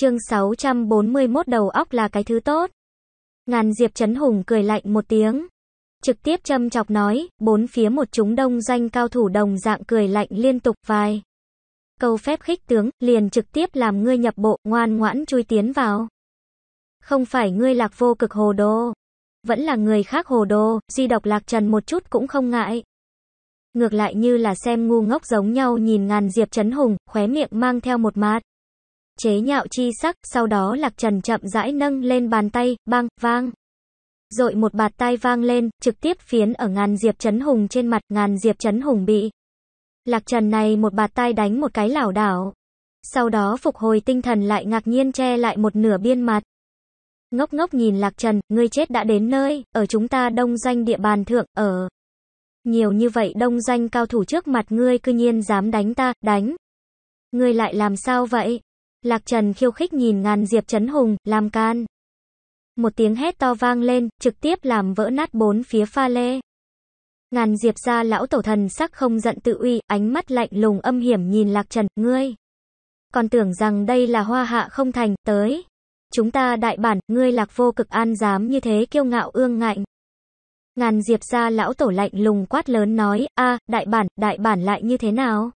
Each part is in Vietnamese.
Chương 641 đầu óc là cái thứ tốt. Ngàn Diệp Trấn Hùng cười lạnh một tiếng. Trực tiếp châm chọc nói, bốn phía một chúng đông danh cao thủ đồng dạng cười lạnh liên tục vài. Câu phép khích tướng, liền trực tiếp làm ngươi nhập bộ, ngoan ngoãn chui tiến vào. Không phải ngươi lạc vô cực hồ đồ. Vẫn là người khác hồ đồ, di độc lạc trần một chút cũng không ngại. Ngược lại như là xem ngu ngốc giống nhau nhìn ngàn Diệp chấn Hùng, khóe miệng mang theo một mát chế nhạo chi sắc, sau đó Lạc Trần chậm rãi nâng lên bàn tay, bang, vang. Rồi một bạt tay vang lên, trực tiếp phiến ở ngàn Diệp chấn Hùng trên mặt, ngàn Diệp chấn Hùng bị. Lạc Trần này một bạt tay đánh một cái lảo đảo. Sau đó phục hồi tinh thần lại ngạc nhiên che lại một nửa biên mặt. Ngốc ngốc nhìn Lạc Trần, ngươi chết đã đến nơi, ở chúng ta đông danh địa bàn thượng, ở. Nhiều như vậy đông danh cao thủ trước mặt ngươi cư nhiên dám đánh ta, đánh. Ngươi lại làm sao vậy? Lạc Trần khiêu khích nhìn ngàn Diệp chấn Hùng, làm can. Một tiếng hét to vang lên, trực tiếp làm vỡ nát bốn phía pha lê. Ngàn Diệp gia lão tổ thần sắc không giận tự uy, ánh mắt lạnh lùng âm hiểm nhìn Lạc Trần, ngươi. Còn tưởng rằng đây là hoa hạ không thành, tới. Chúng ta đại bản, ngươi lạc vô cực an dám như thế kiêu ngạo ương ngạnh. Ngàn Diệp gia lão tổ lạnh lùng quát lớn nói, a đại bản, đại bản lại như thế nào?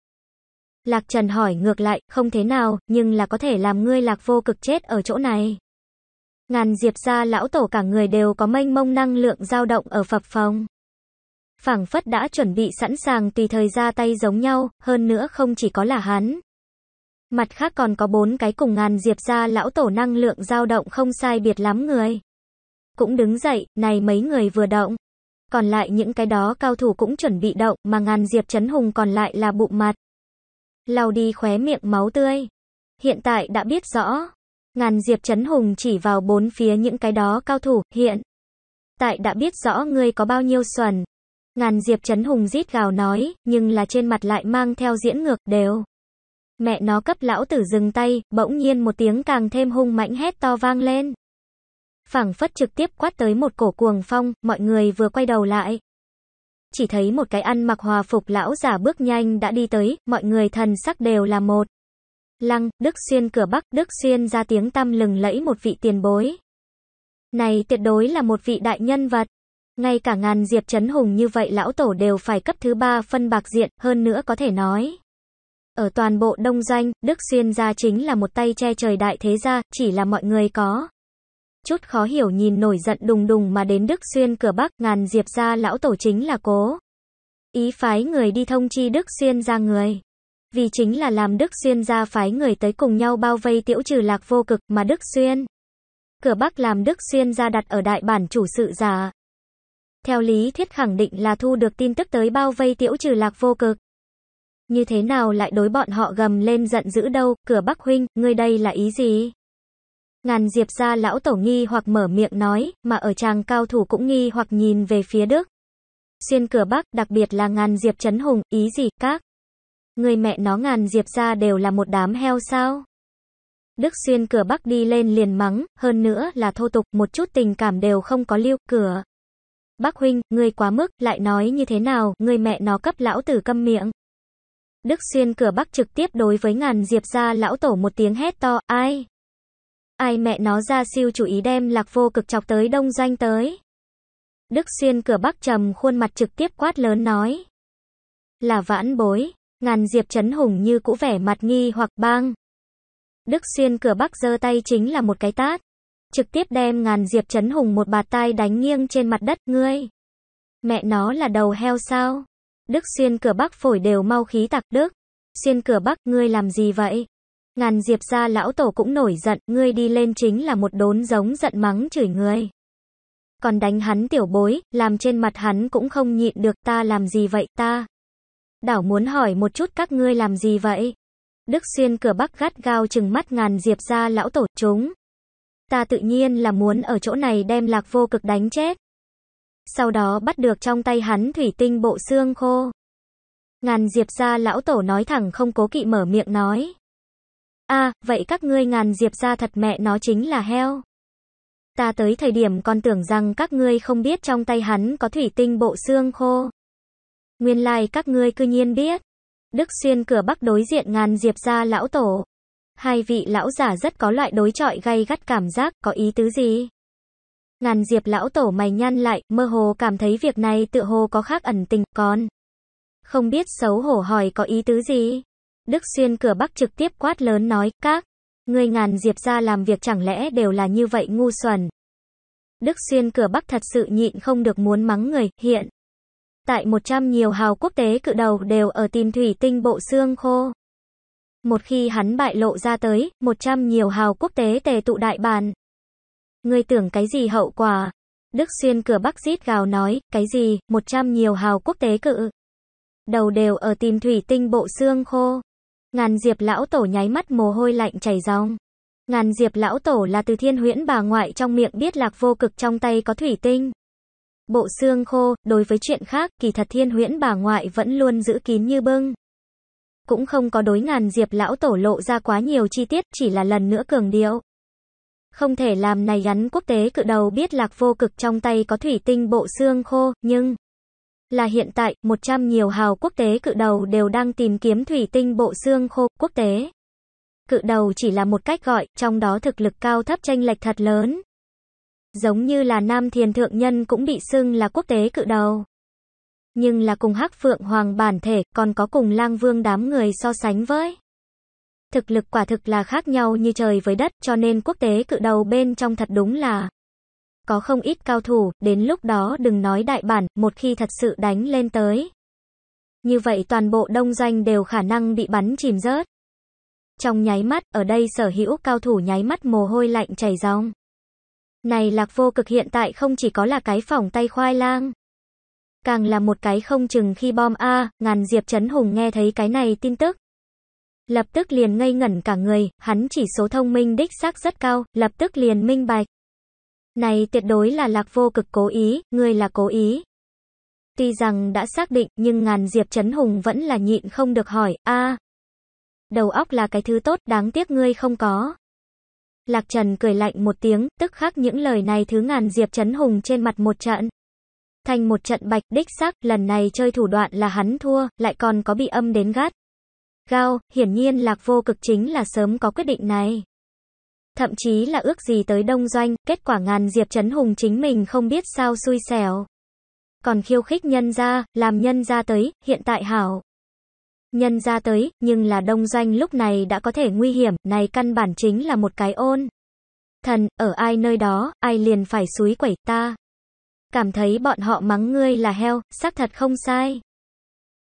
Lạc Trần hỏi ngược lại, không thế nào, nhưng là có thể làm ngươi lạc vô cực chết ở chỗ này. Ngàn diệp ra lão tổ cả người đều có mênh mông năng lượng dao động ở phập phòng. phảng phất đã chuẩn bị sẵn sàng tùy thời ra tay giống nhau, hơn nữa không chỉ có là hắn. Mặt khác còn có bốn cái cùng ngàn diệp ra lão tổ năng lượng dao động không sai biệt lắm người. Cũng đứng dậy, này mấy người vừa động. Còn lại những cái đó cao thủ cũng chuẩn bị động mà ngàn diệp chấn hùng còn lại là bụng mặt lau đi khóe miệng máu tươi. Hiện tại đã biết rõ, ngàn Diệp chấn Hùng chỉ vào bốn phía những cái đó cao thủ, hiện. Tại đã biết rõ ngươi có bao nhiêu xuẩn. Ngàn Diệp chấn Hùng rít gào nói, nhưng là trên mặt lại mang theo diễn ngược đều. Mẹ nó cấp lão tử dừng tay, bỗng nhiên một tiếng càng thêm hung mãnh hét to vang lên. Phảng phất trực tiếp quát tới một cổ cuồng phong, mọi người vừa quay đầu lại, chỉ thấy một cái ăn mặc hòa phục lão giả bước nhanh đã đi tới, mọi người thần sắc đều là một. Lăng, Đức Xuyên cửa Bắc, Đức Xuyên ra tiếng tăm lừng lẫy một vị tiền bối. Này tuyệt đối là một vị đại nhân vật. Ngay cả ngàn diệp chấn hùng như vậy lão tổ đều phải cấp thứ ba phân bạc diện, hơn nữa có thể nói. Ở toàn bộ đông doanh, Đức Xuyên gia chính là một tay che trời đại thế gia, chỉ là mọi người có chút khó hiểu nhìn nổi giận đùng đùng mà đến Đức Xuyên cửa Bắc, ngàn diệp ra lão tổ chính là cố. Ý phái người đi thông chi Đức Xuyên ra người. Vì chính là làm Đức Xuyên ra phái người tới cùng nhau bao vây tiễu trừ lạc vô cực mà Đức Xuyên. Cửa Bắc làm Đức Xuyên ra đặt ở đại bản chủ sự giả. Theo lý thuyết khẳng định là thu được tin tức tới bao vây tiễu trừ lạc vô cực. Như thế nào lại đối bọn họ gầm lên giận dữ đâu, cửa Bắc huynh, ngươi đây là ý gì? Ngàn diệp ra lão tổ nghi hoặc mở miệng nói, mà ở chàng cao thủ cũng nghi hoặc nhìn về phía Đức. Xuyên cửa Bắc, đặc biệt là ngàn diệp chấn hùng, ý gì, các. Người mẹ nó ngàn diệp ra đều là một đám heo sao? Đức xuyên cửa Bắc đi lên liền mắng, hơn nữa là thô tục, một chút tình cảm đều không có lưu, cửa. bắc huynh, người quá mức, lại nói như thế nào, người mẹ nó cấp lão tử câm miệng. Đức xuyên cửa Bắc trực tiếp đối với ngàn diệp ra lão tổ một tiếng hét to, ai? ai mẹ nó ra siêu chủ ý đem lạc vô cực chọc tới đông doanh tới. Đức xuyên cửa bắc trầm khuôn mặt trực tiếp quát lớn nói. Là vãn bối, ngàn diệp chấn hùng như cũ vẻ mặt nghi hoặc bang. Đức xuyên cửa bắc giơ tay chính là một cái tát. Trực tiếp đem ngàn diệp chấn hùng một bà tai đánh nghiêng trên mặt đất ngươi. Mẹ nó là đầu heo sao? Đức xuyên cửa bắc phổi đều mau khí tặc đức. Xuyên cửa bắc ngươi làm gì vậy? Ngàn diệp gia lão tổ cũng nổi giận, ngươi đi lên chính là một đốn giống giận mắng chửi ngươi. Còn đánh hắn tiểu bối, làm trên mặt hắn cũng không nhịn được ta làm gì vậy ta. Đảo muốn hỏi một chút các ngươi làm gì vậy? Đức xuyên cửa bắc gắt gao chừng mắt ngàn diệp gia lão tổ chúng. Ta tự nhiên là muốn ở chỗ này đem lạc vô cực đánh chết. Sau đó bắt được trong tay hắn thủy tinh bộ xương khô. Ngàn diệp gia lão tổ nói thẳng không cố kỵ mở miệng nói a à, vậy các ngươi ngàn diệp ra thật mẹ nó chính là heo. Ta tới thời điểm còn tưởng rằng các ngươi không biết trong tay hắn có thủy tinh bộ xương khô. Nguyên lai các ngươi cư nhiên biết. Đức xuyên cửa bắc đối diện ngàn diệp ra lão tổ. Hai vị lão giả rất có loại đối trọi gay gắt cảm giác, có ý tứ gì? Ngàn diệp lão tổ mày nhăn lại, mơ hồ cảm thấy việc này tựa hồ có khác ẩn tình, còn. Không biết xấu hổ hỏi có ý tứ gì? Đức Xuyên cửa Bắc trực tiếp quát lớn nói, các, người ngàn diệp ra làm việc chẳng lẽ đều là như vậy ngu xuẩn. Đức Xuyên cửa Bắc thật sự nhịn không được muốn mắng người, hiện. Tại một trăm nhiều hào quốc tế cự đầu đều ở tìm thủy tinh bộ xương khô. Một khi hắn bại lộ ra tới, một trăm nhiều hào quốc tế tề tụ đại bàn. người tưởng cái gì hậu quả? Đức Xuyên cửa Bắc rít gào nói, cái gì, một trăm nhiều hào quốc tế cự. Đầu đều ở tìm thủy tinh bộ xương khô. Ngàn diệp lão tổ nháy mắt mồ hôi lạnh chảy ròng. Ngàn diệp lão tổ là từ thiên huyễn bà ngoại trong miệng biết lạc vô cực trong tay có thủy tinh. Bộ xương khô, đối với chuyện khác, kỳ thật thiên huyễn bà ngoại vẫn luôn giữ kín như bưng. Cũng không có đối ngàn diệp lão tổ lộ ra quá nhiều chi tiết, chỉ là lần nữa cường điệu. Không thể làm này gắn quốc tế cự đầu biết lạc vô cực trong tay có thủy tinh bộ xương khô, nhưng là hiện tại, 100 nhiều hào quốc tế cự đầu đều đang tìm kiếm thủy tinh bộ xương khô quốc tế. Cự đầu chỉ là một cách gọi, trong đó thực lực cao thấp tranh lệch thật lớn. Giống như là nam thiền thượng nhân cũng bị xưng là quốc tế cự đầu. Nhưng là cùng hắc phượng hoàng bản thể, còn có cùng lang vương đám người so sánh với. Thực lực quả thực là khác nhau như trời với đất, cho nên quốc tế cự đầu bên trong thật đúng là có không ít cao thủ, đến lúc đó đừng nói đại bản, một khi thật sự đánh lên tới. Như vậy toàn bộ đông doanh đều khả năng bị bắn chìm rớt. Trong nháy mắt, ở đây sở hữu cao thủ nháy mắt mồ hôi lạnh chảy ròng. Này lạc vô cực hiện tại không chỉ có là cái phòng tay khoai lang. Càng là một cái không chừng khi bom A, ngàn Diệp chấn Hùng nghe thấy cái này tin tức. Lập tức liền ngây ngẩn cả người, hắn chỉ số thông minh đích xác rất cao, lập tức liền minh bạch. Này tuyệt đối là lạc vô cực cố ý, ngươi là cố ý. Tuy rằng đã xác định, nhưng ngàn Diệp chấn Hùng vẫn là nhịn không được hỏi, a Đầu óc là cái thứ tốt, đáng tiếc ngươi không có. Lạc Trần cười lạnh một tiếng, tức khắc những lời này thứ ngàn Diệp chấn Hùng trên mặt một trận. Thành một trận bạch, đích xác, lần này chơi thủ đoạn là hắn thua, lại còn có bị âm đến gắt. Gao, hiển nhiên Lạc Vô Cực chính là sớm có quyết định này thậm chí là ước gì tới đông doanh, kết quả ngàn Diệp chấn Hùng chính mình không biết sao xui xẻo. Còn khiêu khích nhân gia làm nhân gia tới, hiện tại hảo. Nhân gia tới, nhưng là đông doanh lúc này đã có thể nguy hiểm, này căn bản chính là một cái ôn. Thần, ở ai nơi đó, ai liền phải suối quẩy ta. Cảm thấy bọn họ mắng ngươi là heo, xác thật không sai.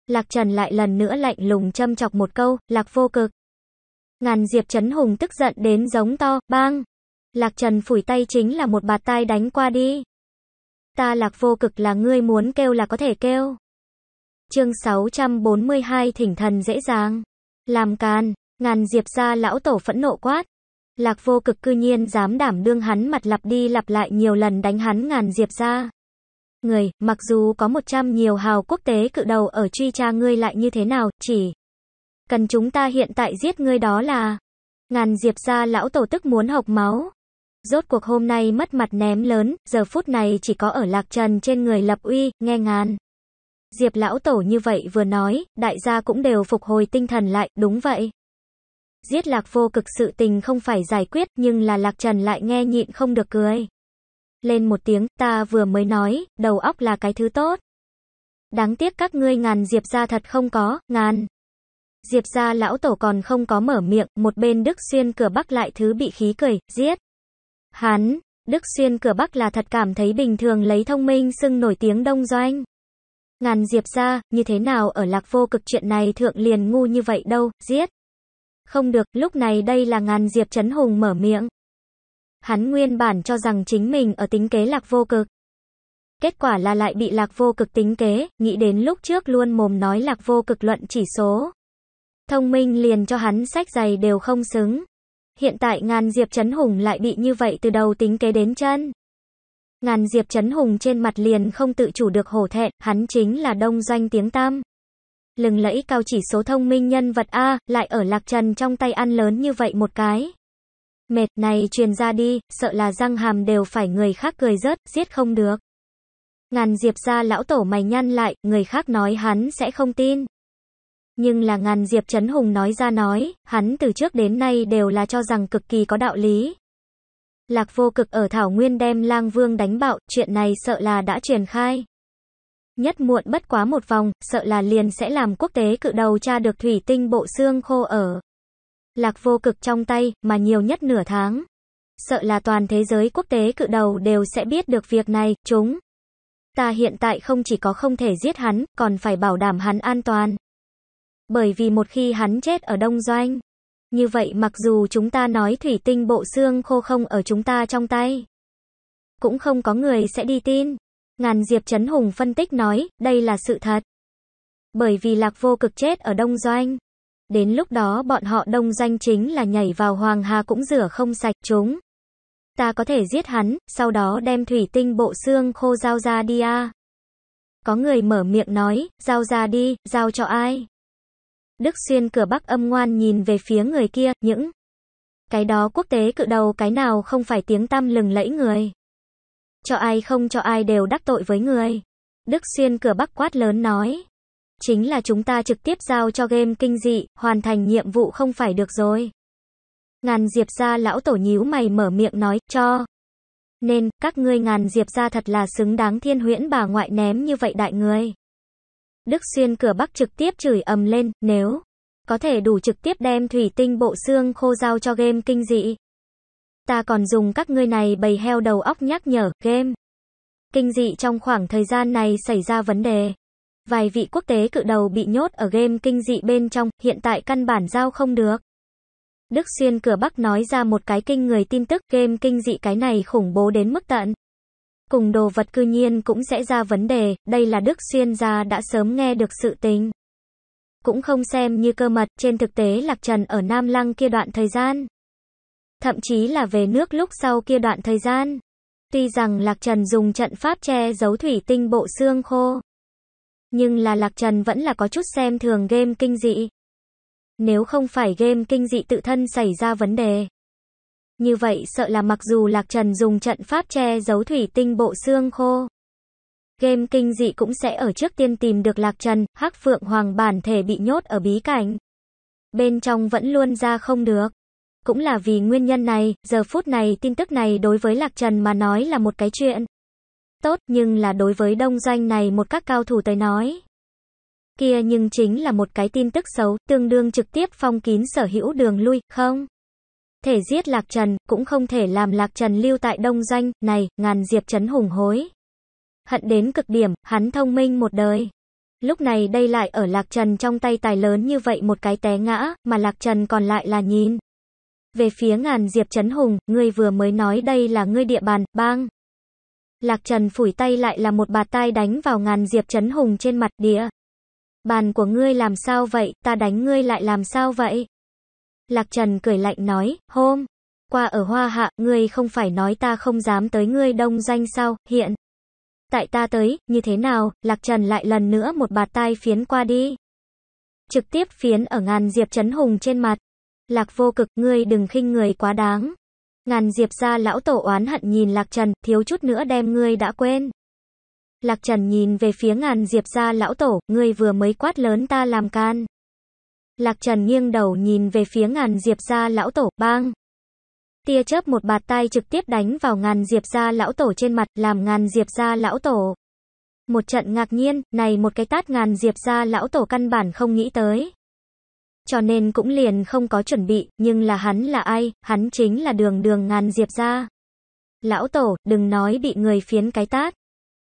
Lạc Trần lại lần nữa lạnh lùng châm chọc một câu, Lạc vô cực. Ngàn Diệp Trấn Hùng tức giận đến giống to, bang. Lạc Trần phủi tay chính là một bạt tai đánh qua đi. Ta lạc vô cực là ngươi muốn kêu là có thể kêu. Chương 642 Thỉnh thần dễ dàng. Làm càn, ngàn Diệp gia lão tổ phẫn nộ quát. Lạc vô cực cư nhiên dám đảm đương hắn mặt lặp đi lặp lại nhiều lần đánh hắn ngàn Diệp gia. Người, mặc dù có một trăm nhiều hào quốc tế cự đầu ở truy tra ngươi lại như thế nào, chỉ cần chúng ta hiện tại giết ngươi đó là. Ngàn diệp gia lão tổ tức muốn hộc máu. Rốt cuộc hôm nay mất mặt ném lớn, giờ phút này chỉ có ở lạc trần trên người lập uy, nghe ngàn. Diệp lão tổ như vậy vừa nói, đại gia cũng đều phục hồi tinh thần lại, đúng vậy. Giết lạc vô cực sự tình không phải giải quyết, nhưng là lạc trần lại nghe nhịn không được cười. Lên một tiếng, ta vừa mới nói, đầu óc là cái thứ tốt. Đáng tiếc các ngươi ngàn diệp gia thật không có, ngàn. Diệp gia lão tổ còn không có mở miệng, một bên Đức Xuyên cửa Bắc lại thứ bị khí cười, giết. Hắn, Đức Xuyên cửa Bắc là thật cảm thấy bình thường lấy thông minh xưng nổi tiếng đông doanh. Ngàn Diệp gia, như thế nào ở lạc vô cực chuyện này thượng liền ngu như vậy đâu, giết. Không được, lúc này đây là ngàn Diệp Chấn Hùng mở miệng. Hắn nguyên bản cho rằng chính mình ở tính kế lạc vô cực. Kết quả là lại bị lạc vô cực tính kế, nghĩ đến lúc trước luôn mồm nói lạc vô cực luận chỉ số. Thông minh liền cho hắn sách giày đều không xứng. Hiện tại ngàn Diệp Chấn Hùng lại bị như vậy từ đầu tính kế đến chân. Ngàn Diệp Chấn Hùng trên mặt liền không tự chủ được hổ thẹn, hắn chính là đông doanh tiếng tam. Lừng lẫy cao chỉ số thông minh nhân vật A, lại ở lạc trần trong tay ăn lớn như vậy một cái. Mệt này truyền ra đi, sợ là răng hàm đều phải người khác cười rớt, giết không được. Ngàn Diệp ra lão tổ mày nhăn lại, người khác nói hắn sẽ không tin. Nhưng là ngàn Diệp chấn Hùng nói ra nói, hắn từ trước đến nay đều là cho rằng cực kỳ có đạo lý. Lạc vô cực ở Thảo Nguyên đem lang vương đánh bạo, chuyện này sợ là đã truyền khai. Nhất muộn bất quá một vòng, sợ là liền sẽ làm quốc tế cự đầu tra được thủy tinh bộ xương khô ở. Lạc vô cực trong tay, mà nhiều nhất nửa tháng. Sợ là toàn thế giới quốc tế cự đầu đều sẽ biết được việc này, chúng. Ta hiện tại không chỉ có không thể giết hắn, còn phải bảo đảm hắn an toàn. Bởi vì một khi hắn chết ở Đông Doanh, như vậy mặc dù chúng ta nói thủy tinh bộ xương khô không ở chúng ta trong tay, cũng không có người sẽ đi tin. Ngàn Diệp Trấn Hùng phân tích nói, đây là sự thật. Bởi vì lạc vô cực chết ở Đông Doanh. Đến lúc đó bọn họ Đông Doanh chính là nhảy vào Hoàng Hà cũng rửa không sạch chúng. Ta có thể giết hắn, sau đó đem thủy tinh bộ xương khô giao ra đi à. Có người mở miệng nói, giao ra đi, giao cho ai? Đức xuyên cửa bắc âm ngoan nhìn về phía người kia, những cái đó quốc tế cự đầu cái nào không phải tiếng tăm lừng lẫy người. Cho ai không cho ai đều đắc tội với người. Đức xuyên cửa bắc quát lớn nói. Chính là chúng ta trực tiếp giao cho game kinh dị, hoàn thành nhiệm vụ không phải được rồi. Ngàn diệp ra lão tổ nhíu mày mở miệng nói, cho. Nên, các ngươi ngàn diệp ra thật là xứng đáng thiên huyễn bà ngoại ném như vậy đại người. Đức Xuyên cửa Bắc trực tiếp chửi ầm lên, nếu có thể đủ trực tiếp đem thủy tinh bộ xương khô giao cho game kinh dị. Ta còn dùng các ngươi này bầy heo đầu óc nhắc nhở, game. Kinh dị trong khoảng thời gian này xảy ra vấn đề. Vài vị quốc tế cự đầu bị nhốt ở game kinh dị bên trong, hiện tại căn bản giao không được. Đức Xuyên cửa Bắc nói ra một cái kinh người tin tức game kinh dị cái này khủng bố đến mức tận cùng đồ vật cư nhiên cũng sẽ ra vấn đề, đây là Đức Xuyên gia đã sớm nghe được sự tình. Cũng không xem như cơ mật, trên thực tế Lạc Trần ở Nam Lăng kia đoạn thời gian. Thậm chí là về nước lúc sau kia đoạn thời gian. Tuy rằng Lạc Trần dùng trận pháp che giấu thủy tinh bộ xương khô. Nhưng là Lạc Trần vẫn là có chút xem thường game kinh dị. Nếu không phải game kinh dị tự thân xảy ra vấn đề. Như vậy sợ là mặc dù Lạc Trần dùng trận pháp che giấu thủy tinh bộ xương khô, game kinh dị cũng sẽ ở trước tiên tìm được Lạc Trần, Hắc Phượng Hoàng bản thể bị nhốt ở bí cảnh. Bên trong vẫn luôn ra không được. Cũng là vì nguyên nhân này, giờ phút này tin tức này đối với Lạc Trần mà nói là một cái chuyện tốt, nhưng là đối với đông doanh này một các cao thủ tới nói. Kia nhưng chính là một cái tin tức xấu, tương đương trực tiếp phong kín sở hữu đường lui, không? thể giết Lạc Trần, cũng không thể làm Lạc Trần lưu tại đông doanh, này, ngàn Diệp chấn hùng hối. Hận đến cực điểm, hắn thông minh một đời. Lúc này đây lại ở Lạc Trần trong tay tài lớn như vậy một cái té ngã, mà Lạc Trần còn lại là nhìn. Về phía ngàn Diệp chấn Hùng, ngươi vừa mới nói đây là ngươi địa bàn, bang. Lạc Trần phủi tay lại là một bà tai đánh vào ngàn Diệp chấn Hùng trên mặt đĩa. Bàn của ngươi làm sao vậy, ta đánh ngươi lại làm sao vậy? Lạc Trần cười lạnh nói, hôm qua ở Hoa Hạ, ngươi không phải nói ta không dám tới ngươi đông danh sao, hiện. Tại ta tới, như thế nào, Lạc Trần lại lần nữa một bạt tai phiến qua đi. Trực tiếp phiến ở ngàn diệp chấn hùng trên mặt. Lạc vô cực, ngươi đừng khinh người quá đáng. Ngàn diệp ra lão tổ oán hận nhìn Lạc Trần, thiếu chút nữa đem ngươi đã quên. Lạc Trần nhìn về phía ngàn diệp ra lão tổ, ngươi vừa mới quát lớn ta làm can. Lạc Trần nghiêng đầu nhìn về phía ngàn diệp gia lão tổ, bang. Tia chớp một bạt tay trực tiếp đánh vào ngàn diệp gia lão tổ trên mặt, làm ngàn diệp gia lão tổ. Một trận ngạc nhiên, này một cái tát ngàn diệp gia lão tổ căn bản không nghĩ tới. Cho nên cũng liền không có chuẩn bị, nhưng là hắn là ai, hắn chính là đường đường ngàn diệp gia. Lão tổ, đừng nói bị người phiến cái tát.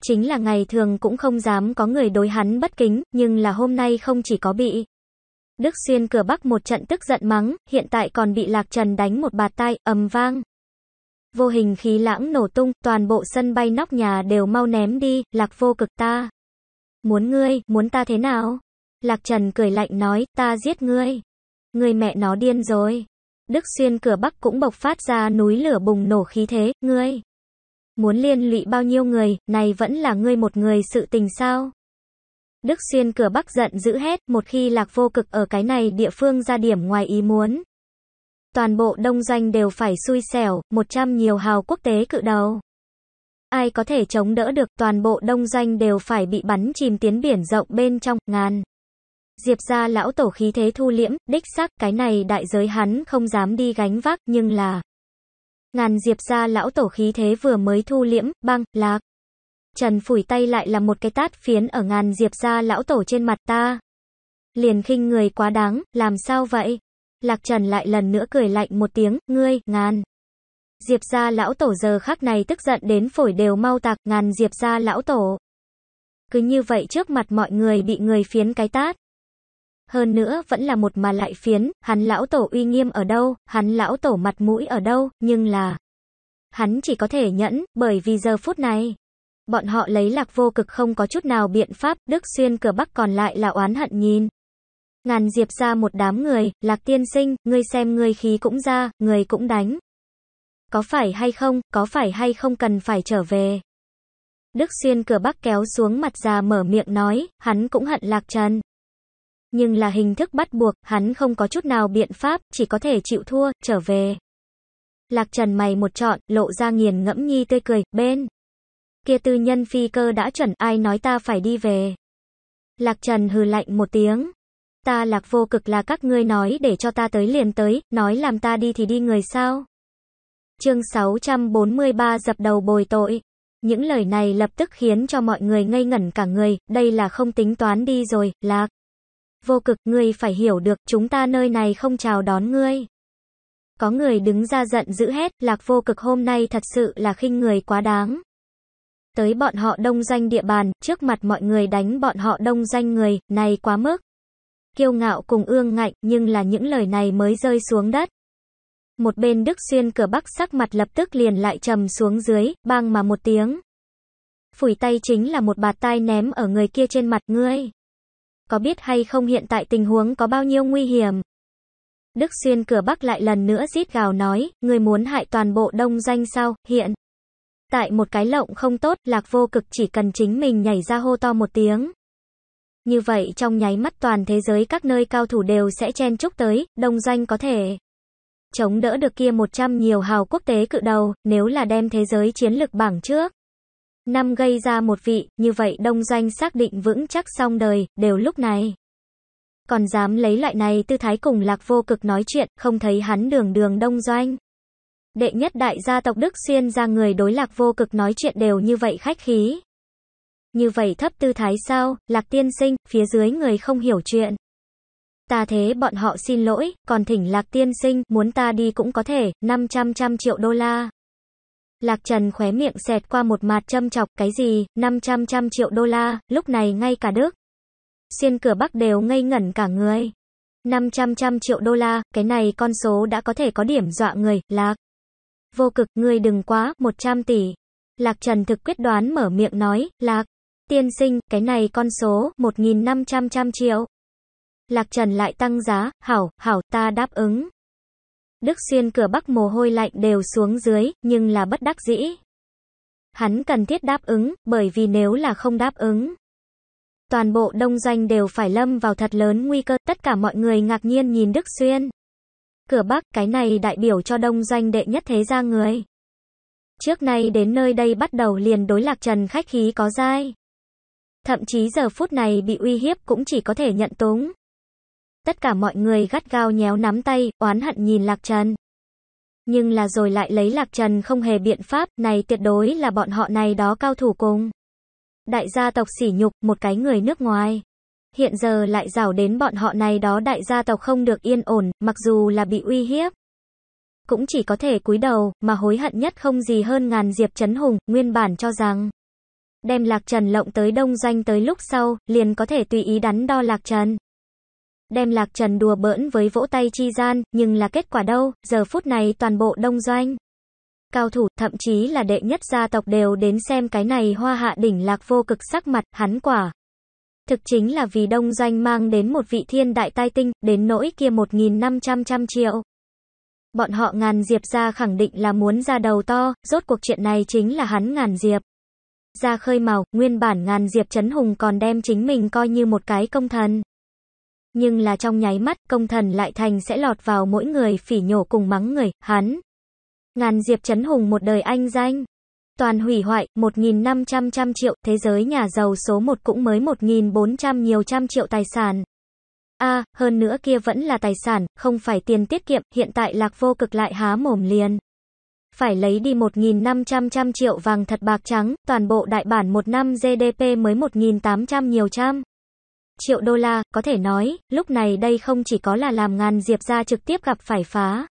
Chính là ngày thường cũng không dám có người đối hắn bất kính, nhưng là hôm nay không chỉ có bị. Đức Xuyên cửa Bắc một trận tức giận mắng, hiện tại còn bị Lạc Trần đánh một bạt tai, ầm vang. Vô hình khí lãng nổ tung, toàn bộ sân bay nóc nhà đều mau ném đi, Lạc vô cực ta. Muốn ngươi, muốn ta thế nào? Lạc Trần cười lạnh nói, ta giết ngươi. Ngươi mẹ nó điên rồi. Đức Xuyên cửa Bắc cũng bộc phát ra núi lửa bùng nổ khí thế, ngươi. Muốn liên lụy bao nhiêu người, này vẫn là ngươi một người sự tình sao? Đức xuyên cửa bắc giận dữ hết, một khi lạc vô cực ở cái này địa phương ra điểm ngoài ý muốn. Toàn bộ đông doanh đều phải xui xẻo, trăm nhiều hào quốc tế cự đầu. Ai có thể chống đỡ được toàn bộ đông doanh đều phải bị bắn chìm tiến biển rộng bên trong, ngàn. Diệp ra lão tổ khí thế thu liễm, đích xác, cái này đại giới hắn không dám đi gánh vác, nhưng là... Ngàn diệp ra lão tổ khí thế vừa mới thu liễm, băng, lạc. Trần phủi tay lại là một cái tát phiến ở ngàn diệp ra lão tổ trên mặt ta. Liền khinh người quá đáng, làm sao vậy? Lạc Trần lại lần nữa cười lạnh một tiếng, ngươi, ngàn. Diệp ra lão tổ giờ khắc này tức giận đến phổi đều mau tạc, ngàn diệp ra lão tổ. Cứ như vậy trước mặt mọi người bị người phiến cái tát. Hơn nữa vẫn là một mà lại phiến, hắn lão tổ uy nghiêm ở đâu, hắn lão tổ mặt mũi ở đâu, nhưng là... Hắn chỉ có thể nhẫn, bởi vì giờ phút này, bọn họ lấy lạc vô cực không có chút nào biện pháp, Đức Xuyên cửa Bắc còn lại là oán hận nhìn. Ngàn diệp ra một đám người, lạc tiên sinh, ngươi xem ngươi khí cũng ra, người cũng đánh. Có phải hay không, có phải hay không cần phải trở về. Đức Xuyên cửa Bắc kéo xuống mặt già mở miệng nói, hắn cũng hận lạc trần. Nhưng là hình thức bắt buộc, hắn không có chút nào biện pháp, chỉ có thể chịu thua, trở về. Lạc Trần mày một trọn, lộ ra nghiền ngẫm nhi tươi cười, bên. Kia tư nhân phi cơ đã chuẩn ai nói ta phải đi về. Lạc Trần hừ lạnh một tiếng. Ta lạc vô cực là các ngươi nói để cho ta tới liền tới, nói làm ta đi thì đi người sao. Chương 643 dập đầu bồi tội. Những lời này lập tức khiến cho mọi người ngây ngẩn cả người, đây là không tính toán đi rồi, lạc. Vô cực ngươi phải hiểu được chúng ta nơi này không chào đón ngươi. Có người đứng ra giận dữ hết, lạc vô cực hôm nay thật sự là khinh người quá đáng tới bọn họ đông danh địa bàn, trước mặt mọi người đánh bọn họ đông danh người, này quá mức. Kiêu ngạo cùng ương ngạnh, nhưng là những lời này mới rơi xuống đất. Một bên Đức Xuyên cửa bắc sắc mặt lập tức liền lại trầm xuống dưới, bang mà một tiếng. Phủi tay chính là một bạt tai ném ở người kia trên mặt ngươi. Có biết hay không hiện tại tình huống có bao nhiêu nguy hiểm? Đức Xuyên cửa bắc lại lần nữa rít gào nói, người muốn hại toàn bộ đông danh sao, hiện tại một cái lộng không tốt, lạc vô cực chỉ cần chính mình nhảy ra hô to một tiếng. Như vậy trong nháy mắt toàn thế giới các nơi cao thủ đều sẽ chen chúc tới, đông doanh có thể chống đỡ được kia 100 nhiều hào quốc tế cự đầu, nếu là đem thế giới chiến lực bảng trước. Năm gây ra một vị, như vậy đông doanh xác định vững chắc xong đời, đều lúc này. Còn dám lấy loại này tư thái cùng lạc vô cực nói chuyện, không thấy hắn đường đường đông doanh. Đệ nhất đại gia tộc Đức Xuyên ra người đối lạc vô cực nói chuyện đều như vậy khách khí. Như vậy thấp tư thái sao, lạc tiên sinh, phía dưới người không hiểu chuyện. Ta thế bọn họ xin lỗi, còn thỉnh lạc tiên sinh, muốn ta đi cũng có thể, 500 trăm triệu đô la. Lạc Trần khóe miệng xẹt qua một mặt châm chọc, cái gì, 500 trăm triệu đô la, lúc này ngay cả Đức. Xuyên cửa Bắc đều ngây ngẩn cả người. 500 trăm triệu đô la, cái này con số đã có thể có điểm dọa người, lạc vô cực, ngươi đừng quá, 100 tỷ. Lạc Trần thực quyết đoán mở miệng nói, Lạc, tiên sinh, cái này con số, 1.500 trăm triệu. Lạc Trần lại tăng giá, hảo, hảo, ta đáp ứng. Đức xuyên cửa bắc mồ hôi lạnh đều xuống dưới, nhưng là bất đắc dĩ. Hắn cần thiết đáp ứng, bởi vì nếu là không đáp ứng. Toàn bộ đông doanh đều phải lâm vào thật lớn nguy cơ, tất cả mọi người ngạc nhiên nhìn Đức Xuyên. Cửa Bắc, cái này đại biểu cho đông doanh đệ nhất thế gia người. Trước nay đến nơi đây bắt đầu liền đối lạc trần khách khí có dai. Thậm chí giờ phút này bị uy hiếp cũng chỉ có thể nhận túng. Tất cả mọi người gắt gao nhéo nắm tay, oán hận nhìn lạc trần. Nhưng là rồi lại lấy lạc trần không hề biện pháp, này tuyệt đối là bọn họ này đó cao thủ cùng. Đại gia tộc sỉ nhục, một cái người nước ngoài hiện giờ lại rảo đến bọn họ này đó đại gia tộc không được yên ổn, mặc dù là bị uy hiếp. Cũng chỉ có thể cúi đầu, mà hối hận nhất không gì hơn ngàn Diệp chấn Hùng, nguyên bản cho rằng. Đem Lạc Trần lộng tới đông doanh tới lúc sau, liền có thể tùy ý đắn đo Lạc Trần. Đem Lạc Trần đùa bỡn với vỗ tay chi gian, nhưng là kết quả đâu, giờ phút này toàn bộ đông doanh. Cao thủ, thậm chí là đệ nhất gia tộc đều đến xem cái này hoa hạ đỉnh lạc vô cực sắc mặt, hắn quả. Thực chính là vì đông doanh mang đến một vị thiên đại tai tinh, đến nỗi kia 1.500 trăm triệu. Bọn họ ngàn diệp ra khẳng định là muốn ra đầu to, rốt cuộc chuyện này chính là hắn ngàn diệp. Ra khơi màu, nguyên bản ngàn diệp chấn hùng còn đem chính mình coi như một cái công thần. Nhưng là trong nháy mắt, công thần lại thành sẽ lọt vào mỗi người phỉ nhổ cùng mắng người, hắn. Ngàn diệp chấn hùng một đời anh danh toàn hủy hoại, 1.500 trăm triệu, thế giới nhà giàu số 1 cũng mới 1.400 nhiều trăm triệu tài sản. À, hơn nữa kia vẫn là tài sản, không phải tiền tiết kiệm, hiện tại lạc vô cực lại há mồm liền. Phải lấy đi 1.500 trăm triệu vàng thật bạc trắng, toàn bộ đại bản một năm GDP mới 1.800 nhiều trăm triệu đô la, có thể nói, lúc này đây không chỉ có là làm ngàn diệp ra trực tiếp gặp phải phá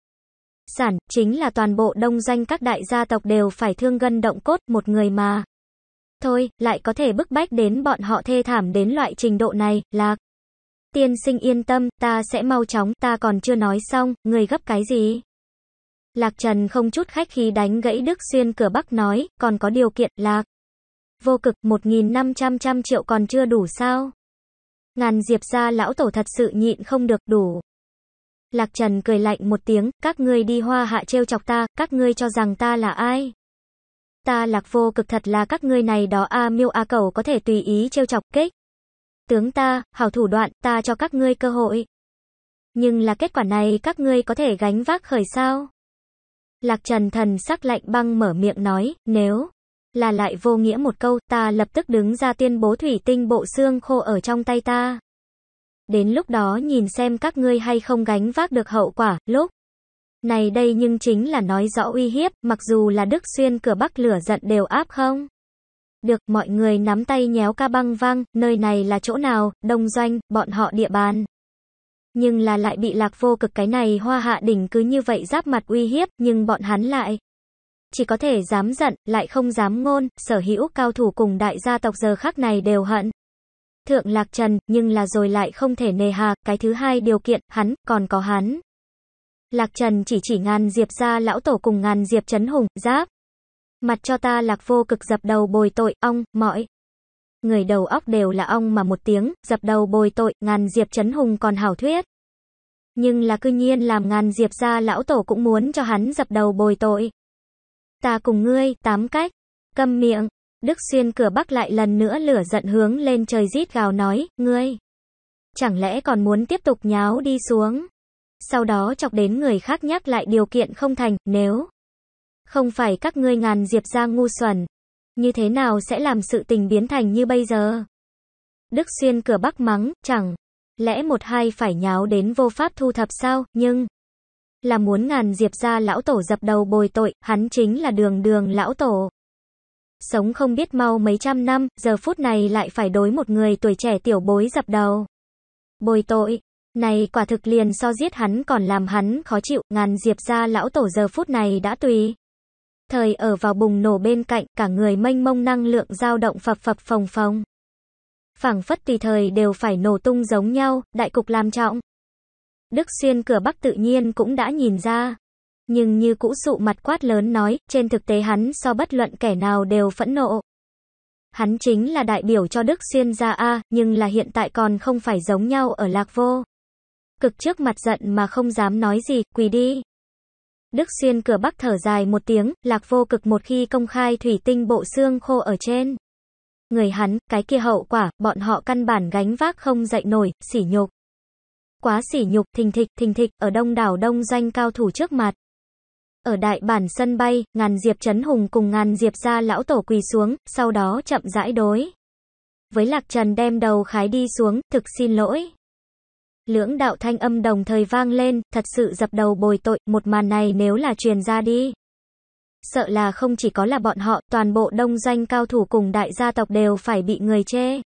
sản, chính là toàn bộ đông danh các đại gia tộc đều phải thương gân động cốt một người mà. Thôi, lại có thể bức bách đến bọn họ thê thảm đến loại trình độ này, là Tiên sinh yên tâm, ta sẽ mau chóng, ta còn chưa nói xong, người gấp cái gì? Lạc Trần không chút khách khí đánh gãy Đức Xuyên cửa Bắc nói, còn có điều kiện, Lạc. Vô cực, 1.500 trăm triệu còn chưa đủ sao? Ngàn diệp ra lão tổ thật sự nhịn không được đủ. Lạc Trần cười lạnh một tiếng, các ngươi đi hoa hạ trêu chọc ta, các ngươi cho rằng ta là ai? Ta lạc vô cực thật là các ngươi này đó a à miêu a cẩu có thể tùy ý trêu chọc kích. Tướng ta, hảo thủ đoạn, ta cho các ngươi cơ hội. Nhưng là kết quả này các ngươi có thể gánh vác khởi sao? Lạc Trần thần sắc lạnh băng mở miệng nói, nếu là lại vô nghĩa một câu, ta lập tức đứng ra tuyên bố thủy tinh bộ xương khô ở trong tay ta đến lúc đó nhìn xem các ngươi hay không gánh vác được hậu quả, lúc này đây nhưng chính là nói rõ uy hiếp, mặc dù là Đức Xuyên cửa Bắc lửa giận đều áp không. Được, mọi người nắm tay nhéo ca băng vang, nơi này là chỗ nào, đông doanh, bọn họ địa bàn. Nhưng là lại bị lạc vô cực cái này hoa hạ đỉnh cứ như vậy giáp mặt uy hiếp, nhưng bọn hắn lại. Chỉ có thể dám giận, lại không dám ngôn, sở hữu cao thủ cùng đại gia tộc giờ khác này đều hận thượng lạc trần, nhưng là rồi lại không thể nề hà, cái thứ hai điều kiện, hắn, còn có hắn. Lạc trần chỉ chỉ ngàn diệp ra lão tổ cùng ngàn diệp chấn hùng, giáp. Mặt cho ta lạc vô cực dập đầu bồi tội, ong, mọi. Người đầu óc đều là ong mà một tiếng, dập đầu bồi tội, ngàn diệp chấn hùng còn hảo thuyết. Nhưng là cư nhiên làm ngàn diệp ra lão tổ cũng muốn cho hắn dập đầu bồi tội. Ta cùng ngươi, tám cách. Cầm miệng, Đức xuyên cửa bắc lại lần nữa lửa giận hướng lên trời rít gào nói, ngươi. Chẳng lẽ còn muốn tiếp tục nháo đi xuống? Sau đó chọc đến người khác nhắc lại điều kiện không thành, nếu không phải các ngươi ngàn diệp ra ngu xuẩn. Như thế nào sẽ làm sự tình biến thành như bây giờ? Đức xuyên cửa bắc mắng, chẳng lẽ một hai phải nháo đến vô pháp thu thập sao, nhưng là muốn ngàn diệp ra lão tổ dập đầu bồi tội, hắn chính là đường đường lão tổ. Sống không biết mau mấy trăm năm, giờ phút này lại phải đối một người tuổi trẻ tiểu bối dập đầu. Bồi tội, này quả thực liền so giết hắn còn làm hắn khó chịu, ngàn diệp ra lão tổ giờ phút này đã tùy. Thời ở vào bùng nổ bên cạnh, cả người mênh mông năng lượng dao động phập phập phồng phồng. phảng phất tùy thời đều phải nổ tung giống nhau, đại cục làm trọng. Đức xuyên cửa bắc tự nhiên cũng đã nhìn ra, nhưng như cũ sụ mặt quát lớn nói, trên thực tế hắn so bất luận kẻ nào đều phẫn nộ. Hắn chính là đại biểu cho Đức Xuyên gia A, nhưng là hiện tại còn không phải giống nhau ở Lạc Vô. Cực trước mặt giận mà không dám nói gì, quỳ đi. Đức Xuyên cửa bắc thở dài một tiếng, Lạc Vô cực một khi công khai thủy tinh bộ xương khô ở trên. Người hắn, cái kia hậu quả, bọn họ căn bản gánh vác không dậy nổi, sỉ nhục. Quá sỉ nhục, thình thịch, thình thịch, ở đông đảo đông danh cao thủ trước mặt. Ở đại bản sân bay, ngàn Diệp chấn Hùng cùng ngàn Diệp ra lão tổ quỳ xuống, sau đó chậm rãi đối. Với Lạc Trần đem đầu khái đi xuống, thực xin lỗi. Lưỡng đạo thanh âm đồng thời vang lên, thật sự dập đầu bồi tội, một màn này nếu là truyền ra đi. Sợ là không chỉ có là bọn họ, toàn bộ đông danh cao thủ cùng đại gia tộc đều phải bị người chê.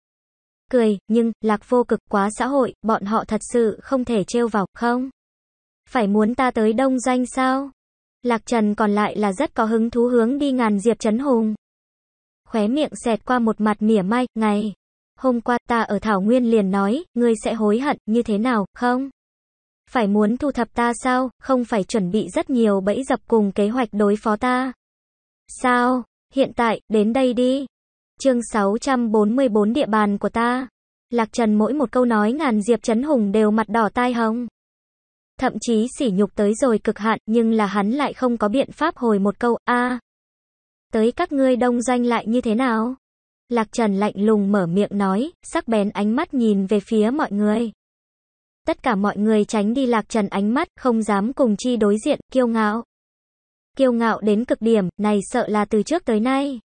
Cười, nhưng, lạc vô cực quá xã hội, bọn họ thật sự không thể trêu vào, không? Phải muốn ta tới đông danh sao? Lạc Trần còn lại là rất có hứng thú hướng đi ngàn Diệp Chấn Hùng. Khóe miệng xẹt qua một mặt mỉa mai, ngày. Hôm qua ta ở Thảo Nguyên liền nói, ngươi sẽ hối hận, như thế nào, không? Phải muốn thu thập ta sao, không phải chuẩn bị rất nhiều bẫy dập cùng kế hoạch đối phó ta. Sao, hiện tại, đến đây đi. Chương 644 địa bàn của ta. Lạc Trần mỗi một câu nói ngàn Diệp Chấn Hùng đều mặt đỏ tai hồng thậm chí sỉ nhục tới rồi cực hạn, nhưng là hắn lại không có biện pháp hồi một câu, a tới các ngươi đông doanh lại như thế nào? Lạc Trần lạnh lùng mở miệng nói, sắc bén ánh mắt nhìn về phía mọi người. Tất cả mọi người tránh đi Lạc Trần ánh mắt, không dám cùng chi đối diện, kiêu ngạo. Kiêu ngạo đến cực điểm, này sợ là từ trước tới nay.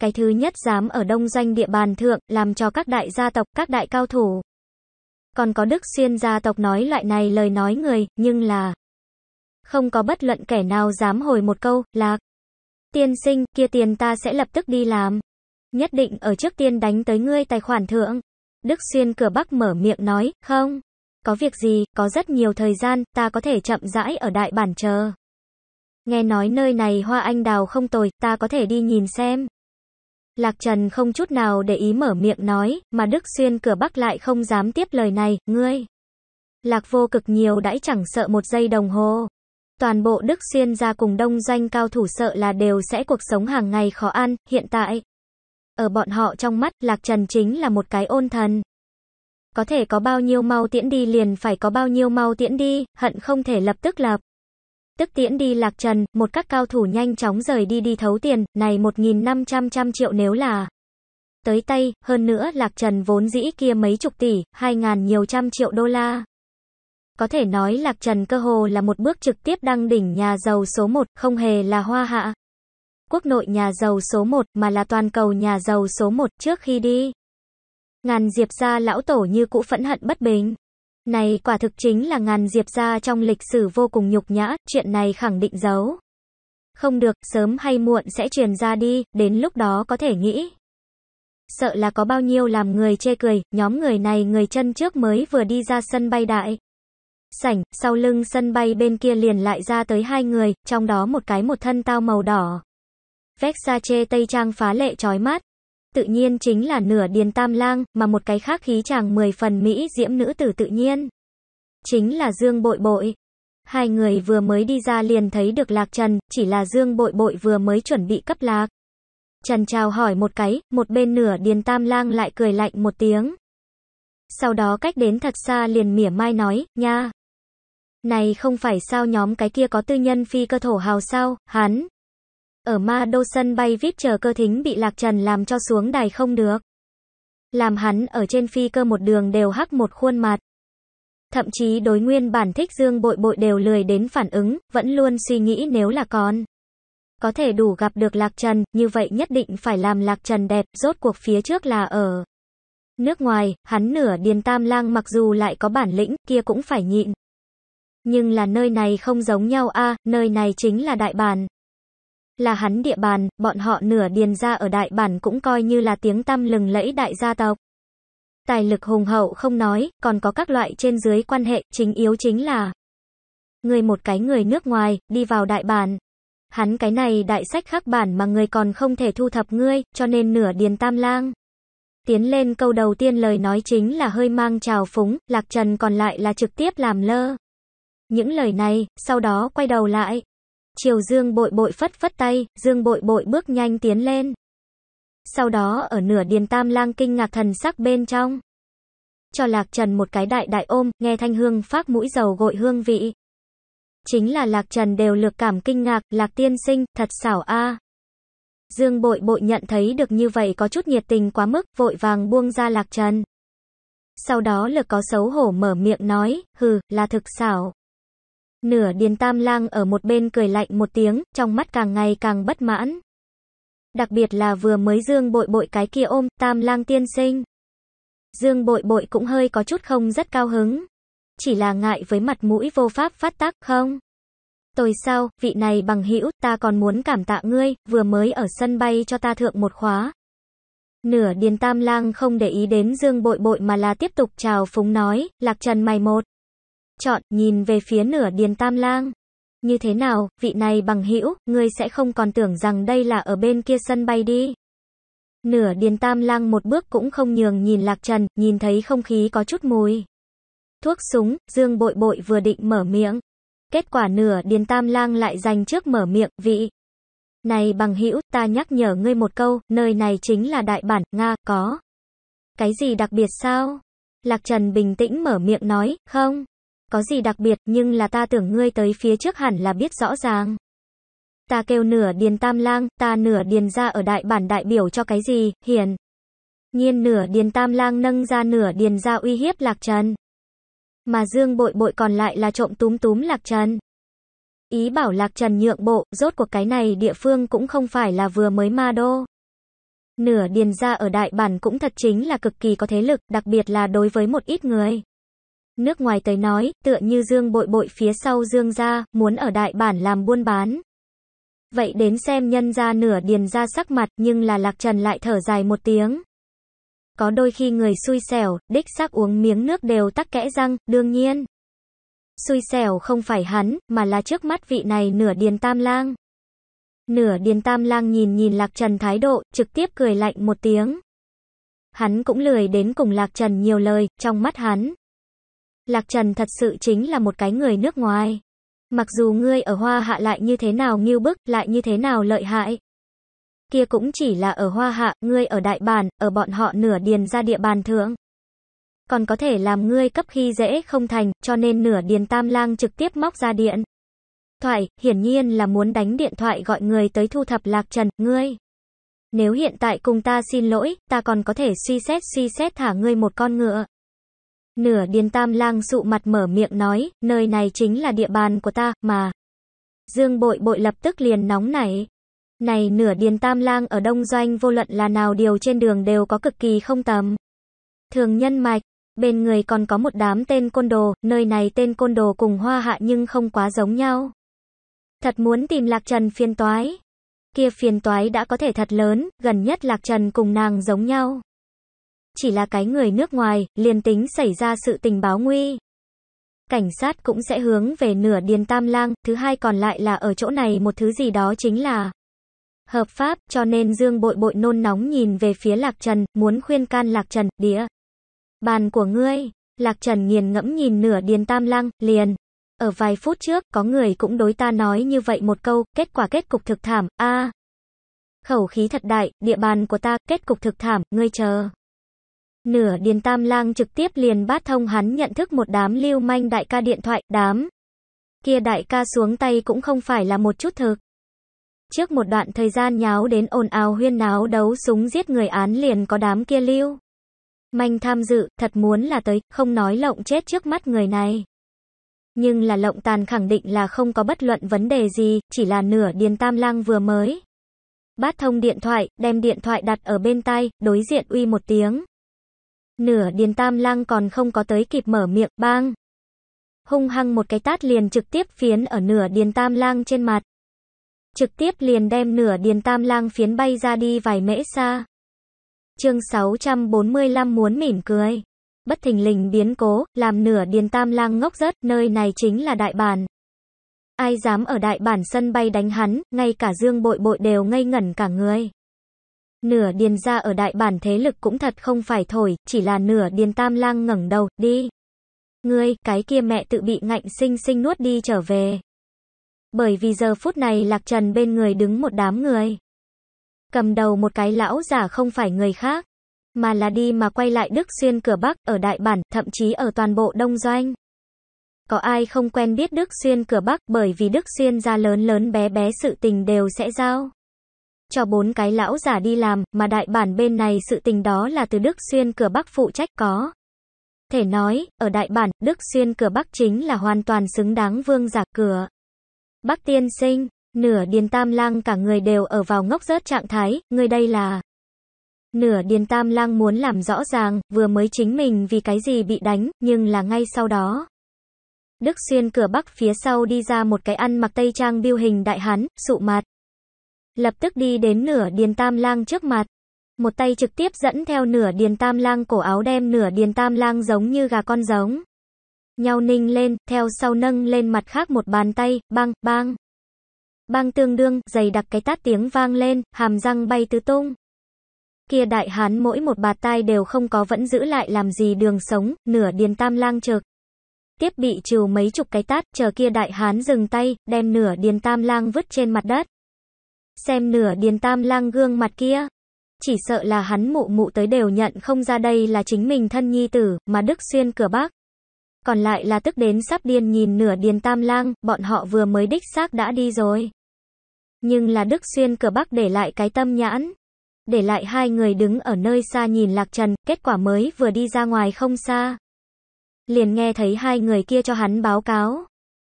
Cái thứ nhất dám ở đông doanh địa bàn thượng, làm cho các đại gia tộc, các đại cao thủ, còn có Đức Xuyên gia tộc nói loại này lời nói người, nhưng là không có bất luận kẻ nào dám hồi một câu, là Tiên sinh, kia tiền ta sẽ lập tức đi làm. Nhất định ở trước tiên đánh tới ngươi tài khoản thượng. Đức Xuyên cửa bắc mở miệng nói, không. Có việc gì, có rất nhiều thời gian, ta có thể chậm rãi ở đại bản chờ. Nghe nói nơi này hoa anh đào không tồi, ta có thể đi nhìn xem. Lạc Trần không chút nào để ý mở miệng nói, mà Đức Xuyên cửa Bắc lại không dám tiếp lời này, ngươi. Lạc vô cực nhiều đãi chẳng sợ một giây đồng hồ. Toàn bộ Đức Xuyên ra cùng đông doanh cao thủ sợ là đều sẽ cuộc sống hàng ngày khó ăn, hiện tại. Ở bọn họ trong mắt, Lạc Trần chính là một cái ôn thần. Có thể có bao nhiêu mau tiễn đi liền phải có bao nhiêu mau tiễn đi, hận không thể lập tức lập. Tức tiễn đi lạc trần, một các cao thủ nhanh chóng rời đi đi thấu tiền, này 1.500 triệu nếu là tới tay, hơn nữa lạc trần vốn dĩ kia mấy chục tỷ, 2.000 nhiều trăm triệu đô la. Có thể nói lạc trần cơ hồ là một bước trực tiếp đăng đỉnh nhà giàu số 1, không hề là hoa hạ. Quốc nội nhà giàu số 1 mà là toàn cầu nhà giàu số 1 trước khi đi. Ngàn diệp ra lão tổ như cũ phẫn hận bất bình. Này quả thực chính là ngàn diệp gia trong lịch sử vô cùng nhục nhã, chuyện này khẳng định giấu. Không được, sớm hay muộn sẽ truyền ra đi, đến lúc đó có thể nghĩ. Sợ là có bao nhiêu làm người chê cười, nhóm người này người chân trước mới vừa đi ra sân bay đại. Sảnh, sau lưng sân bay bên kia liền lại ra tới hai người, trong đó một cái một thân tao màu đỏ. Versace tây trang phá lệ trói mắt, tự nhiên chính là nửa điền tam lang, mà một cái khác khí chàng mười phần Mỹ diễm nữ tử tự nhiên. Chính là Dương Bội Bội. Hai người vừa mới đi ra liền thấy được Lạc Trần, chỉ là Dương Bội Bội vừa mới chuẩn bị cấp Lạc. Trần chào hỏi một cái, một bên nửa điền tam lang lại cười lạnh một tiếng. Sau đó cách đến thật xa liền mỉa mai nói, nha. Này không phải sao nhóm cái kia có tư nhân phi cơ thổ hào sao, hắn, ở ma đô sân bay vip chờ cơ thính bị lạc trần làm cho xuống đài không được. Làm hắn ở trên phi cơ một đường đều hắc một khuôn mặt. Thậm chí đối nguyên bản thích dương bội bội đều lười đến phản ứng, vẫn luôn suy nghĩ nếu là con. Có thể đủ gặp được lạc trần, như vậy nhất định phải làm lạc trần đẹp, rốt cuộc phía trước là ở. Nước ngoài, hắn nửa điền tam lang mặc dù lại có bản lĩnh, kia cũng phải nhịn. Nhưng là nơi này không giống nhau a nơi này chính là đại Bàn là hắn địa bàn, bọn họ nửa điền ra ở đại bản cũng coi như là tiếng tăm lừng lẫy đại gia tộc. Tài lực hùng hậu không nói, còn có các loại trên dưới quan hệ, chính yếu chính là người một cái người nước ngoài, đi vào đại bản. Hắn cái này đại sách khắc bản mà người còn không thể thu thập ngươi, cho nên nửa điền tam lang. Tiến lên câu đầu tiên lời nói chính là hơi mang trào phúng, Lạc Trần còn lại là trực tiếp làm lơ. Những lời này, sau đó quay đầu lại, Chiều Dương bội bội phất phất tay, Dương bội bội bước nhanh tiến lên. Sau đó ở nửa điền tam lang kinh ngạc thần sắc bên trong. Cho Lạc Trần một cái đại đại ôm, nghe thanh hương phát mũi dầu gội hương vị. Chính là Lạc Trần đều lược cảm kinh ngạc, Lạc tiên sinh, thật xảo a. Dương bội bội nhận thấy được như vậy có chút nhiệt tình quá mức, vội vàng buông ra Lạc Trần. Sau đó lực có xấu hổ mở miệng nói, hừ, là thực xảo. Nửa điền tam lang ở một bên cười lạnh một tiếng, trong mắt càng ngày càng bất mãn. Đặc biệt là vừa mới dương bội bội cái kia ôm, tam lang tiên sinh. Dương bội bội cũng hơi có chút không rất cao hứng. Chỉ là ngại với mặt mũi vô pháp phát tác không? Tồi sao, vị này bằng hữu ta còn muốn cảm tạ ngươi, vừa mới ở sân bay cho ta thượng một khóa. Nửa điền tam lang không để ý đến dương bội bội mà là tiếp tục chào phúng nói, lạc trần mày một chọn, nhìn về phía nửa điền tam lang. Như thế nào, vị này bằng hữu, ngươi sẽ không còn tưởng rằng đây là ở bên kia sân bay đi. Nửa điền tam lang một bước cũng không nhường nhìn lạc trần, nhìn thấy không khí có chút mùi. Thuốc súng, dương bội bội vừa định mở miệng. Kết quả nửa điền tam lang lại giành trước mở miệng, vị. Này bằng hữu ta nhắc nhở ngươi một câu, nơi này chính là đại bản, Nga, có. Cái gì đặc biệt sao? Lạc Trần bình tĩnh mở miệng nói, không có gì đặc biệt, nhưng là ta tưởng ngươi tới phía trước hẳn là biết rõ ràng. Ta kêu nửa điền tam lang, ta nửa điền ra ở đại bản đại biểu cho cái gì, hiền. Nhiên nửa điền tam lang nâng ra nửa điền ra uy hiếp lạc trần. Mà dương bội bội còn lại là trộm túm túm lạc trần. Ý bảo lạc trần nhượng bộ, rốt cuộc cái này địa phương cũng không phải là vừa mới ma đô. Nửa điền ra ở đại bản cũng thật chính là cực kỳ có thế lực, đặc biệt là đối với một ít người nước ngoài tới nói, tựa như Dương bội bội phía sau Dương gia, muốn ở đại bản làm buôn bán. Vậy đến xem nhân ra nửa điền ra sắc mặt, nhưng là Lạc Trần lại thở dài một tiếng. Có đôi khi người xui xẻo, đích xác uống miếng nước đều tắc kẽ răng, đương nhiên. Xui xẻo không phải hắn, mà là trước mắt vị này nửa điền tam lang. Nửa điền tam lang nhìn nhìn Lạc Trần thái độ, trực tiếp cười lạnh một tiếng. Hắn cũng lười đến cùng Lạc Trần nhiều lời, trong mắt hắn. Lạc Trần thật sự chính là một cái người nước ngoài. Mặc dù ngươi ở hoa hạ lại như thế nào nghiêu bức, lại như thế nào lợi hại. Kia cũng chỉ là ở hoa hạ, ngươi ở đại bản, ở bọn họ nửa điền ra địa bàn thượng. Còn có thể làm ngươi cấp khi dễ không thành, cho nên nửa điền tam lang trực tiếp móc ra điện. Thoại, hiển nhiên là muốn đánh điện thoại gọi người tới thu thập lạc trần, ngươi. Nếu hiện tại cùng ta xin lỗi, ta còn có thể suy xét suy xét thả ngươi một con ngựa. Nửa Điền tam lang sụ mặt mở miệng nói, nơi này chính là địa bàn của ta, mà. Dương bội bội lập tức liền nóng nảy. Này nửa điền tam lang ở đông doanh vô luận là nào điều trên đường đều có cực kỳ không tầm. Thường nhân mạch, bên người còn có một đám tên côn đồ, nơi này tên côn đồ cùng hoa hạ nhưng không quá giống nhau. Thật muốn tìm lạc trần phiên toái. Kia phiền toái đã có thể thật lớn, gần nhất lạc trần cùng nàng giống nhau chỉ là cái người nước ngoài, liền tính xảy ra sự tình báo nguy. Cảnh sát cũng sẽ hướng về nửa điền tam lang, thứ hai còn lại là ở chỗ này một thứ gì đó chính là hợp pháp, cho nên Dương bội bội nôn nóng nhìn về phía Lạc Trần, muốn khuyên can Lạc Trần, đĩa. Bàn của ngươi, Lạc Trần nghiền ngẫm nhìn nửa điền tam lang, liền. Ở vài phút trước, có người cũng đối ta nói như vậy một câu, kết quả kết cục thực thảm, a Khẩu khí thật đại, địa bàn của ta, kết cục thực thảm, ngươi chờ. Nửa điền tam lang trực tiếp liền bát thông hắn nhận thức một đám lưu manh đại ca điện thoại, đám. Kia đại ca xuống tay cũng không phải là một chút thực. Trước một đoạn thời gian nháo đến ồn ào huyên náo đấu súng giết người án liền có đám kia lưu. Manh tham dự, thật muốn là tới, không nói lộng chết trước mắt người này. Nhưng là lộng tàn khẳng định là không có bất luận vấn đề gì, chỉ là nửa điền tam lang vừa mới. Bát thông điện thoại, đem điện thoại đặt ở bên tay đối diện uy một tiếng nửa điền tam lang còn không có tới kịp mở miệng, bang. Hung hăng một cái tát liền trực tiếp phiến ở nửa điền tam lang trên mặt. Trực tiếp liền đem nửa điền tam lang phiến bay ra đi vài mễ xa. Chương 645 muốn mỉm cười. Bất thình lình biến cố, làm nửa điền tam lang ngốc rớt, nơi này chính là đại bản. Ai dám ở đại bản sân bay đánh hắn, ngay cả dương bội bội đều ngây ngẩn cả người. Nửa điền ra ở đại bản thế lực cũng thật không phải thổi, chỉ là nửa điền tam lang ngẩng đầu, đi. Ngươi, cái kia mẹ tự bị ngạnh sinh sinh nuốt đi trở về. Bởi vì giờ phút này lạc trần bên người đứng một đám người. Cầm đầu một cái lão giả không phải người khác, mà là đi mà quay lại Đức Xuyên cửa Bắc ở đại bản, thậm chí ở toàn bộ Đông Doanh. Có ai không quen biết Đức Xuyên cửa Bắc bởi vì Đức Xuyên ra lớn lớn bé bé sự tình đều sẽ giao cho bốn cái lão giả đi làm, mà đại bản bên này sự tình đó là từ Đức Xuyên cửa Bắc phụ trách có. Thể nói, ở đại bản, Đức Xuyên cửa Bắc chính là hoàn toàn xứng đáng vương giả cửa. Bắc tiên sinh, nửa điền tam lang cả người đều ở vào ngốc rớt trạng thái, người đây là... Nửa điền tam lang muốn làm rõ ràng, vừa mới chính mình vì cái gì bị đánh, nhưng là ngay sau đó. Đức xuyên cửa bắc phía sau đi ra một cái ăn mặc tây trang biêu hình đại hán, sụ mặt lập tức đi đến nửa điền tam lang trước mặt. Một tay trực tiếp dẫn theo nửa điền tam lang cổ áo đem nửa điền tam lang giống như gà con giống. Nhau ninh lên, theo sau nâng lên mặt khác một bàn tay, băng băng băng tương đương, dày đặc cái tát tiếng vang lên, hàm răng bay tứ tung. Kia đại hán mỗi một bạt tai đều không có vẫn giữ lại làm gì đường sống, nửa điền tam lang trực tiếp bị trừ mấy chục cái tát, chờ kia đại hán dừng tay, đem nửa điền tam lang vứt trên mặt đất xem nửa điền tam lang gương mặt kia. Chỉ sợ là hắn mụ mụ tới đều nhận không ra đây là chính mình thân nhi tử, mà Đức Xuyên cửa bác. Còn lại là tức đến sắp điên nhìn nửa điền tam lang, bọn họ vừa mới đích xác đã đi rồi. Nhưng là Đức Xuyên cửa bắc để lại cái tâm nhãn. Để lại hai người đứng ở nơi xa nhìn Lạc Trần, kết quả mới vừa đi ra ngoài không xa. Liền nghe thấy hai người kia cho hắn báo cáo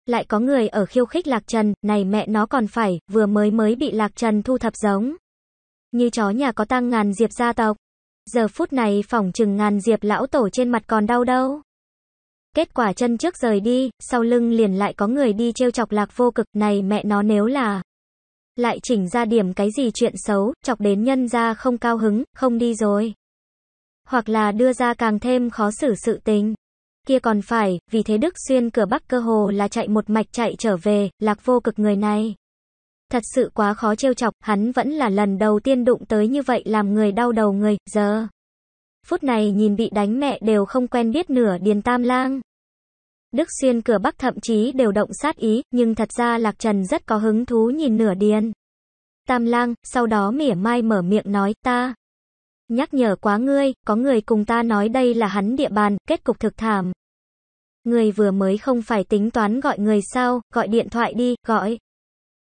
lại có người ở khiêu khích Lạc Trần, này mẹ nó còn phải, vừa mới mới bị Lạc Trần thu thập giống. Như chó nhà có tăng ngàn diệp gia tộc. Giờ phút này phỏng chừng ngàn diệp lão tổ trên mặt còn đau đâu. Kết quả chân trước rời đi, sau lưng liền lại có người đi trêu chọc lạc vô cực, này mẹ nó nếu là lại chỉnh ra điểm cái gì chuyện xấu, chọc đến nhân ra không cao hứng, không đi rồi. Hoặc là đưa ra càng thêm khó xử sự tình kia còn phải, vì thế Đức Xuyên cửa Bắc cơ hồ là chạy một mạch chạy trở về, lạc vô cực người này. Thật sự quá khó trêu chọc, hắn vẫn là lần đầu tiên đụng tới như vậy làm người đau đầu người, giờ. Phút này nhìn bị đánh mẹ đều không quen biết nửa điền tam lang. Đức Xuyên cửa Bắc thậm chí đều động sát ý, nhưng thật ra Lạc Trần rất có hứng thú nhìn nửa điền. Tam lang, sau đó mỉa mai mở miệng nói ta. Nhắc nhở quá ngươi, có người cùng ta nói đây là hắn địa bàn, kết cục thực thảm. Người vừa mới không phải tính toán gọi người sao, gọi điện thoại đi, gọi.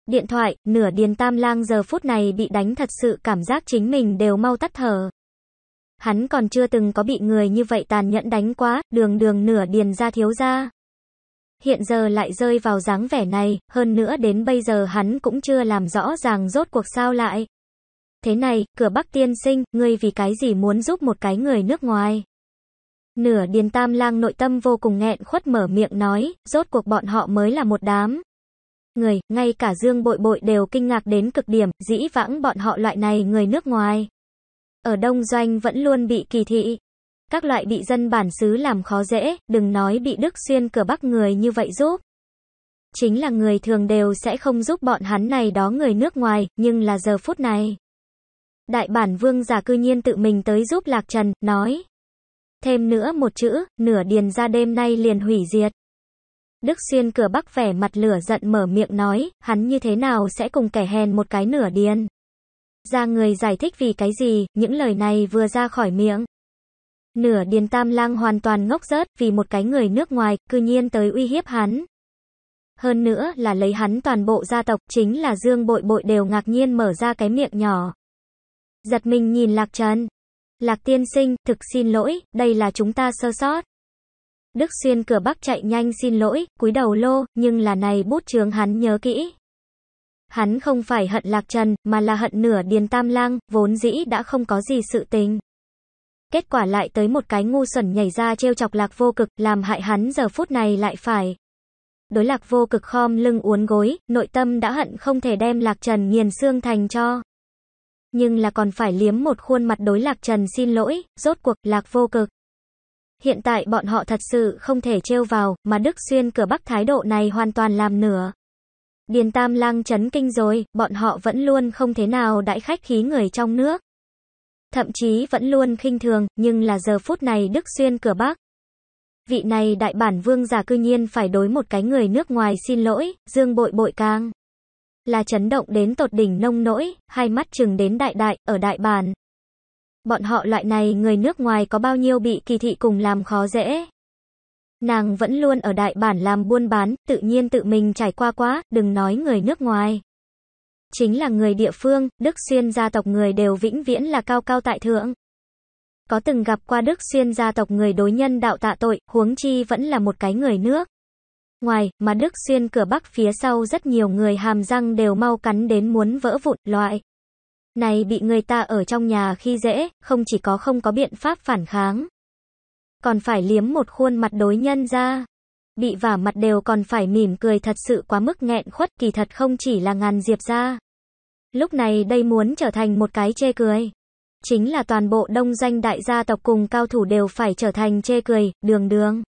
Điện thoại, nửa điền tam lang giờ phút này bị đánh thật sự cảm giác chính mình đều mau tắt thở. Hắn còn chưa từng có bị người như vậy tàn nhẫn đánh quá, đường đường nửa điền ra thiếu ra. Hiện giờ lại rơi vào dáng vẻ này, hơn nữa đến bây giờ hắn cũng chưa làm rõ ràng rốt cuộc sao lại. Thế này, cửa Bắc tiên sinh, ngươi vì cái gì muốn giúp một cái người nước ngoài? Nửa điền tam lang nội tâm vô cùng nghẹn khuất mở miệng nói, rốt cuộc bọn họ mới là một đám. Người, ngay cả dương bội bội đều kinh ngạc đến cực điểm, dĩ vãng bọn họ loại này người nước ngoài. Ở Đông Doanh vẫn luôn bị kỳ thị. Các loại bị dân bản xứ làm khó dễ, đừng nói bị Đức xuyên cửa Bắc người như vậy giúp. Chính là người thường đều sẽ không giúp bọn hắn này đó người nước ngoài, nhưng là giờ phút này đại bản vương già cư nhiên tự mình tới giúp Lạc Trần, nói. Thêm nữa một chữ, nửa điền ra đêm nay liền hủy diệt. Đức Xuyên cửa bắc vẻ mặt lửa giận mở miệng nói, hắn như thế nào sẽ cùng kẻ hèn một cái nửa điền Ra người giải thích vì cái gì, những lời này vừa ra khỏi miệng. Nửa điền tam lang hoàn toàn ngốc rớt vì một cái người nước ngoài, cư nhiên tới uy hiếp hắn. Hơn nữa là lấy hắn toàn bộ gia tộc, chính là dương bội bội đều ngạc nhiên mở ra cái miệng nhỏ. Giật mình nhìn Lạc Trần. Lạc tiên sinh, thực xin lỗi, đây là chúng ta sơ sót. Đức Xuyên cửa bắc chạy nhanh xin lỗi, cúi đầu lô, nhưng là này bút trường hắn nhớ kỹ. Hắn không phải hận Lạc Trần, mà là hận nửa Điền Tam Lang, vốn dĩ đã không có gì sự tình. Kết quả lại tới một cái ngu xuẩn nhảy ra trêu chọc Lạc vô cực, làm hại hắn giờ phút này lại phải. Đối Lạc vô cực khom lưng uốn gối, nội tâm đã hận không thể đem Lạc Trần nghiền xương thành cho nhưng là còn phải liếm một khuôn mặt đối lạc trần xin lỗi, rốt cuộc, lạc vô cực. Hiện tại bọn họ thật sự không thể trêu vào, mà Đức Xuyên cửa bắc thái độ này hoàn toàn làm nửa. Điền Tam Lang chấn kinh rồi, bọn họ vẫn luôn không thế nào đãi khách khí người trong nước. Thậm chí vẫn luôn khinh thường, nhưng là giờ phút này Đức Xuyên cửa bắc. Vị này đại bản vương giả cư nhiên phải đối một cái người nước ngoài xin lỗi, dương bội bội càng là chấn động đến tột đỉnh nông nỗi, hai mắt chừng đến đại đại, ở đại bàn. Bọn họ loại này người nước ngoài có bao nhiêu bị kỳ thị cùng làm khó dễ. Nàng vẫn luôn ở đại bản làm buôn bán, tự nhiên tự mình trải qua quá, đừng nói người nước ngoài. Chính là người địa phương, Đức Xuyên gia tộc người đều vĩnh viễn là cao cao tại thượng. Có từng gặp qua Đức Xuyên gia tộc người đối nhân đạo tạ tội, huống chi vẫn là một cái người nước ngoài, mà Đức xuyên cửa bắc phía sau rất nhiều người hàm răng đều mau cắn đến muốn vỡ vụn, loại. Này bị người ta ở trong nhà khi dễ, không chỉ có không có biện pháp phản kháng. Còn phải liếm một khuôn mặt đối nhân ra. Bị vả mặt đều còn phải mỉm cười thật sự quá mức nghẹn khuất kỳ thật không chỉ là ngàn diệp ra. Lúc này đây muốn trở thành một cái chê cười. Chính là toàn bộ đông danh đại gia tộc cùng cao thủ đều phải trở thành chê cười, đường đường.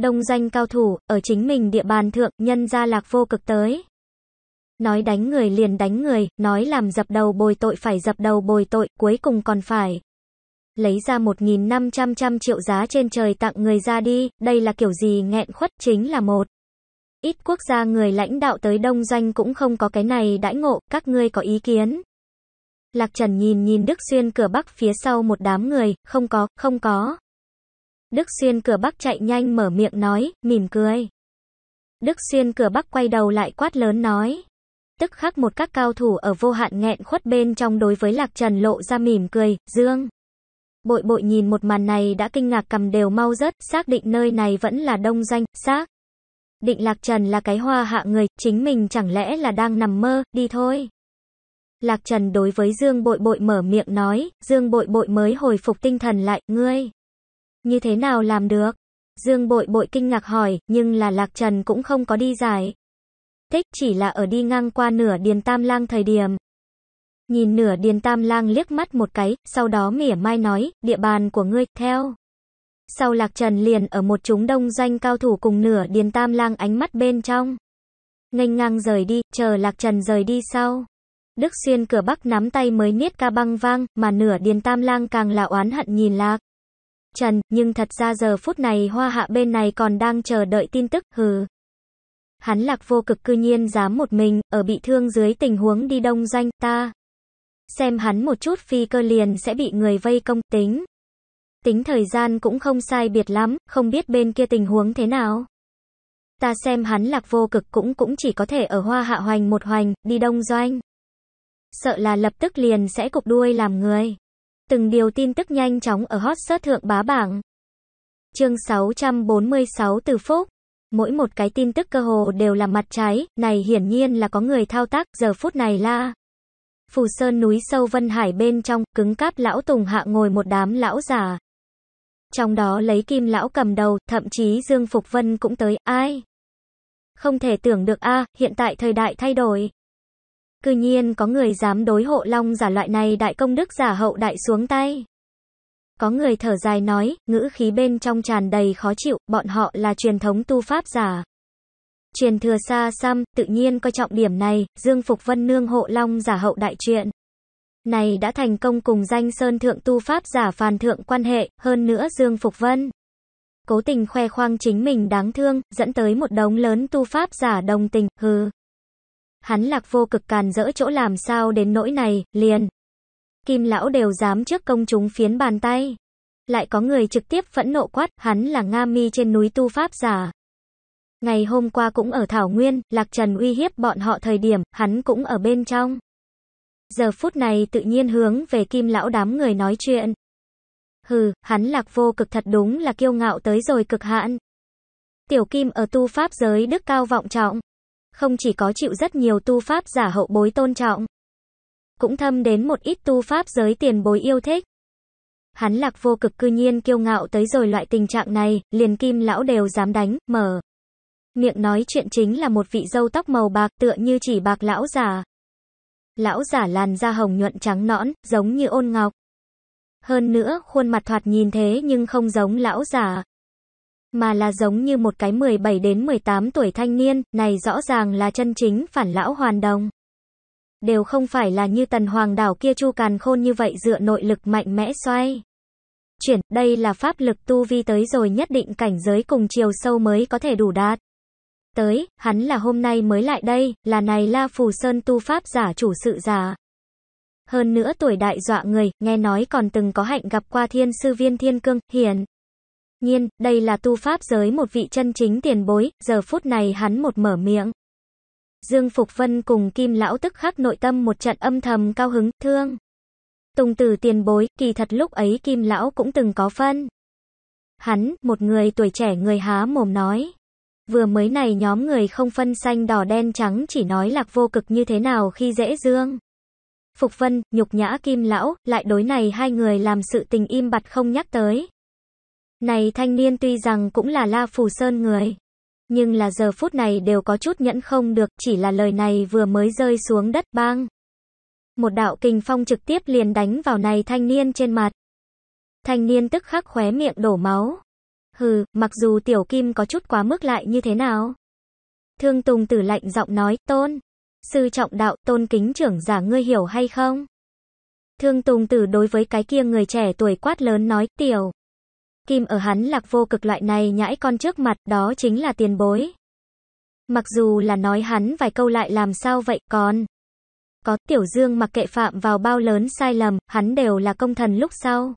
Đông danh cao thủ, ở chính mình địa bàn thượng, nhân gia lạc vô cực tới. Nói đánh người liền đánh người, nói làm dập đầu bồi tội phải dập đầu bồi tội, cuối cùng còn phải. Lấy ra 1.500 trăm triệu giá trên trời tặng người ra đi, đây là kiểu gì nghẹn khuất chính là một. Ít quốc gia người lãnh đạo tới đông doanh cũng không có cái này đãi ngộ, các ngươi có ý kiến. Lạc Trần nhìn nhìn Đức Xuyên cửa bắc phía sau một đám người, không có, không có. Đức xuyên cửa bắc chạy nhanh mở miệng nói, mỉm cười. Đức xuyên cửa bắc quay đầu lại quát lớn nói. Tức khắc một các cao thủ ở vô hạn nghẹn khuất bên trong đối với lạc trần lộ ra mỉm cười, dương. Bội bội nhìn một màn này đã kinh ngạc cầm đều mau rớt, xác định nơi này vẫn là đông danh, xác. Định lạc trần là cái hoa hạ người, chính mình chẳng lẽ là đang nằm mơ, đi thôi. Lạc Trần đối với Dương Bội Bội mở miệng nói, Dương Bội Bội mới hồi phục tinh thần lại, ngươi. Như thế nào làm được? Dương bội bội kinh ngạc hỏi, nhưng là Lạc Trần cũng không có đi giải. Thích chỉ là ở đi ngang qua nửa điền tam lang thời điểm. Nhìn nửa điền tam lang liếc mắt một cái, sau đó mỉa mai nói, địa bàn của ngươi, theo. Sau Lạc Trần liền ở một chúng đông doanh cao thủ cùng nửa điền tam lang ánh mắt bên trong. Ngành ngang rời đi, chờ Lạc Trần rời đi sau. Đức Xuyên cửa bắc nắm tay mới niết ca băng vang, mà nửa điền tam lang càng là oán hận nhìn Lạc trần, nhưng thật ra giờ phút này hoa hạ bên này còn đang chờ đợi tin tức, hừ. Hắn lạc vô cực cư nhiên dám một mình, ở bị thương dưới tình huống đi đông doanh, ta. Xem hắn một chút phi cơ liền sẽ bị người vây công tính. Tính thời gian cũng không sai biệt lắm, không biết bên kia tình huống thế nào. Ta xem hắn lạc vô cực cũng cũng chỉ có thể ở hoa hạ hoành một hoành, đi đông doanh. Sợ là lập tức liền sẽ cục đuôi làm người. Từng điều tin tức nhanh chóng ở hot search thượng bá bảng. Chương 646 Từ Phúc Mỗi một cái tin tức cơ hồ đều là mặt trái, này hiển nhiên là có người thao tác, giờ phút này là Phù Sơn núi sâu Vân Hải bên trong, cứng cáp lão Tùng Hạ ngồi một đám lão già. Trong đó lấy kim lão cầm đầu, thậm chí Dương Phục Vân cũng tới, ai? Không thể tưởng được a à, hiện tại thời đại thay đổi. Cư nhiên có người dám đối hộ long giả loại này đại công đức giả hậu đại xuống tay. Có người thở dài nói, ngữ khí bên trong tràn đầy khó chịu, bọn họ là truyền thống tu pháp giả. Truyền thừa xa xăm, tự nhiên coi trọng điểm này, Dương Phục Vân nương hộ long giả hậu đại chuyện Này đã thành công cùng danh sơn thượng tu pháp giả phàn thượng quan hệ, hơn nữa Dương Phục Vân. Cố tình khoe khoang chính mình đáng thương, dẫn tới một đống lớn tu pháp giả đồng tình, hừ hắn lạc vô cực càn dỡ chỗ làm sao đến nỗi này, liền. Kim lão đều dám trước công chúng phiến bàn tay. Lại có người trực tiếp phẫn nộ quát, hắn là Nga mi trên núi tu pháp giả. Ngày hôm qua cũng ở Thảo Nguyên, Lạc Trần uy hiếp bọn họ thời điểm, hắn cũng ở bên trong. Giờ phút này tự nhiên hướng về kim lão đám người nói chuyện. Hừ, hắn lạc vô cực thật đúng là kiêu ngạo tới rồi cực hạn. Tiểu kim ở tu pháp giới đức cao vọng trọng không chỉ có chịu rất nhiều tu pháp giả hậu bối tôn trọng, cũng thâm đến một ít tu pháp giới tiền bối yêu thích. Hắn lạc vô cực cư nhiên kiêu ngạo tới rồi loại tình trạng này, liền kim lão đều dám đánh, mở. Miệng nói chuyện chính là một vị dâu tóc màu bạc tựa như chỉ bạc lão giả. Lão giả làn da hồng nhuận trắng nõn, giống như ôn ngọc. Hơn nữa, khuôn mặt thoạt nhìn thế nhưng không giống lão giả, mà là giống như một cái 17 đến 18 tuổi thanh niên, này rõ ràng là chân chính phản lão hoàn đồng. Đều không phải là như tần hoàng đảo kia chu càn khôn như vậy dựa nội lực mạnh mẽ xoay. Chuyển, đây là pháp lực tu vi tới rồi nhất định cảnh giới cùng chiều sâu mới có thể đủ đạt. Tới, hắn là hôm nay mới lại đây, là này La Phù Sơn tu pháp giả chủ sự giả. Hơn nữa tuổi đại dọa người, nghe nói còn từng có hạnh gặp qua thiên sư viên thiên cương, hiền nhiên, đây là tu pháp giới một vị chân chính tiền bối, giờ phút này hắn một mở miệng. Dương Phục Vân cùng Kim Lão tức khắc nội tâm một trận âm thầm cao hứng, thương. Tùng tử tiền bối, kỳ thật lúc ấy Kim Lão cũng từng có phân. Hắn, một người tuổi trẻ người há mồm nói. Vừa mới này nhóm người không phân xanh đỏ đen trắng chỉ nói lạc vô cực như thế nào khi dễ dương. Phục Vân, nhục nhã Kim Lão, lại đối này hai người làm sự tình im bặt không nhắc tới. Này thanh niên tuy rằng cũng là La Phù Sơn người, nhưng là giờ phút này đều có chút nhẫn không được, chỉ là lời này vừa mới rơi xuống đất bang. Một đạo kình phong trực tiếp liền đánh vào này thanh niên trên mặt. Thanh niên tức khắc khóe miệng đổ máu. Hừ, mặc dù tiểu kim có chút quá mức lại như thế nào. Thương Tùng tử lạnh giọng nói, tôn. Sư trọng đạo, tôn kính trưởng giả ngươi hiểu hay không? Thương Tùng tử đối với cái kia người trẻ tuổi quát lớn nói, tiểu kim ở hắn lạc vô cực loại này nhãi con trước mặt, đó chính là tiền bối. Mặc dù là nói hắn vài câu lại làm sao vậy, còn có tiểu dương mặc kệ phạm vào bao lớn sai lầm, hắn đều là công thần lúc sau.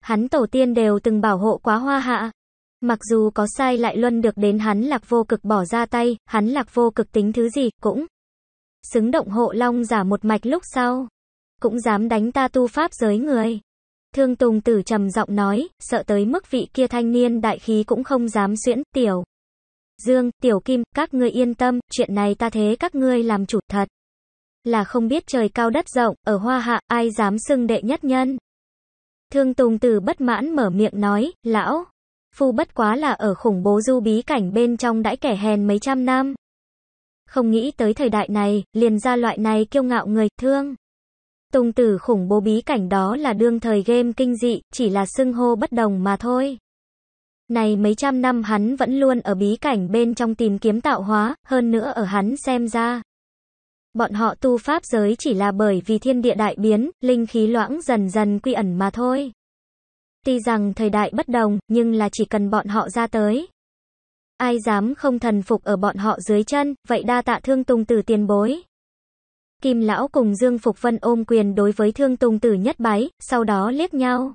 Hắn tổ tiên đều từng bảo hộ quá hoa hạ. Mặc dù có sai lại luân được đến hắn lạc vô cực bỏ ra tay, hắn lạc vô cực tính thứ gì, cũng xứng động hộ long giả một mạch lúc sau. Cũng dám đánh ta tu pháp giới người. Thương Tùng Tử trầm giọng nói, sợ tới mức vị kia thanh niên đại khí cũng không dám xuyễn, tiểu. Dương, tiểu kim, các ngươi yên tâm, chuyện này ta thế các ngươi làm chủ thật. Là không biết trời cao đất rộng, ở hoa hạ, ai dám xưng đệ nhất nhân. Thương Tùng Tử bất mãn mở miệng nói, lão, phu bất quá là ở khủng bố du bí cảnh bên trong đãi kẻ hèn mấy trăm năm. Không nghĩ tới thời đại này, liền ra loại này kiêu ngạo người, thương. Tùng tử khủng bố bí cảnh đó là đương thời game kinh dị, chỉ là xưng hô bất đồng mà thôi. Này mấy trăm năm hắn vẫn luôn ở bí cảnh bên trong tìm kiếm tạo hóa, hơn nữa ở hắn xem ra. Bọn họ tu pháp giới chỉ là bởi vì thiên địa đại biến, linh khí loãng dần dần quy ẩn mà thôi. Tuy rằng thời đại bất đồng, nhưng là chỉ cần bọn họ ra tới. Ai dám không thần phục ở bọn họ dưới chân, vậy đa tạ thương tùng từ tiền bối. Kim Lão cùng Dương Phục Vân ôm quyền đối với Thương Tùng Tử nhất bái, sau đó liếc nhau.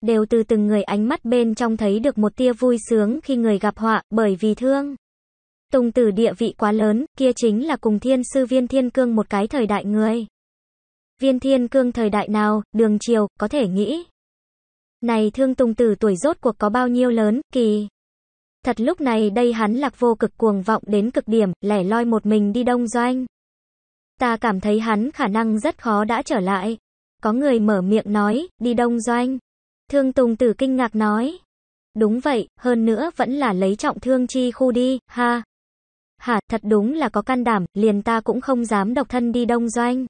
Đều từ từng người ánh mắt bên trong thấy được một tia vui sướng khi người gặp họa, bởi vì Thương. Tùng Tử địa vị quá lớn, kia chính là cùng thiên sư viên thiên cương một cái thời đại người. Viên thiên cương thời đại nào, đường chiều, có thể nghĩ. Này Thương Tùng Tử tuổi rốt cuộc có bao nhiêu lớn, kỳ. Thật lúc này đây hắn lạc vô cực cuồng vọng đến cực điểm, lẻ loi một mình đi đông doanh. Ta cảm thấy hắn khả năng rất khó đã trở lại. Có người mở miệng nói, đi đông doanh. Thương Tùng Tử kinh ngạc nói. Đúng vậy, hơn nữa vẫn là lấy trọng thương chi khu đi, ha. Hả, thật đúng là có can đảm, liền ta cũng không dám độc thân đi đông doanh.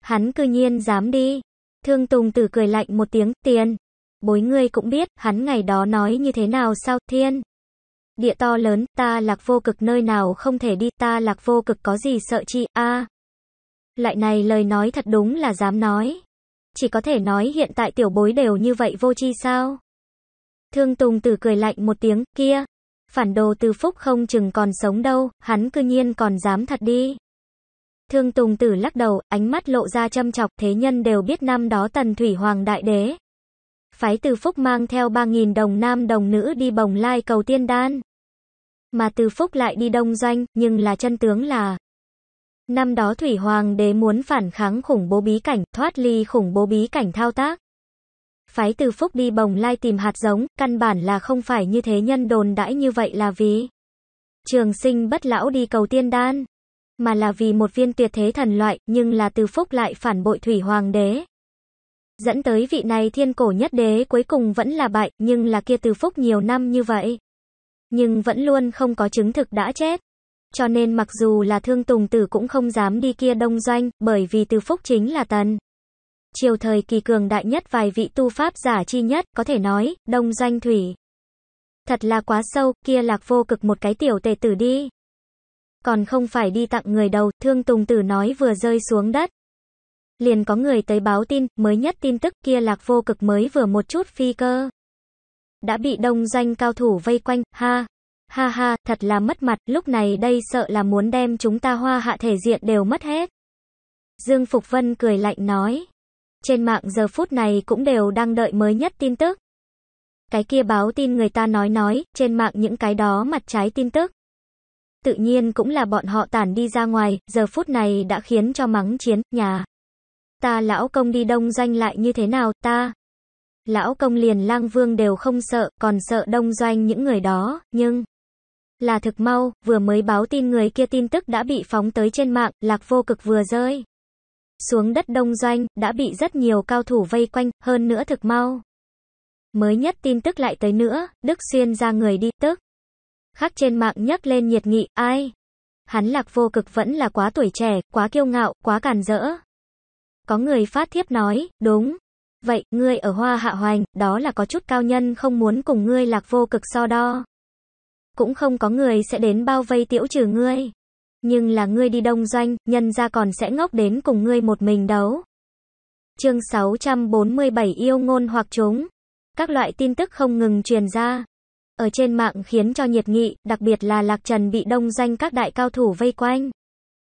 Hắn cư nhiên dám đi. Thương Tùng Tử cười lạnh một tiếng, tiền. Bối ngươi cũng biết, hắn ngày đó nói như thế nào sao, thiên địa to lớn, ta lạc vô cực nơi nào không thể đi, ta lạc vô cực có gì sợ chi, a Lại này lời nói thật đúng là dám nói. Chỉ có thể nói hiện tại tiểu bối đều như vậy vô chi sao? Thương Tùng Tử cười lạnh một tiếng, kia. Phản đồ từ phúc không chừng còn sống đâu, hắn cư nhiên còn dám thật đi. Thương Tùng Tử lắc đầu, ánh mắt lộ ra châm chọc, thế nhân đều biết năm đó tần thủy hoàng đại đế. Phái từ phúc mang theo 3.000 đồng nam đồng nữ đi bồng lai cầu tiên đan. Mà Từ Phúc lại đi đông doanh, nhưng là chân tướng là Năm đó Thủy Hoàng đế muốn phản kháng khủng bố bí cảnh, thoát ly khủng bố bí cảnh thao tác. Phái Từ Phúc đi bồng lai tìm hạt giống, căn bản là không phải như thế nhân đồn đãi như vậy là vì trường sinh bất lão đi cầu tiên đan, mà là vì một viên tuyệt thế thần loại, nhưng là Từ Phúc lại phản bội Thủy Hoàng đế. Dẫn tới vị này thiên cổ nhất đế cuối cùng vẫn là bại, nhưng là kia Từ Phúc nhiều năm như vậy nhưng vẫn luôn không có chứng thực đã chết. Cho nên mặc dù là thương tùng tử cũng không dám đi kia đông doanh, bởi vì từ phúc chính là tần. Chiều thời kỳ cường đại nhất vài vị tu pháp giả chi nhất, có thể nói, đông doanh thủy. Thật là quá sâu, kia lạc vô cực một cái tiểu tề tử đi. Còn không phải đi tặng người đầu, thương tùng tử nói vừa rơi xuống đất. Liền có người tới báo tin, mới nhất tin tức kia lạc vô cực mới vừa một chút phi cơ đã bị đông danh cao thủ vây quanh, ha. Ha ha, thật là mất mặt, lúc này đây sợ là muốn đem chúng ta hoa hạ thể diện đều mất hết. Dương Phục Vân cười lạnh nói. Trên mạng giờ phút này cũng đều đang đợi mới nhất tin tức. Cái kia báo tin người ta nói nói, trên mạng những cái đó mặt trái tin tức. Tự nhiên cũng là bọn họ tản đi ra ngoài, giờ phút này đã khiến cho mắng chiến, nhà. Ta lão công đi đông danh lại như thế nào, ta, lão công liền lang vương đều không sợ, còn sợ đông doanh những người đó, nhưng là thực mau, vừa mới báo tin người kia tin tức đã bị phóng tới trên mạng, lạc vô cực vừa rơi. Xuống đất đông doanh, đã bị rất nhiều cao thủ vây quanh, hơn nữa thực mau. Mới nhất tin tức lại tới nữa, Đức Xuyên ra người đi tức. khác trên mạng nhấc lên nhiệt nghị, ai? Hắn lạc vô cực vẫn là quá tuổi trẻ, quá kiêu ngạo, quá càn rỡ. Có người phát thiếp nói, đúng, Vậy, ngươi ở hoa hạ hoành, đó là có chút cao nhân không muốn cùng ngươi lạc vô cực so đo. Cũng không có người sẽ đến bao vây tiễu trừ ngươi. Nhưng là ngươi đi đông doanh, nhân ra còn sẽ ngốc đến cùng ngươi một mình đấu. Chương 647 yêu ngôn hoặc chúng. Các loại tin tức không ngừng truyền ra. Ở trên mạng khiến cho nhiệt nghị, đặc biệt là Lạc Trần bị đông doanh các đại cao thủ vây quanh.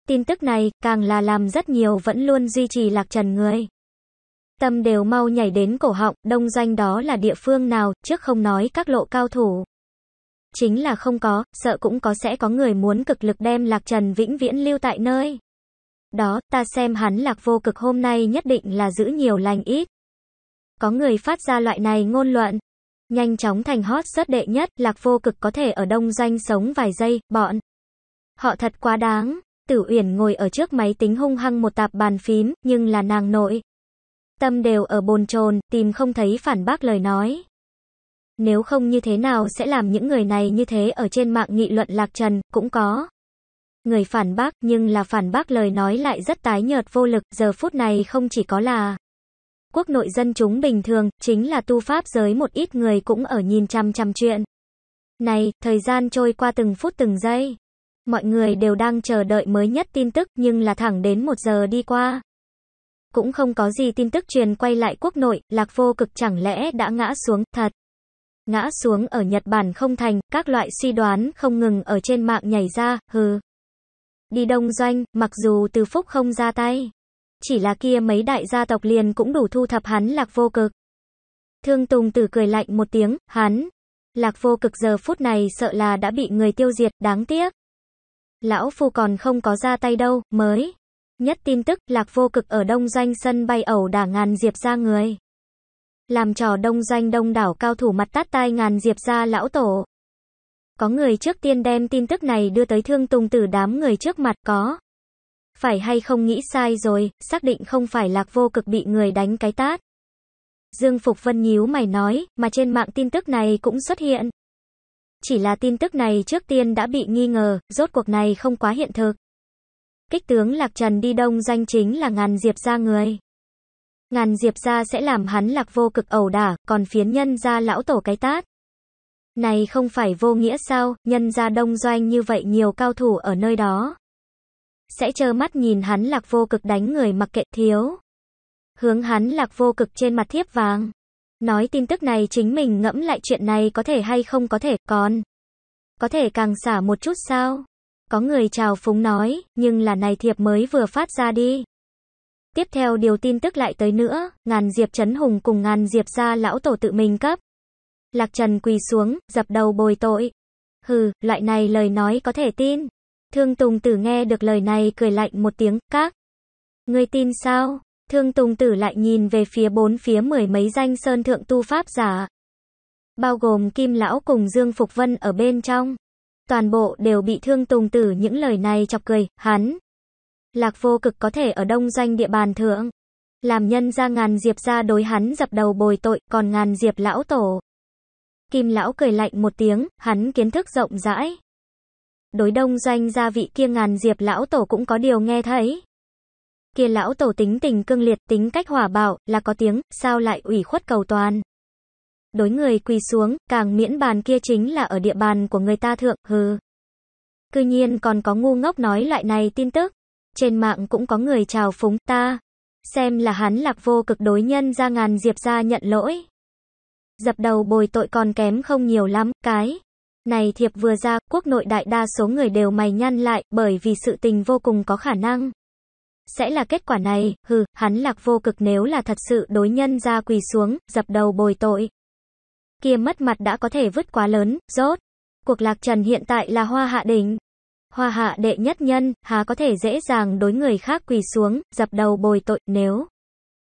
Tin tức này, càng là làm rất nhiều vẫn luôn duy trì Lạc Trần người tâm đều mau nhảy đến cổ họng, đông doanh đó là địa phương nào, trước không nói các lộ cao thủ. Chính là không có, sợ cũng có sẽ có người muốn cực lực đem Lạc Trần vĩnh viễn lưu tại nơi. Đó, ta xem hắn Lạc vô cực hôm nay nhất định là giữ nhiều lành ít. Có người phát ra loại này ngôn luận. Nhanh chóng thành hot rất đệ nhất, Lạc vô cực có thể ở đông doanh sống vài giây, bọn. Họ thật quá đáng. Tử Uyển ngồi ở trước máy tính hung hăng một tạp bàn phím, nhưng là nàng nội tâm đều ở bồn chồn, tìm không thấy phản bác lời nói. Nếu không như thế nào sẽ làm những người này như thế ở trên mạng nghị luận lạc trần, cũng có. Người phản bác nhưng là phản bác lời nói lại rất tái nhợt vô lực, giờ phút này không chỉ có là quốc nội dân chúng bình thường, chính là tu pháp giới một ít người cũng ở nhìn chăm chăm chuyện. Này, thời gian trôi qua từng phút từng giây. Mọi người đều đang chờ đợi mới nhất tin tức nhưng là thẳng đến một giờ đi qua cũng không có gì tin tức truyền quay lại quốc nội, lạc vô cực chẳng lẽ đã ngã xuống, thật. Ngã xuống ở Nhật Bản không thành, các loại suy đoán không ngừng ở trên mạng nhảy ra, hừ. Đi đông doanh, mặc dù từ phúc không ra tay. Chỉ là kia mấy đại gia tộc liền cũng đủ thu thập hắn lạc vô cực. Thương Tùng Tử cười lạnh một tiếng, hắn. Lạc vô cực giờ phút này sợ là đã bị người tiêu diệt, đáng tiếc. Lão Phu còn không có ra tay đâu, mới. Nhất tin tức, Lạc Vô Cực ở đông doanh sân bay ẩu đả ngàn diệp ra người. Làm trò đông doanh đông đảo cao thủ mặt tát tai ngàn diệp ra lão tổ. Có người trước tiên đem tin tức này đưa tới thương tùng tử đám người trước mặt có. Phải hay không nghĩ sai rồi, xác định không phải Lạc Vô Cực bị người đánh cái tát. Dương Phục Vân nhíu mày nói, mà trên mạng tin tức này cũng xuất hiện. Chỉ là tin tức này trước tiên đã bị nghi ngờ, rốt cuộc này không quá hiện thực. Kích tướng Lạc Trần đi đông danh chính là ngàn diệp gia người. Ngàn diệp gia sẽ làm hắn lạc vô cực ẩu đả, còn phiến nhân gia lão tổ cái tát. Này không phải vô nghĩa sao, nhân gia đông doanh như vậy nhiều cao thủ ở nơi đó. Sẽ trơ mắt nhìn hắn lạc vô cực đánh người mặc kệ thiếu. Hướng hắn lạc vô cực trên mặt thiếp vàng. Nói tin tức này chính mình ngẫm lại chuyện này có thể hay không có thể, còn. Có thể càng xả một chút sao? Có người chào phúng nói, nhưng là này thiệp mới vừa phát ra đi. Tiếp theo điều tin tức lại tới nữa, ngàn Diệp chấn Hùng cùng ngàn Diệp gia lão tổ tự mình cấp. Lạc Trần quỳ xuống, dập đầu bồi tội. Hừ, loại này lời nói có thể tin. Thương Tùng Tử nghe được lời này cười lạnh một tiếng, các. Người tin sao? Thương Tùng Tử lại nhìn về phía bốn phía mười mấy danh sơn thượng tu pháp giả. Bao gồm Kim Lão cùng Dương Phục Vân ở bên trong toàn bộ đều bị thương tùng tử những lời này chọc cười, hắn. Lạc vô cực có thể ở đông doanh địa bàn thượng. Làm nhân ra ngàn diệp ra đối hắn dập đầu bồi tội, còn ngàn diệp lão tổ. Kim lão cười lạnh một tiếng, hắn kiến thức rộng rãi. Đối đông doanh gia vị kia ngàn diệp lão tổ cũng có điều nghe thấy. Kia lão tổ tính tình cương liệt, tính cách hỏa bạo là có tiếng, sao lại ủy khuất cầu toàn đối người quỳ xuống, càng miễn bàn kia chính là ở địa bàn của người ta thượng, hừ. Cư nhiên còn có ngu ngốc nói loại này tin tức. Trên mạng cũng có người chào phúng ta. Xem là hắn lạc vô cực đối nhân ra ngàn diệp ra nhận lỗi. Dập đầu bồi tội còn kém không nhiều lắm, cái. Này thiệp vừa ra, quốc nội đại đa số người đều mày nhăn lại, bởi vì sự tình vô cùng có khả năng. Sẽ là kết quả này, hừ, hắn lạc vô cực nếu là thật sự đối nhân ra quỳ xuống, dập đầu bồi tội kia mất mặt đã có thể vứt quá lớn, rốt. Cuộc lạc trần hiện tại là hoa hạ đỉnh. Hoa hạ đệ nhất nhân, há có thể dễ dàng đối người khác quỳ xuống, dập đầu bồi tội, nếu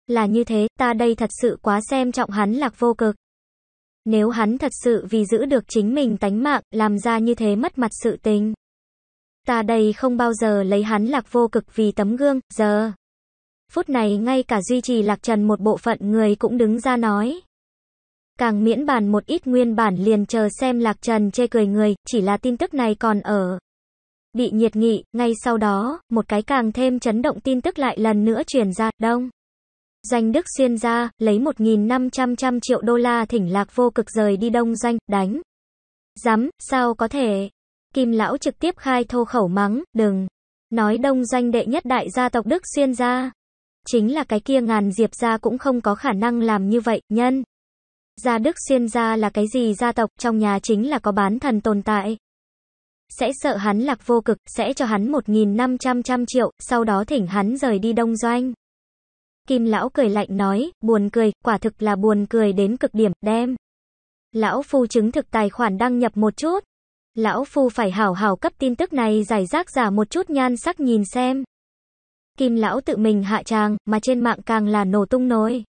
là như thế, ta đây thật sự quá xem trọng hắn lạc vô cực. Nếu hắn thật sự vì giữ được chính mình tánh mạng, làm ra như thế mất mặt sự tình. Ta đây không bao giờ lấy hắn lạc vô cực vì tấm gương, giờ. Phút này ngay cả duy trì lạc trần một bộ phận người cũng đứng ra nói. Càng miễn bàn một ít nguyên bản liền chờ xem Lạc Trần chê cười người, chỉ là tin tức này còn ở. Bị nhiệt nghị, ngay sau đó, một cái càng thêm chấn động tin tức lại lần nữa truyền ra, đông. danh Đức Xuyên ra, lấy 1.500 triệu đô la thỉnh Lạc vô cực rời đi đông danh đánh. Dám, sao có thể? Kim Lão trực tiếp khai thô khẩu mắng, đừng. Nói đông danh đệ nhất đại gia tộc Đức Xuyên ra. Chính là cái kia ngàn diệp ra cũng không có khả năng làm như vậy, nhân. Gia Đức Xuyên gia là cái gì gia tộc, trong nhà chính là có bán thần tồn tại. Sẽ sợ hắn lạc vô cực, sẽ cho hắn 1.500 triệu, sau đó thỉnh hắn rời đi đông doanh. Kim lão cười lạnh nói, buồn cười, quả thực là buồn cười đến cực điểm, đem. Lão phu chứng thực tài khoản đăng nhập một chút. Lão phu phải hảo hảo cấp tin tức này giải rác giả một chút nhan sắc nhìn xem. Kim lão tự mình hạ tràng, mà trên mạng càng là nổ tung nối.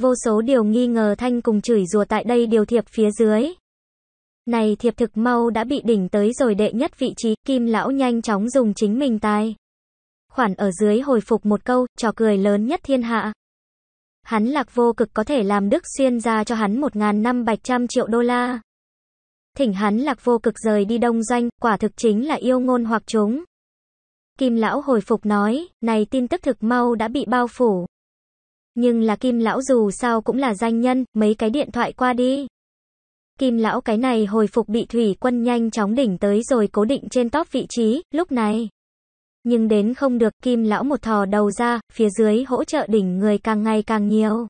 Vô số điều nghi ngờ Thanh cùng chửi rùa tại đây điều thiệp phía dưới. Này thiệp thực mau đã bị đỉnh tới rồi đệ nhất vị trí, kim lão nhanh chóng dùng chính mình tài. Khoản ở dưới hồi phục một câu, trò cười lớn nhất thiên hạ. Hắn lạc vô cực có thể làm đức xuyên ra cho hắn một ngàn năm bạch trăm triệu đô la. Thỉnh hắn lạc vô cực rời đi đông doanh, quả thực chính là yêu ngôn hoặc chúng. Kim lão hồi phục nói, này tin tức thực mau đã bị bao phủ. Nhưng là Kim Lão dù sao cũng là danh nhân, mấy cái điện thoại qua đi. Kim Lão cái này hồi phục bị thủy quân nhanh chóng đỉnh tới rồi cố định trên top vị trí, lúc này. Nhưng đến không được, Kim Lão một thò đầu ra, phía dưới hỗ trợ đỉnh người càng ngày càng nhiều.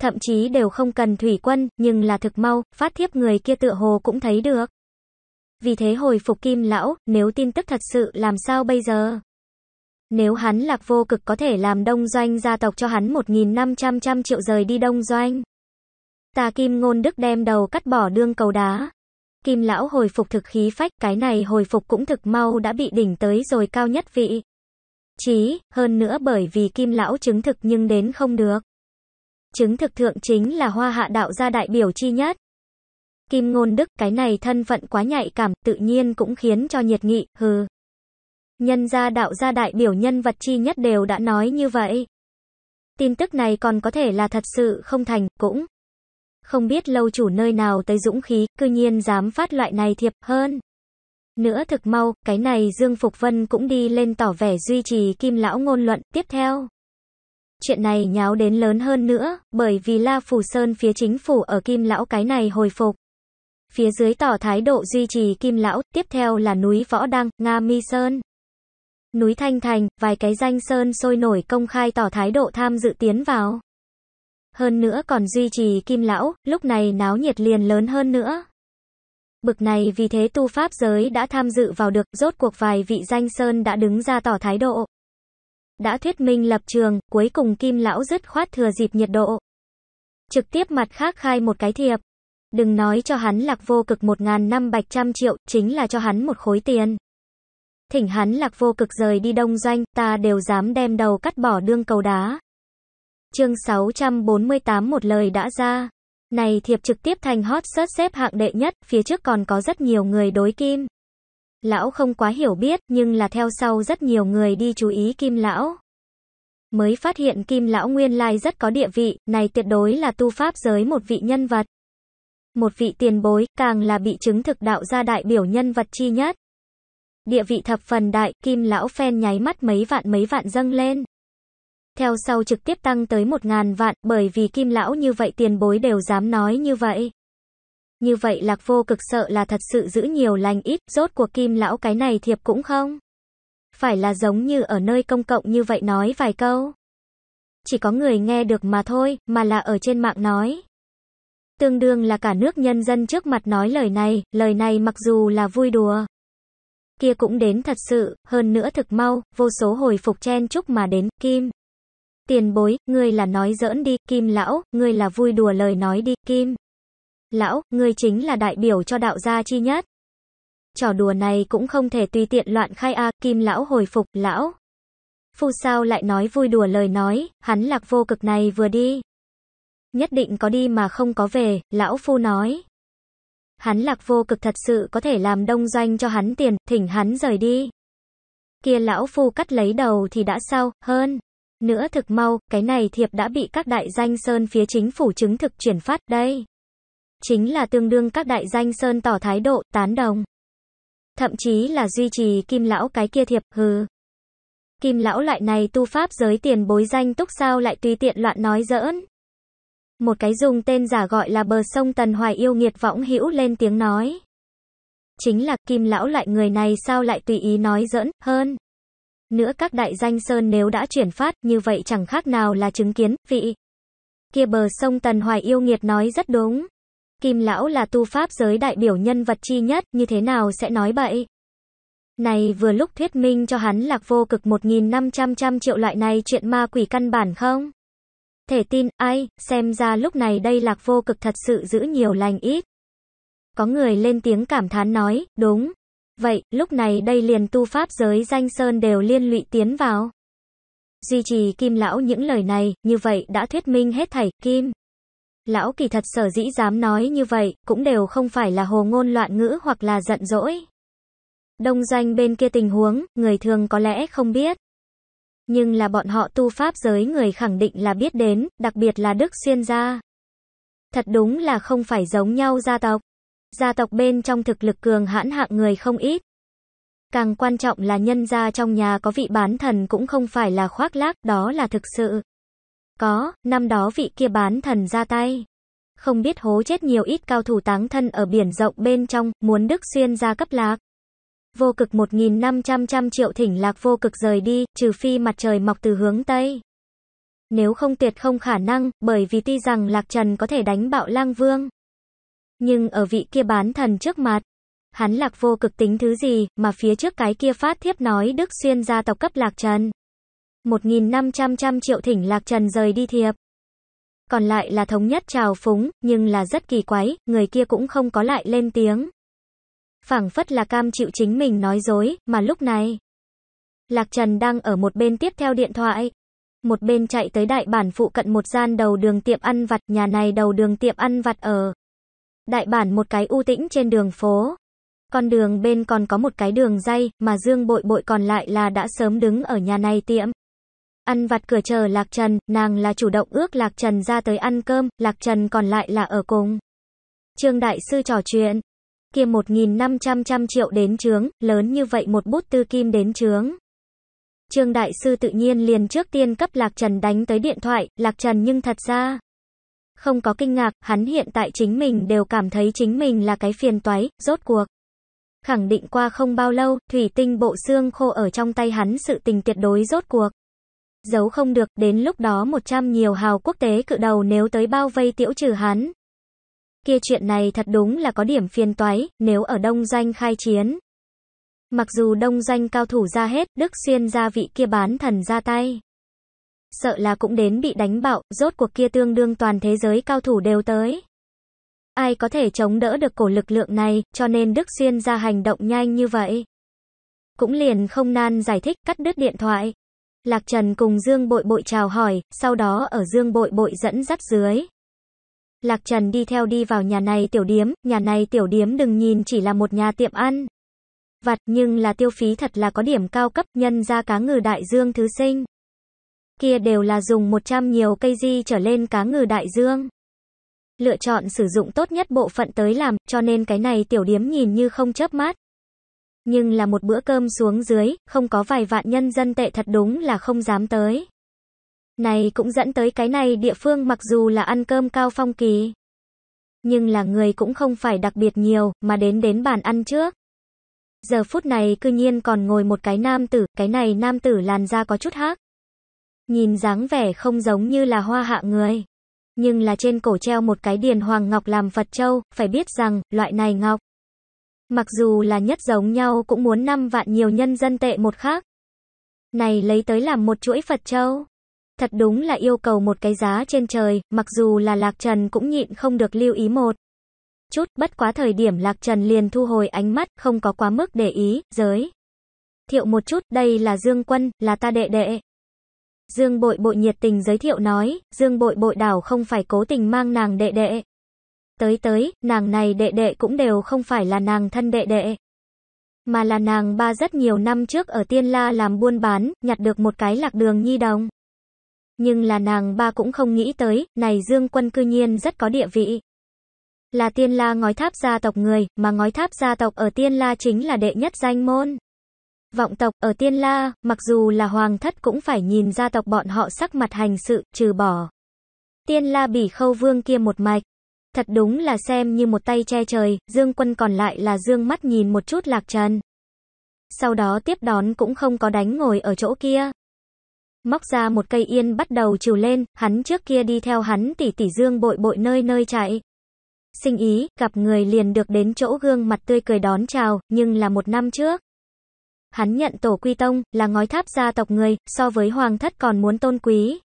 Thậm chí đều không cần thủy quân, nhưng là thực mau, phát thiếp người kia tựa hồ cũng thấy được. Vì thế hồi phục kim lão, nếu tin tức thật sự làm sao bây giờ? Nếu hắn lạc vô cực có thể làm đông doanh gia tộc cho hắn 1.500 trăm triệu rời đi đông doanh. Tà kim ngôn đức đem đầu cắt bỏ đương cầu đá. Kim lão hồi phục thực khí phách, cái này hồi phục cũng thực mau đã bị đỉnh tới rồi cao nhất vị. Chí, hơn nữa bởi vì kim lão chứng thực nhưng đến không được. Chứng thực thượng chính là hoa hạ đạo gia đại biểu chi nhất. Kim ngôn đức, cái này thân phận quá nhạy cảm, tự nhiên cũng khiến cho nhiệt nghị, hừ. Nhân gia đạo gia đại biểu nhân vật chi nhất đều đã nói như vậy. Tin tức này còn có thể là thật sự không thành, cũng. Không biết lâu chủ nơi nào tới dũng khí, cư nhiên dám phát loại này thiệp hơn. Nữa thực mau, cái này Dương Phục Vân cũng đi lên tỏ vẻ duy trì kim lão ngôn luận tiếp theo. Chuyện này nháo đến lớn hơn nữa, bởi vì La Phù Sơn phía chính phủ ở kim lão cái này hồi phục. Phía dưới tỏ thái độ duy trì kim lão, tiếp theo là núi Võ Đăng, Nga Mi Sơn núi Thanh Thành, vài cái danh sơn sôi nổi công khai tỏ thái độ tham dự tiến vào. Hơn nữa còn duy trì kim lão, lúc này náo nhiệt liền lớn hơn nữa. Bực này vì thế tu pháp giới đã tham dự vào được, rốt cuộc vài vị danh sơn đã đứng ra tỏ thái độ. Đã thuyết minh lập trường, cuối cùng kim lão dứt khoát thừa dịp nhiệt độ. Trực tiếp mặt khác khai một cái thiệp. Đừng nói cho hắn lạc vô cực một ngàn năm bạch trăm triệu, chính là cho hắn một khối tiền. Thỉnh hắn lạc vô cực rời đi đông doanh, ta đều dám đem đầu cắt bỏ đương cầu đá. Chương 648 một lời đã ra. Này thiệp trực tiếp thành hot search xếp hạng đệ nhất, phía trước còn có rất nhiều người đối kim. Lão không quá hiểu biết, nhưng là theo sau rất nhiều người đi chú ý kim lão. Mới phát hiện kim lão nguyên lai rất có địa vị, này tuyệt đối là tu pháp giới một vị nhân vật. Một vị tiền bối, càng là bị chứng thực đạo ra đại biểu nhân vật chi nhất. Địa vị thập phần đại, kim lão phen nháy mắt mấy vạn mấy vạn dâng lên. Theo sau trực tiếp tăng tới một ngàn vạn, bởi vì kim lão như vậy tiền bối đều dám nói như vậy. Như vậy lạc vô cực sợ là thật sự giữ nhiều lành ít, rốt của kim lão cái này thiệp cũng không. Phải là giống như ở nơi công cộng như vậy nói vài câu. Chỉ có người nghe được mà thôi, mà là ở trên mạng nói. Tương đương là cả nước nhân dân trước mặt nói lời này, lời này mặc dù là vui đùa kia cũng đến thật sự, hơn nữa thực mau, vô số hồi phục chen chúc mà đến, Kim. Tiền bối, ngươi là nói giỡn đi, Kim lão, ngươi là vui đùa lời nói đi, Kim. Lão, ngươi chính là đại biểu cho đạo gia chi nhất. Trò đùa này cũng không thể tùy tiện loạn khai a, Kim lão hồi phục, lão. Phu sao lại nói vui đùa lời nói, hắn lạc vô cực này vừa đi. Nhất định có đi mà không có về, lão phu nói. Hắn lạc vô cực thật sự có thể làm đông doanh cho hắn tiền, thỉnh hắn rời đi. Kia lão phu cắt lấy đầu thì đã sao, hơn. Nữa thực mau, cái này thiệp đã bị các đại danh sơn phía chính phủ chứng thực chuyển phát đây. Chính là tương đương các đại danh sơn tỏ thái độ, tán đồng. Thậm chí là duy trì kim lão cái kia thiệp, hừ. Kim lão loại này tu pháp giới tiền bối danh túc sao lại tùy tiện loạn nói giỡn. Một cái dùng tên giả gọi là bờ sông Tần Hoài yêu nghiệt võng hữu lên tiếng nói. Chính là kim lão lại người này sao lại tùy ý nói giỡn, hơn. Nữa các đại danh sơn nếu đã chuyển phát như vậy chẳng khác nào là chứng kiến, vị. Kia bờ sông Tần Hoài yêu nghiệt nói rất đúng. Kim lão là tu pháp giới đại biểu nhân vật chi nhất, như thế nào sẽ nói bậy? Này vừa lúc thuyết minh cho hắn lạc vô cực 1.500 triệu loại này chuyện ma quỷ căn bản không? Thể tin, ai, xem ra lúc này đây lạc vô cực thật sự giữ nhiều lành ít. Có người lên tiếng cảm thán nói, đúng. Vậy, lúc này đây liền tu pháp giới danh sơn đều liên lụy tiến vào. Duy trì kim lão những lời này, như vậy đã thuyết minh hết thảy, kim. Lão kỳ thật sở dĩ dám nói như vậy, cũng đều không phải là hồ ngôn loạn ngữ hoặc là giận dỗi. Đông doanh bên kia tình huống, người thường có lẽ không biết nhưng là bọn họ tu pháp giới người khẳng định là biết đến, đặc biệt là Đức Xuyên gia. Thật đúng là không phải giống nhau gia tộc. Gia tộc bên trong thực lực cường hãn hạng người không ít. Càng quan trọng là nhân gia trong nhà có vị bán thần cũng không phải là khoác lác, đó là thực sự. Có, năm đó vị kia bán thần ra tay. Không biết hố chết nhiều ít cao thủ táng thân ở biển rộng bên trong, muốn Đức Xuyên gia cấp lạc vô cực 1.500 trăm triệu thỉnh lạc vô cực rời đi, trừ phi mặt trời mọc từ hướng Tây. Nếu không tuyệt không khả năng, bởi vì tuy rằng Lạc Trần có thể đánh bạo lang vương. Nhưng ở vị kia bán thần trước mặt, hắn Lạc vô cực tính thứ gì, mà phía trước cái kia phát thiếp nói Đức Xuyên gia tộc cấp Lạc Trần. 1.500 trăm triệu thỉnh Lạc Trần rời đi thiệp. Còn lại là thống nhất trào phúng, nhưng là rất kỳ quái, người kia cũng không có lại lên tiếng phảng phất là cam chịu chính mình nói dối, mà lúc này, Lạc Trần đang ở một bên tiếp theo điện thoại, một bên chạy tới đại bản phụ cận một gian đầu đường tiệm ăn vặt, nhà này đầu đường tiệm ăn vặt ở đại bản một cái u tĩnh trên đường phố. Con đường bên còn có một cái đường dây, mà Dương Bội Bội còn lại là đã sớm đứng ở nhà này tiệm. Ăn vặt cửa chờ Lạc Trần, nàng là chủ động ước Lạc Trần ra tới ăn cơm, Lạc Trần còn lại là ở cùng. Trương Đại Sư trò chuyện, kia 1.500 trăm triệu đến chướng, lớn như vậy một bút tư kim đến chướng. Trương Đại Sư tự nhiên liền trước tiên cấp Lạc Trần đánh tới điện thoại, Lạc Trần nhưng thật ra không có kinh ngạc, hắn hiện tại chính mình đều cảm thấy chính mình là cái phiền toái, rốt cuộc. Khẳng định qua không bao lâu, thủy tinh bộ xương khô ở trong tay hắn sự tình tuyệt đối rốt cuộc. Giấu không được, đến lúc đó 100 nhiều hào quốc tế cự đầu nếu tới bao vây tiễu trừ hắn kia chuyện này thật đúng là có điểm phiền toái, nếu ở đông danh khai chiến. Mặc dù đông danh cao thủ ra hết, Đức Xuyên gia vị kia bán thần ra tay. Sợ là cũng đến bị đánh bạo, rốt cuộc kia tương đương toàn thế giới cao thủ đều tới. Ai có thể chống đỡ được cổ lực lượng này, cho nên Đức Xuyên ra hành động nhanh như vậy. Cũng liền không nan giải thích cắt đứt điện thoại. Lạc Trần cùng Dương Bội Bội chào hỏi, sau đó ở Dương Bội Bội dẫn dắt dưới. Lạc Trần đi theo đi vào nhà này tiểu điếm, nhà này tiểu điếm đừng nhìn chỉ là một nhà tiệm ăn. Vặt nhưng là tiêu phí thật là có điểm cao cấp nhân ra cá ngừ đại dương thứ sinh. Kia đều là dùng 100 nhiều cây di trở lên cá ngừ đại dương. Lựa chọn sử dụng tốt nhất bộ phận tới làm, cho nên cái này tiểu điếm nhìn như không chớp mát. Nhưng là một bữa cơm xuống dưới, không có vài vạn nhân dân tệ thật đúng là không dám tới. Này cũng dẫn tới cái này địa phương mặc dù là ăn cơm cao phong kỳ. Nhưng là người cũng không phải đặc biệt nhiều, mà đến đến bàn ăn trước. Giờ phút này cư nhiên còn ngồi một cái nam tử, cái này nam tử làn da có chút hắc. Nhìn dáng vẻ không giống như là hoa hạ người. Nhưng là trên cổ treo một cái điền hoàng ngọc làm Phật Châu, phải biết rằng, loại này ngọc. Mặc dù là nhất giống nhau cũng muốn năm vạn nhiều nhân dân tệ một khác. Này lấy tới làm một chuỗi Phật Châu. Thật đúng là yêu cầu một cái giá trên trời, mặc dù là Lạc Trần cũng nhịn không được lưu ý một chút, bất quá thời điểm Lạc Trần liền thu hồi ánh mắt, không có quá mức để ý, giới. Thiệu một chút, đây là Dương Quân, là ta đệ đệ. Dương bội bội nhiệt tình giới thiệu nói, Dương bội bội đảo không phải cố tình mang nàng đệ đệ. Tới tới, nàng này đệ đệ cũng đều không phải là nàng thân đệ đệ. Mà là nàng ba rất nhiều năm trước ở Tiên La làm buôn bán, nhặt được một cái lạc đường nhi đồng. Nhưng là nàng ba cũng không nghĩ tới, này Dương Quân cư nhiên rất có địa vị. Là tiên la ngói tháp gia tộc người, mà ngói tháp gia tộc ở tiên la chính là đệ nhất danh môn. Vọng tộc ở tiên la, mặc dù là hoàng thất cũng phải nhìn gia tộc bọn họ sắc mặt hành sự, trừ bỏ. Tiên la bỉ khâu vương kia một mạch. Thật đúng là xem như một tay che trời, Dương Quân còn lại là Dương mắt nhìn một chút lạc trần. Sau đó tiếp đón cũng không có đánh ngồi ở chỗ kia móc ra một cây yên bắt đầu trừ lên, hắn trước kia đi theo hắn tỷ tỷ dương bội bội nơi nơi chạy. Sinh ý, gặp người liền được đến chỗ gương mặt tươi cười đón chào, nhưng là một năm trước. Hắn nhận tổ quy tông, là ngói tháp gia tộc người, so với hoàng thất còn muốn tôn quý.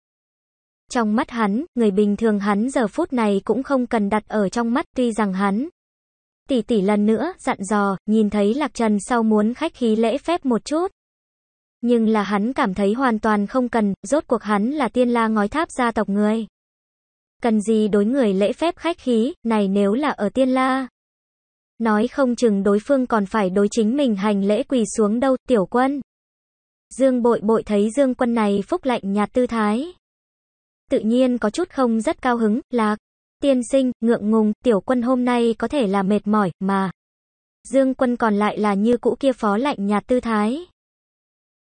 Trong mắt hắn, người bình thường hắn giờ phút này cũng không cần đặt ở trong mắt tuy rằng hắn. Tỷ tỷ lần nữa, dặn dò, nhìn thấy lạc trần sau muốn khách khí lễ phép một chút. Nhưng là hắn cảm thấy hoàn toàn không cần, rốt cuộc hắn là tiên la ngói tháp gia tộc người. Cần gì đối người lễ phép khách khí, này nếu là ở tiên la. Nói không chừng đối phương còn phải đối chính mình hành lễ quỳ xuống đâu, tiểu quân. Dương bội bội thấy dương quân này phúc lạnh nhạt tư thái. Tự nhiên có chút không rất cao hứng, là tiên sinh, ngượng ngùng, tiểu quân hôm nay có thể là mệt mỏi, mà. Dương quân còn lại là như cũ kia phó lạnh nhạt tư thái.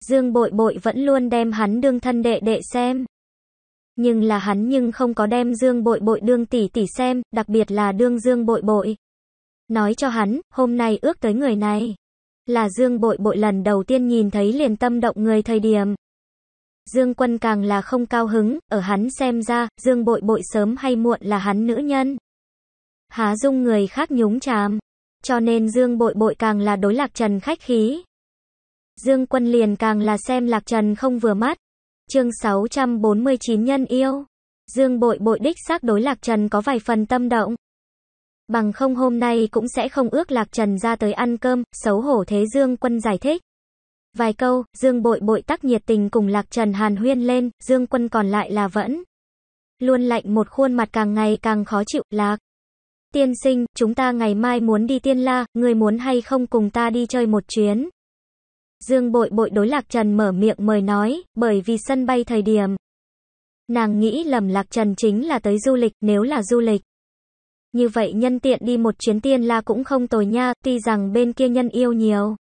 Dương bội bội vẫn luôn đem hắn đương thân đệ đệ xem. Nhưng là hắn nhưng không có đem Dương bội bội đương tỷ tỷ xem, đặc biệt là đương Dương bội bội. Nói cho hắn, hôm nay ước tới người này. Là Dương bội bội lần đầu tiên nhìn thấy liền tâm động người thời điểm. Dương quân càng là không cao hứng, ở hắn xem ra, Dương bội bội sớm hay muộn là hắn nữ nhân. Há dung người khác nhúng chàm. Cho nên Dương bội bội càng là đối lạc trần khách khí. Dương Quân liền càng là xem Lạc Trần không vừa mắt. Chương 649 nhân yêu. Dương Bội Bội đích xác đối Lạc Trần có vài phần tâm động. Bằng không hôm nay cũng sẽ không ước Lạc Trần ra tới ăn cơm, xấu hổ thế Dương Quân giải thích. Vài câu, Dương Bội Bội tắc nhiệt tình cùng Lạc Trần hàn huyên lên, Dương Quân còn lại là vẫn luôn lạnh một khuôn mặt càng ngày càng khó chịu, Lạc Tiên sinh, chúng ta ngày mai muốn đi tiên la, người muốn hay không cùng ta đi chơi một chuyến. Dương bội bội đối Lạc Trần mở miệng mời nói, bởi vì sân bay thời điểm. Nàng nghĩ lầm Lạc Trần chính là tới du lịch, nếu là du lịch. Như vậy nhân tiện đi một chuyến tiên la cũng không tồi nha, tuy rằng bên kia nhân yêu nhiều.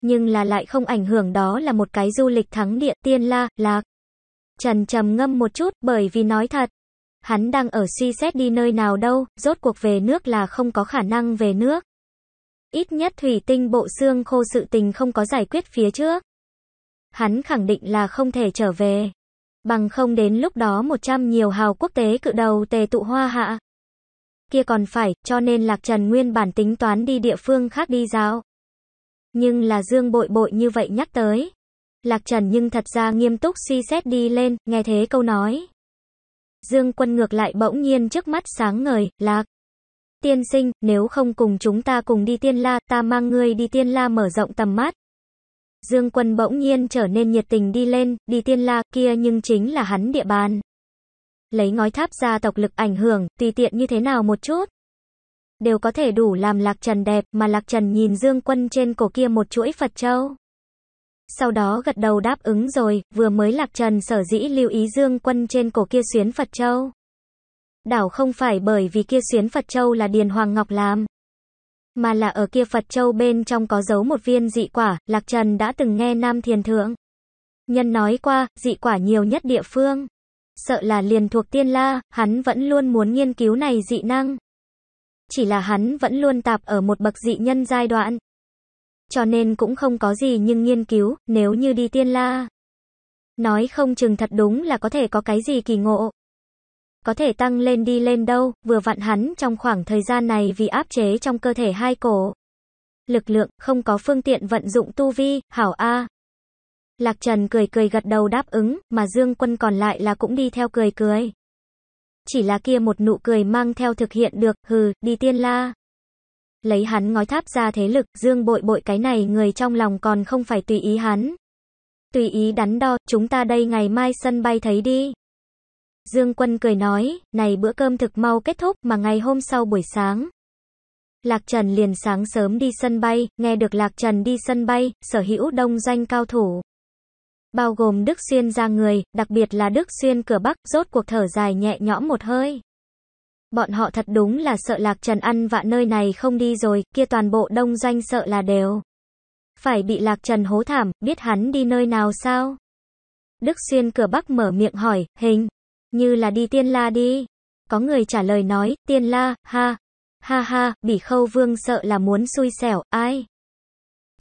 Nhưng là lại không ảnh hưởng đó là một cái du lịch thắng địa tiên la, lạc. Trần trầm ngâm một chút, bởi vì nói thật. Hắn đang ở suy xét đi nơi nào đâu, rốt cuộc về nước là không có khả năng về nước ít nhất thủy tinh bộ xương khô sự tình không có giải quyết phía trước. Hắn khẳng định là không thể trở về. Bằng không đến lúc đó 100 nhiều hào quốc tế cự đầu tề tụ hoa hạ. Kia còn phải, cho nên Lạc Trần nguyên bản tính toán đi địa phương khác đi giao. Nhưng là Dương bội bội như vậy nhắc tới. Lạc Trần nhưng thật ra nghiêm túc suy xét đi lên, nghe thế câu nói. Dương quân ngược lại bỗng nhiên trước mắt sáng ngời, lạc tiên sinh, nếu không cùng chúng ta cùng đi tiên la, ta mang ngươi đi tiên la mở rộng tầm mắt. Dương quân bỗng nhiên trở nên nhiệt tình đi lên, đi tiên la kia nhưng chính là hắn địa bàn. Lấy ngói tháp ra tộc lực ảnh hưởng, tùy tiện như thế nào một chút. Đều có thể đủ làm Lạc Trần đẹp mà Lạc Trần nhìn Dương quân trên cổ kia một chuỗi Phật Châu. Sau đó gật đầu đáp ứng rồi, vừa mới Lạc Trần sở dĩ lưu ý Dương quân trên cổ kia xuyến Phật Châu. Đảo không phải bởi vì kia xuyến Phật Châu là Điền Hoàng Ngọc làm. Mà là ở kia Phật Châu bên trong có giấu một viên dị quả, Lạc Trần đã từng nghe Nam Thiền Thượng. Nhân nói qua, dị quả nhiều nhất địa phương. Sợ là liền thuộc tiên la, hắn vẫn luôn muốn nghiên cứu này dị năng. Chỉ là hắn vẫn luôn tạp ở một bậc dị nhân giai đoạn. Cho nên cũng không có gì nhưng nghiên cứu, nếu như đi tiên la. Nói không chừng thật đúng là có thể có cái gì kỳ ngộ có thể tăng lên đi lên đâu, vừa vặn hắn trong khoảng thời gian này vì áp chế trong cơ thể hai cổ. Lực lượng, không có phương tiện vận dụng tu vi, hảo A. Lạc Trần cười cười gật đầu đáp ứng, mà Dương Quân còn lại là cũng đi theo cười cười. Chỉ là kia một nụ cười mang theo thực hiện được, hừ, đi tiên la. Lấy hắn ngói tháp ra thế lực, Dương bội bội cái này người trong lòng còn không phải tùy ý hắn. Tùy ý đắn đo, chúng ta đây ngày mai sân bay thấy đi. Dương Quân cười nói, này bữa cơm thực mau kết thúc mà ngày hôm sau buổi sáng. Lạc Trần liền sáng sớm đi sân bay, nghe được Lạc Trần đi sân bay, sở hữu đông danh cao thủ. Bao gồm Đức Xuyên ra người, đặc biệt là Đức Xuyên cửa Bắc, rốt cuộc thở dài nhẹ nhõm một hơi. Bọn họ thật đúng là sợ Lạc Trần ăn vạ nơi này không đi rồi, kia toàn bộ đông danh sợ là đều. Phải bị Lạc Trần hố thảm, biết hắn đi nơi nào sao? Đức Xuyên cửa Bắc mở miệng hỏi, hình như là đi tiên la đi. Có người trả lời nói, tiên la, ha, ha ha, bỉ khâu vương sợ là muốn xui xẻo, ai.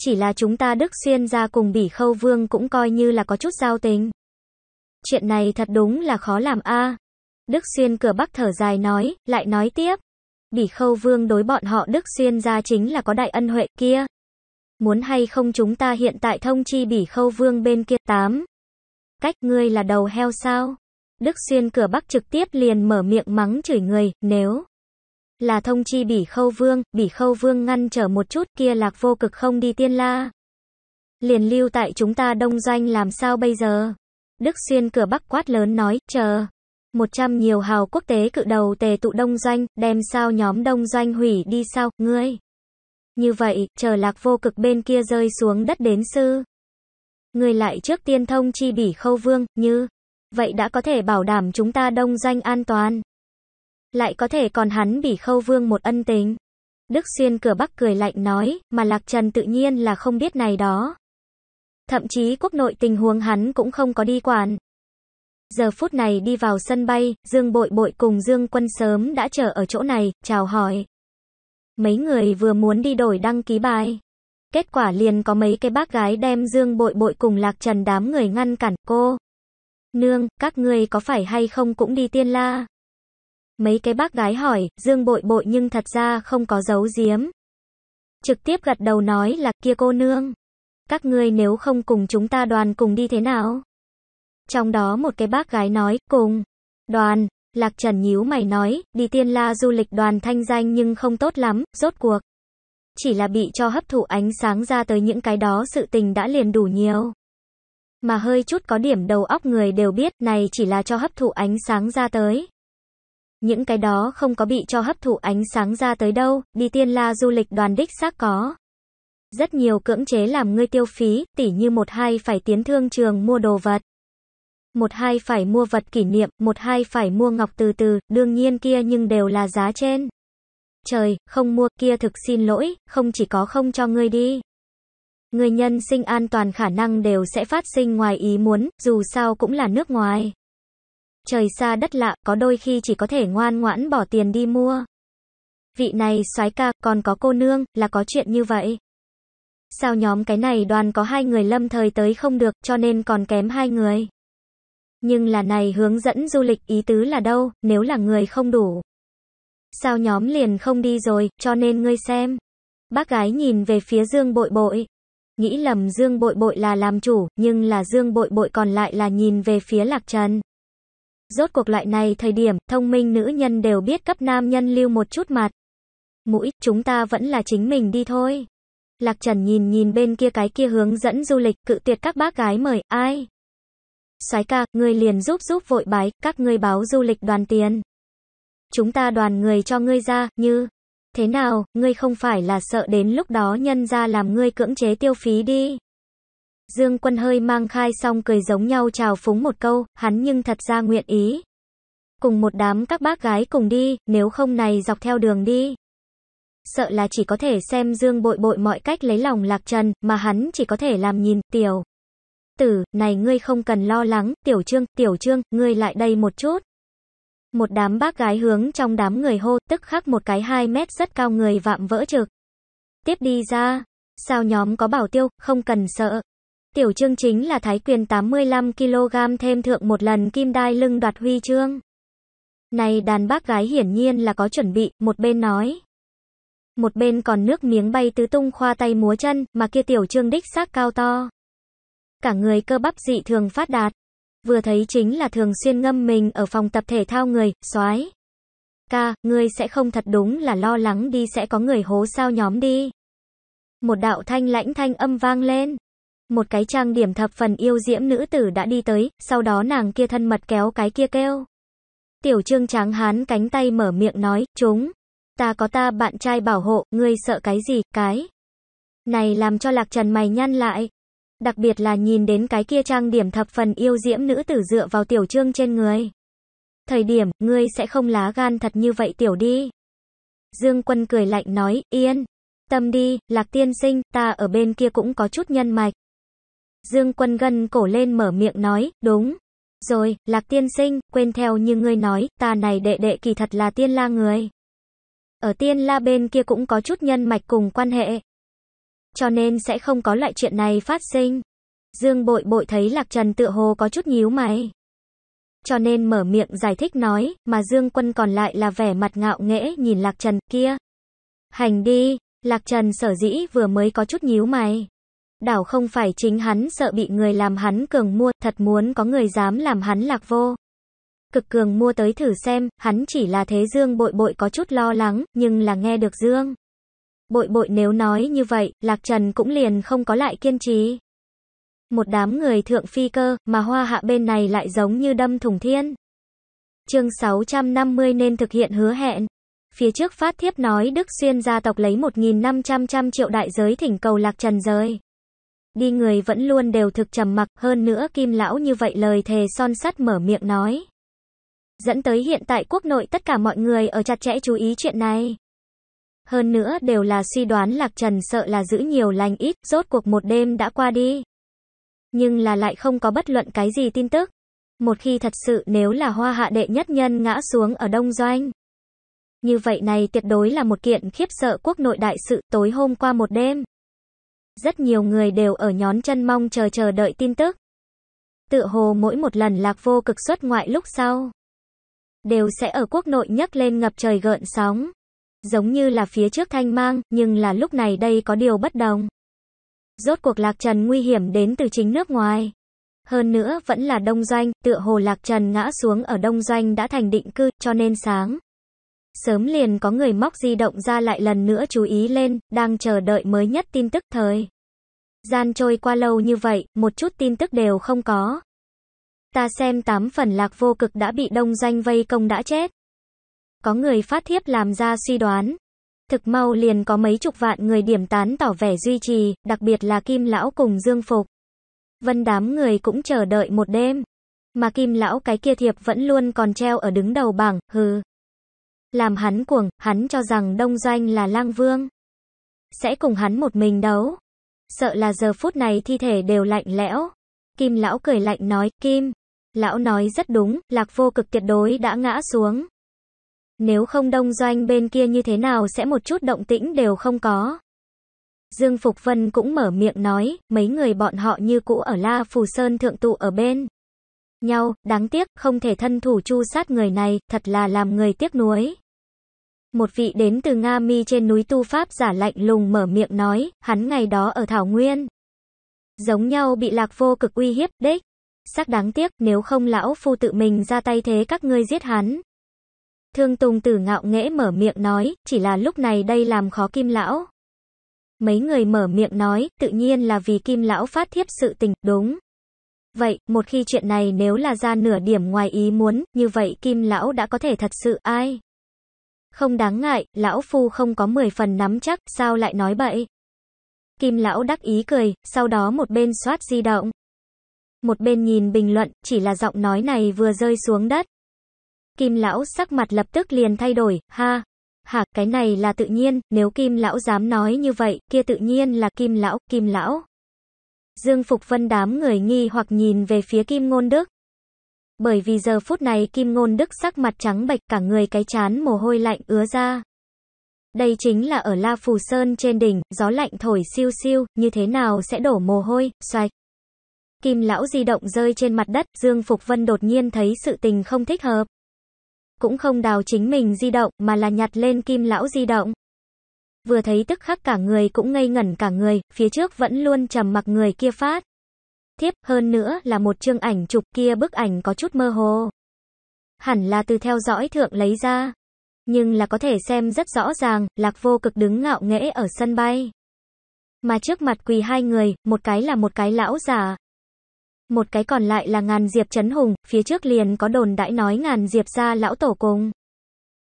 Chỉ là chúng ta Đức Xuyên ra cùng bỉ khâu vương cũng coi như là có chút giao tình. Chuyện này thật đúng là khó làm a. Đức Xuyên cửa bắc thở dài nói, lại nói tiếp. Bỉ khâu vương đối bọn họ Đức Xuyên ra chính là có đại ân huệ kia. Muốn hay không chúng ta hiện tại thông chi bỉ khâu vương bên kia tám. Cách ngươi là đầu heo sao? Đức Xuyên cửa Bắc trực tiếp liền mở miệng mắng chửi người, nếu là thông chi bỉ khâu vương, bỉ khâu vương ngăn trở một chút kia lạc vô cực không đi tiên la. Liền lưu tại chúng ta đông doanh làm sao bây giờ? Đức Xuyên cửa Bắc quát lớn nói, chờ. Một trăm nhiều hào quốc tế cự đầu tề tụ đông doanh, đem sao nhóm đông doanh hủy đi sao, ngươi. Như vậy, chờ lạc vô cực bên kia rơi xuống đất đến sư. người lại trước tiên thông chi bỉ khâu vương, như vậy đã có thể bảo đảm chúng ta đông danh an toàn. Lại có thể còn hắn bỉ khâu vương một ân tính. Đức Xuyên cửa bắc cười lạnh nói, mà Lạc Trần tự nhiên là không biết này đó. Thậm chí quốc nội tình huống hắn cũng không có đi quản. Giờ phút này đi vào sân bay, Dương Bội Bội cùng Dương Quân sớm đã chờ ở chỗ này, chào hỏi. Mấy người vừa muốn đi đổi đăng ký bài. Kết quả liền có mấy cái bác gái đem Dương Bội Bội cùng Lạc Trần đám người ngăn cản cô. Nương, các ngươi có phải hay không cũng đi tiên la? Mấy cái bác gái hỏi, Dương bội bội nhưng thật ra không có giấu giếm. Trực tiếp gật đầu nói là kia cô nương. Các ngươi nếu không cùng chúng ta đoàn cùng đi thế nào? Trong đó một cái bác gái nói, cùng. Đoàn, Lạc Trần nhíu mày nói, đi tiên la du lịch đoàn thanh danh nhưng không tốt lắm, rốt cuộc. Chỉ là bị cho hấp thụ ánh sáng ra tới những cái đó sự tình đã liền đủ nhiều mà hơi chút có điểm đầu óc người đều biết này chỉ là cho hấp thụ ánh sáng ra tới. Những cái đó không có bị cho hấp thụ ánh sáng ra tới đâu, đi tiên la du lịch đoàn đích xác có. Rất nhiều cưỡng chế làm ngươi tiêu phí, tỉ như một hai phải tiến thương trường mua đồ vật. Một hai phải mua vật kỷ niệm, một hai phải mua ngọc từ từ, đương nhiên kia nhưng đều là giá trên. Trời, không mua kia thực xin lỗi, không chỉ có không cho ngươi đi. Người nhân sinh an toàn khả năng đều sẽ phát sinh ngoài ý muốn, dù sao cũng là nước ngoài. Trời xa đất lạ, có đôi khi chỉ có thể ngoan ngoãn bỏ tiền đi mua. Vị này soái ca, còn có cô nương, là có chuyện như vậy. Sao nhóm cái này đoàn có hai người lâm thời tới không được, cho nên còn kém hai người. Nhưng là này hướng dẫn du lịch ý tứ là đâu, nếu là người không đủ. Sao nhóm liền không đi rồi, cho nên ngươi xem. Bác gái nhìn về phía dương bội bội. Nghĩ lầm Dương Bội Bội là làm chủ, nhưng là Dương Bội Bội còn lại là nhìn về phía Lạc Trần. Rốt cuộc loại này thời điểm, thông minh nữ nhân đều biết cấp nam nhân lưu một chút mặt. Mũi, chúng ta vẫn là chính mình đi thôi. Lạc Trần nhìn nhìn bên kia cái kia hướng dẫn du lịch, cự tuyệt các bác gái mời, ai? soái ca, ngươi liền giúp giúp vội bái, các ngươi báo du lịch đoàn tiền. Chúng ta đoàn người cho ngươi ra, như Thế nào, ngươi không phải là sợ đến lúc đó nhân ra làm ngươi cưỡng chế tiêu phí đi. Dương quân hơi mang khai xong cười giống nhau chào phúng một câu, hắn nhưng thật ra nguyện ý. Cùng một đám các bác gái cùng đi, nếu không này dọc theo đường đi. Sợ là chỉ có thể xem Dương bội bội mọi cách lấy lòng lạc trần, mà hắn chỉ có thể làm nhìn, tiểu. Tử, này ngươi không cần lo lắng, tiểu trương, tiểu trương, ngươi lại đây một chút. Một đám bác gái hướng trong đám người hô, tức khắc một cái 2 mét rất cao người vạm vỡ trực. Tiếp đi ra, sao nhóm có bảo tiêu, không cần sợ. Tiểu trương chính là thái quyền 85kg thêm thượng một lần kim đai lưng đoạt huy chương. Này đàn bác gái hiển nhiên là có chuẩn bị, một bên nói. Một bên còn nước miếng bay tứ tung khoa tay múa chân, mà kia tiểu trương đích xác cao to. Cả người cơ bắp dị thường phát đạt, vừa thấy chính là thường xuyên ngâm mình ở phòng tập thể thao người, soái Ca, ngươi sẽ không thật đúng là lo lắng đi sẽ có người hố sao nhóm đi. Một đạo thanh lãnh thanh âm vang lên. Một cái trang điểm thập phần yêu diễm nữ tử đã đi tới, sau đó nàng kia thân mật kéo cái kia kêu. Tiểu trương tráng hán cánh tay mở miệng nói, chúng. Ta có ta bạn trai bảo hộ, ngươi sợ cái gì, cái. Này làm cho lạc trần mày nhăn lại, đặc biệt là nhìn đến cái kia trang điểm thập phần yêu diễm nữ tử dựa vào tiểu trương trên người. Thời điểm, ngươi sẽ không lá gan thật như vậy tiểu đi. Dương quân cười lạnh nói, yên. Tâm đi, lạc tiên sinh, ta ở bên kia cũng có chút nhân mạch. Dương quân gân cổ lên mở miệng nói, đúng. Rồi, lạc tiên sinh, quên theo như ngươi nói, ta này đệ đệ kỳ thật là tiên la người. Ở tiên la bên kia cũng có chút nhân mạch cùng quan hệ cho nên sẽ không có loại chuyện này phát sinh. Dương bội bội thấy Lạc Trần tựa hồ có chút nhíu mày. Cho nên mở miệng giải thích nói, mà Dương quân còn lại là vẻ mặt ngạo nghễ nhìn Lạc Trần kia. Hành đi, Lạc Trần sở dĩ vừa mới có chút nhíu mày. Đảo không phải chính hắn sợ bị người làm hắn cường mua, thật muốn có người dám làm hắn lạc vô. Cực cường mua tới thử xem, hắn chỉ là thế Dương bội bội có chút lo lắng, nhưng là nghe được Dương. Bội bội nếu nói như vậy, Lạc Trần cũng liền không có lại kiên trì. Một đám người thượng phi cơ, mà hoa hạ bên này lại giống như đâm thùng thiên. chương 650 nên thực hiện hứa hẹn. Phía trước phát thiếp nói Đức Xuyên gia tộc lấy 1.500 triệu đại giới thỉnh cầu Lạc Trần rời. Đi người vẫn luôn đều thực trầm mặc, hơn nữa kim lão như vậy lời thề son sắt mở miệng nói. Dẫn tới hiện tại quốc nội tất cả mọi người ở chặt chẽ chú ý chuyện này hơn nữa đều là suy đoán Lạc Trần sợ là giữ nhiều lành ít, rốt cuộc một đêm đã qua đi. Nhưng là lại không có bất luận cái gì tin tức. Một khi thật sự nếu là hoa hạ đệ nhất nhân ngã xuống ở Đông Doanh. Như vậy này tuyệt đối là một kiện khiếp sợ quốc nội đại sự tối hôm qua một đêm. Rất nhiều người đều ở nhón chân mong chờ chờ đợi tin tức. Tựa hồ mỗi một lần lạc vô cực xuất ngoại lúc sau. Đều sẽ ở quốc nội nhấc lên ngập trời gợn sóng. Giống như là phía trước thanh mang, nhưng là lúc này đây có điều bất đồng. Rốt cuộc Lạc Trần nguy hiểm đến từ chính nước ngoài. Hơn nữa vẫn là đông doanh, tựa hồ Lạc Trần ngã xuống ở đông doanh đã thành định cư, cho nên sáng. Sớm liền có người móc di động ra lại lần nữa chú ý lên, đang chờ đợi mới nhất tin tức thời. Gian trôi qua lâu như vậy, một chút tin tức đều không có. Ta xem tám phần lạc vô cực đã bị đông doanh vây công đã chết có người phát thiếp làm ra suy đoán. Thực mau liền có mấy chục vạn người điểm tán tỏ vẻ duy trì, đặc biệt là Kim Lão cùng Dương Phục. Vân đám người cũng chờ đợi một đêm. Mà Kim Lão cái kia thiệp vẫn luôn còn treo ở đứng đầu bảng, hừ. Làm hắn cuồng, hắn cho rằng Đông Doanh là lang vương. Sẽ cùng hắn một mình đấu. Sợ là giờ phút này thi thể đều lạnh lẽo. Kim Lão cười lạnh nói, Kim. Lão nói rất đúng, Lạc Vô Cực tuyệt đối đã ngã xuống. Nếu không đông doanh bên kia như thế nào sẽ một chút động tĩnh đều không có. Dương Phục Vân cũng mở miệng nói, mấy người bọn họ như cũ ở La Phù Sơn thượng tụ ở bên. Nhau, đáng tiếc, không thể thân thủ chu sát người này, thật là làm người tiếc nuối. Một vị đến từ Nga Mi trên núi Tu Pháp giả lạnh lùng mở miệng nói, hắn ngày đó ở Thảo Nguyên. Giống nhau bị lạc vô cực uy hiếp, đấy. Sắc đáng tiếc, nếu không lão phu tự mình ra tay thế các ngươi giết hắn, Thương Tùng Tử ngạo nghễ mở miệng nói, chỉ là lúc này đây làm khó Kim Lão. Mấy người mở miệng nói, tự nhiên là vì Kim Lão phát thiếp sự tình, đúng. Vậy, một khi chuyện này nếu là ra nửa điểm ngoài ý muốn, như vậy Kim Lão đã có thể thật sự ai? Không đáng ngại, Lão Phu không có 10 phần nắm chắc, sao lại nói bậy? Kim Lão đắc ý cười, sau đó một bên soát di động. Một bên nhìn bình luận, chỉ là giọng nói này vừa rơi xuống đất. Kim lão sắc mặt lập tức liền thay đổi, ha. Hả, cái này là tự nhiên, nếu Kim lão dám nói như vậy, kia tự nhiên là Kim lão, Kim lão. Dương Phục Vân đám người nghi hoặc nhìn về phía Kim Ngôn Đức. Bởi vì giờ phút này Kim Ngôn Đức sắc mặt trắng bệch cả người cái chán mồ hôi lạnh ứa ra. Đây chính là ở La Phù Sơn trên đỉnh, gió lạnh thổi siêu siêu, như thế nào sẽ đổ mồ hôi, xoạch. Kim lão di động rơi trên mặt đất, Dương Phục Vân đột nhiên thấy sự tình không thích hợp cũng không đào chính mình di động mà là nhặt lên kim lão di động. Vừa thấy tức khắc cả người cũng ngây ngẩn cả người, phía trước vẫn luôn trầm mặc người kia phát. Tiếp hơn nữa là một chương ảnh chụp kia bức ảnh có chút mơ hồ. Hẳn là từ theo dõi thượng lấy ra. Nhưng là có thể xem rất rõ ràng, lạc vô cực đứng ngạo nghễ ở sân bay. Mà trước mặt quỳ hai người, một cái là một cái lão già, một cái còn lại là ngàn diệp chấn hùng, phía trước liền có đồn đãi nói ngàn diệp ra lão tổ cùng.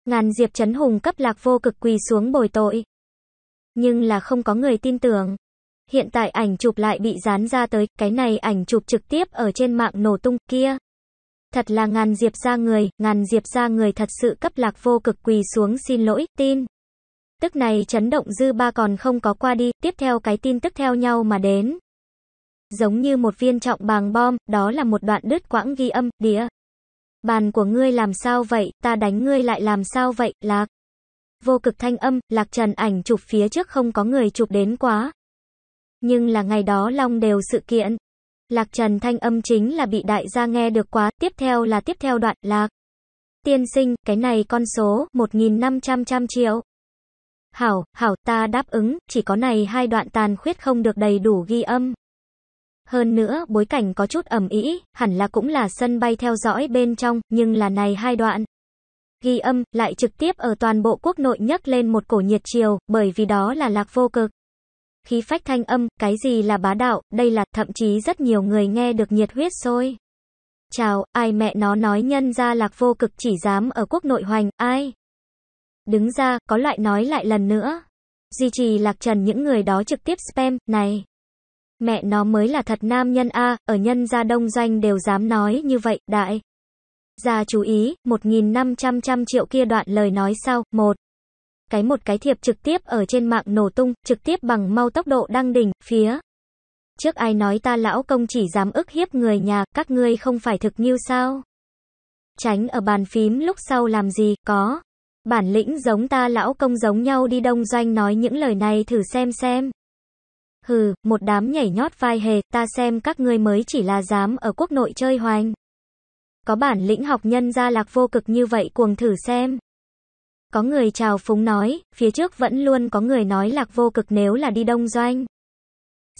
Ngàn diệp chấn hùng cấp lạc vô cực quỳ xuống bồi tội. Nhưng là không có người tin tưởng. Hiện tại ảnh chụp lại bị dán ra tới, cái này ảnh chụp trực tiếp ở trên mạng nổ tung kia. Thật là ngàn diệp ra người, ngàn diệp ra người thật sự cấp lạc vô cực quỳ xuống xin lỗi, tin. Tức này chấn động dư ba còn không có qua đi, tiếp theo cái tin tức theo nhau mà đến giống như một viên trọng bàng bom, đó là một đoạn đứt quãng ghi âm, đĩa. Bàn của ngươi làm sao vậy, ta đánh ngươi lại làm sao vậy, lạc. Vô cực thanh âm, lạc trần ảnh chụp phía trước không có người chụp đến quá. Nhưng là ngày đó long đều sự kiện. Lạc trần thanh âm chính là bị đại gia nghe được quá, tiếp theo là tiếp theo đoạn, lạc. Tiên sinh, cái này con số, 1.500 triệu. Hảo, hảo, ta đáp ứng, chỉ có này hai đoạn tàn khuyết không được đầy đủ ghi âm. Hơn nữa, bối cảnh có chút ẩm ý, hẳn là cũng là sân bay theo dõi bên trong, nhưng là này hai đoạn. Ghi âm, lại trực tiếp ở toàn bộ quốc nội nhấc lên một cổ nhiệt chiều, bởi vì đó là lạc vô cực. Khí phách thanh âm, cái gì là bá đạo, đây là, thậm chí rất nhiều người nghe được nhiệt huyết sôi. Chào, ai mẹ nó nói nhân ra lạc vô cực chỉ dám ở quốc nội hoành, ai? Đứng ra, có loại nói lại lần nữa. Duy trì lạc trần những người đó trực tiếp spam, này. Mẹ nó mới là thật nam nhân A, ở nhân gia đông doanh đều dám nói như vậy, đại. Gia chú ý, 1.500 trăm triệu kia đoạn lời nói sau, một Cái một cái thiệp trực tiếp ở trên mạng nổ tung, trực tiếp bằng mau tốc độ đăng đỉnh, phía. Trước ai nói ta lão công chỉ dám ức hiếp người nhà, các ngươi không phải thực như sao? Tránh ở bàn phím lúc sau làm gì, có. Bản lĩnh giống ta lão công giống nhau đi đông doanh nói những lời này thử xem xem. Hừ, một đám nhảy nhót vai hề, ta xem các ngươi mới chỉ là dám ở quốc nội chơi hoành. Có bản lĩnh học nhân gia lạc vô cực như vậy cuồng thử xem. Có người chào phúng nói, phía trước vẫn luôn có người nói lạc vô cực nếu là đi đông doanh.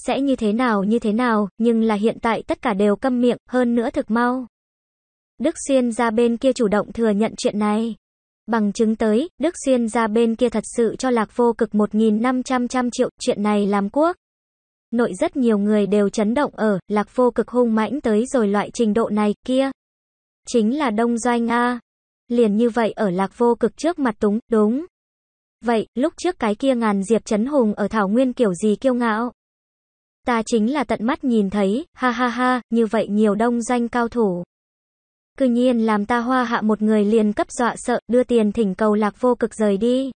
Sẽ như thế nào như thế nào, nhưng là hiện tại tất cả đều câm miệng, hơn nữa thực mau. Đức Xuyên ra bên kia chủ động thừa nhận chuyện này. Bằng chứng tới, Đức Xuyên ra bên kia thật sự cho lạc vô cực 1.500 triệu, chuyện này làm quốc nội rất nhiều người đều chấn động ở, ờ, lạc vô cực hung mãnh tới rồi loại trình độ này, kia. Chính là đông doanh A. Liền như vậy ở lạc vô cực trước mặt túng, đúng. Vậy, lúc trước cái kia ngàn diệp chấn hùng ở Thảo Nguyên kiểu gì kiêu ngạo? Ta chính là tận mắt nhìn thấy, ha ha ha, như vậy nhiều đông doanh cao thủ. Cư nhiên làm ta hoa hạ một người liền cấp dọa sợ, đưa tiền thỉnh cầu lạc vô cực rời đi.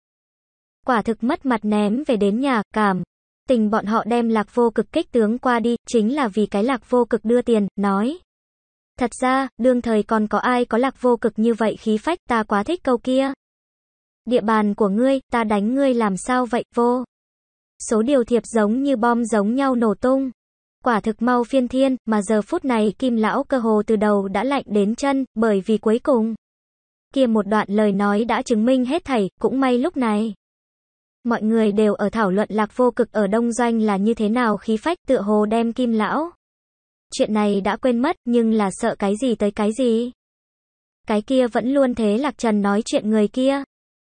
Quả thực mất mặt ném về đến nhà, cảm tình bọn họ đem lạc vô cực kích tướng qua đi, chính là vì cái lạc vô cực đưa tiền, nói. Thật ra, đương thời còn có ai có lạc vô cực như vậy khí phách, ta quá thích câu kia. Địa bàn của ngươi, ta đánh ngươi làm sao vậy, vô. Số điều thiệp giống như bom giống nhau nổ tung. Quả thực mau phiên thiên, mà giờ phút này kim lão cơ hồ từ đầu đã lạnh đến chân, bởi vì cuối cùng. Kia một đoạn lời nói đã chứng minh hết thảy, cũng may lúc này mọi người đều ở thảo luận lạc vô cực ở đông doanh là như thế nào khí phách tựa hồ đem kim lão. Chuyện này đã quên mất nhưng là sợ cái gì tới cái gì. Cái kia vẫn luôn thế lạc trần nói chuyện người kia.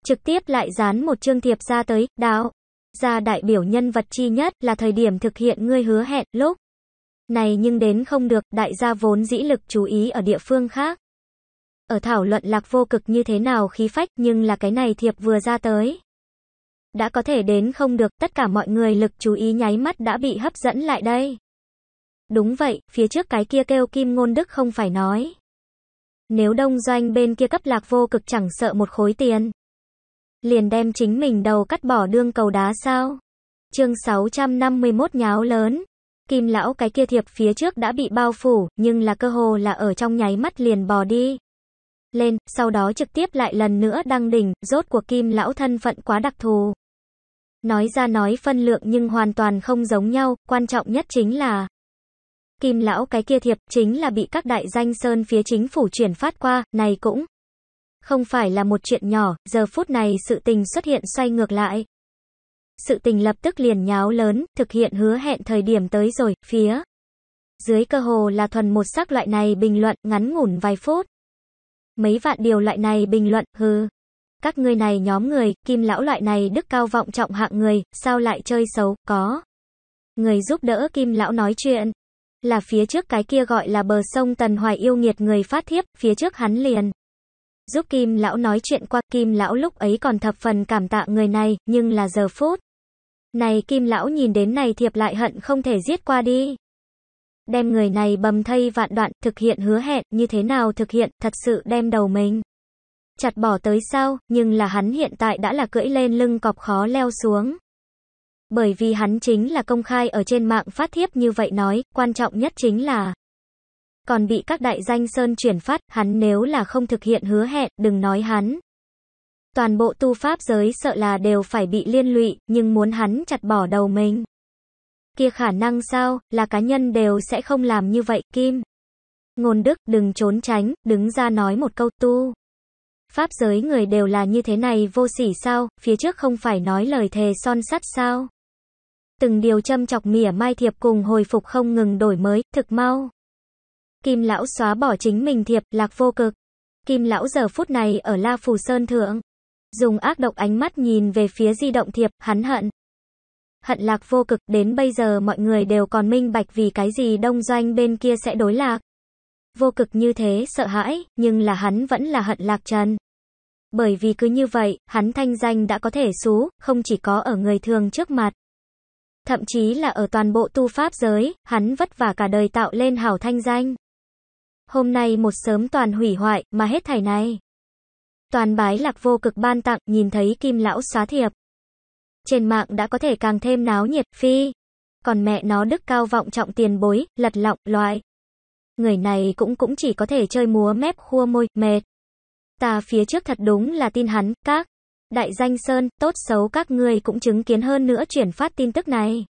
Trực tiếp lại dán một chương thiệp ra tới, đạo Ra đại biểu nhân vật chi nhất là thời điểm thực hiện ngươi hứa hẹn lúc. Này nhưng đến không được, đại gia vốn dĩ lực chú ý ở địa phương khác. Ở thảo luận lạc vô cực như thế nào khí phách nhưng là cái này thiệp vừa ra tới đã có thể đến không được, tất cả mọi người lực chú ý nháy mắt đã bị hấp dẫn lại đây. Đúng vậy, phía trước cái kia kêu kim ngôn đức không phải nói. Nếu đông doanh bên kia cấp lạc vô cực chẳng sợ một khối tiền. Liền đem chính mình đầu cắt bỏ đương cầu đá sao? Chương 651 nháo lớn. Kim lão cái kia thiệp phía trước đã bị bao phủ, nhưng là cơ hồ là ở trong nháy mắt liền bò đi. Lên, sau đó trực tiếp lại lần nữa đăng đỉnh, rốt cuộc kim lão thân phận quá đặc thù. Nói ra nói phân lượng nhưng hoàn toàn không giống nhau, quan trọng nhất chính là Kim lão cái kia thiệp chính là bị các đại danh sơn phía chính phủ chuyển phát qua, này cũng không phải là một chuyện nhỏ, giờ phút này sự tình xuất hiện xoay ngược lại. Sự tình lập tức liền nháo lớn, thực hiện hứa hẹn thời điểm tới rồi, phía dưới cơ hồ là thuần một sắc loại này bình luận ngắn ngủn vài phút. Mấy vạn điều loại này bình luận, hừ các ngươi này nhóm người, kim lão loại này đức cao vọng trọng hạng người, sao lại chơi xấu, có. Người giúp đỡ kim lão nói chuyện, là phía trước cái kia gọi là bờ sông Tần Hoài yêu nghiệt người phát thiếp, phía trước hắn liền. Giúp kim lão nói chuyện qua, kim lão lúc ấy còn thập phần cảm tạ người này, nhưng là giờ phút. Này kim lão nhìn đến này thiệp lại hận không thể giết qua đi. Đem người này bầm thay vạn đoạn, thực hiện hứa hẹn, như thế nào thực hiện, thật sự đem đầu mình chặt bỏ tới sao, nhưng là hắn hiện tại đã là cưỡi lên lưng cọp khó leo xuống. Bởi vì hắn chính là công khai ở trên mạng phát thiếp như vậy nói, quan trọng nhất chính là còn bị các đại danh sơn chuyển phát, hắn nếu là không thực hiện hứa hẹn, đừng nói hắn. Toàn bộ tu pháp giới sợ là đều phải bị liên lụy, nhưng muốn hắn chặt bỏ đầu mình. Kia khả năng sao, là cá nhân đều sẽ không làm như vậy, Kim. Ngôn Đức, đừng trốn tránh, đứng ra nói một câu tu. Pháp giới người đều là như thế này vô sỉ sao, phía trước không phải nói lời thề son sắt sao. Từng điều châm chọc mỉa mai thiệp cùng hồi phục không ngừng đổi mới, thực mau. Kim lão xóa bỏ chính mình thiệp, lạc vô cực. Kim lão giờ phút này ở La Phù Sơn Thượng. Dùng ác độc ánh mắt nhìn về phía di động thiệp, hắn hận. Hận lạc vô cực, đến bây giờ mọi người đều còn minh bạch vì cái gì đông doanh bên kia sẽ đối lạc. Vô cực như thế sợ hãi, nhưng là hắn vẫn là hận lạc trần. Bởi vì cứ như vậy, hắn thanh danh đã có thể xú, không chỉ có ở người thường trước mặt. Thậm chí là ở toàn bộ tu pháp giới, hắn vất vả cả đời tạo lên hảo thanh danh. Hôm nay một sớm toàn hủy hoại, mà hết thảy này. Toàn bái lạc vô cực ban tặng, nhìn thấy kim lão xóa thiệp. Trên mạng đã có thể càng thêm náo nhiệt, phi. Còn mẹ nó đức cao vọng trọng tiền bối, lật lọng, loại. Người này cũng cũng chỉ có thể chơi múa mép khua môi, mệt. Ta phía trước thật đúng là tin hắn, các. Đại danh Sơn, tốt xấu các người cũng chứng kiến hơn nữa chuyển phát tin tức này.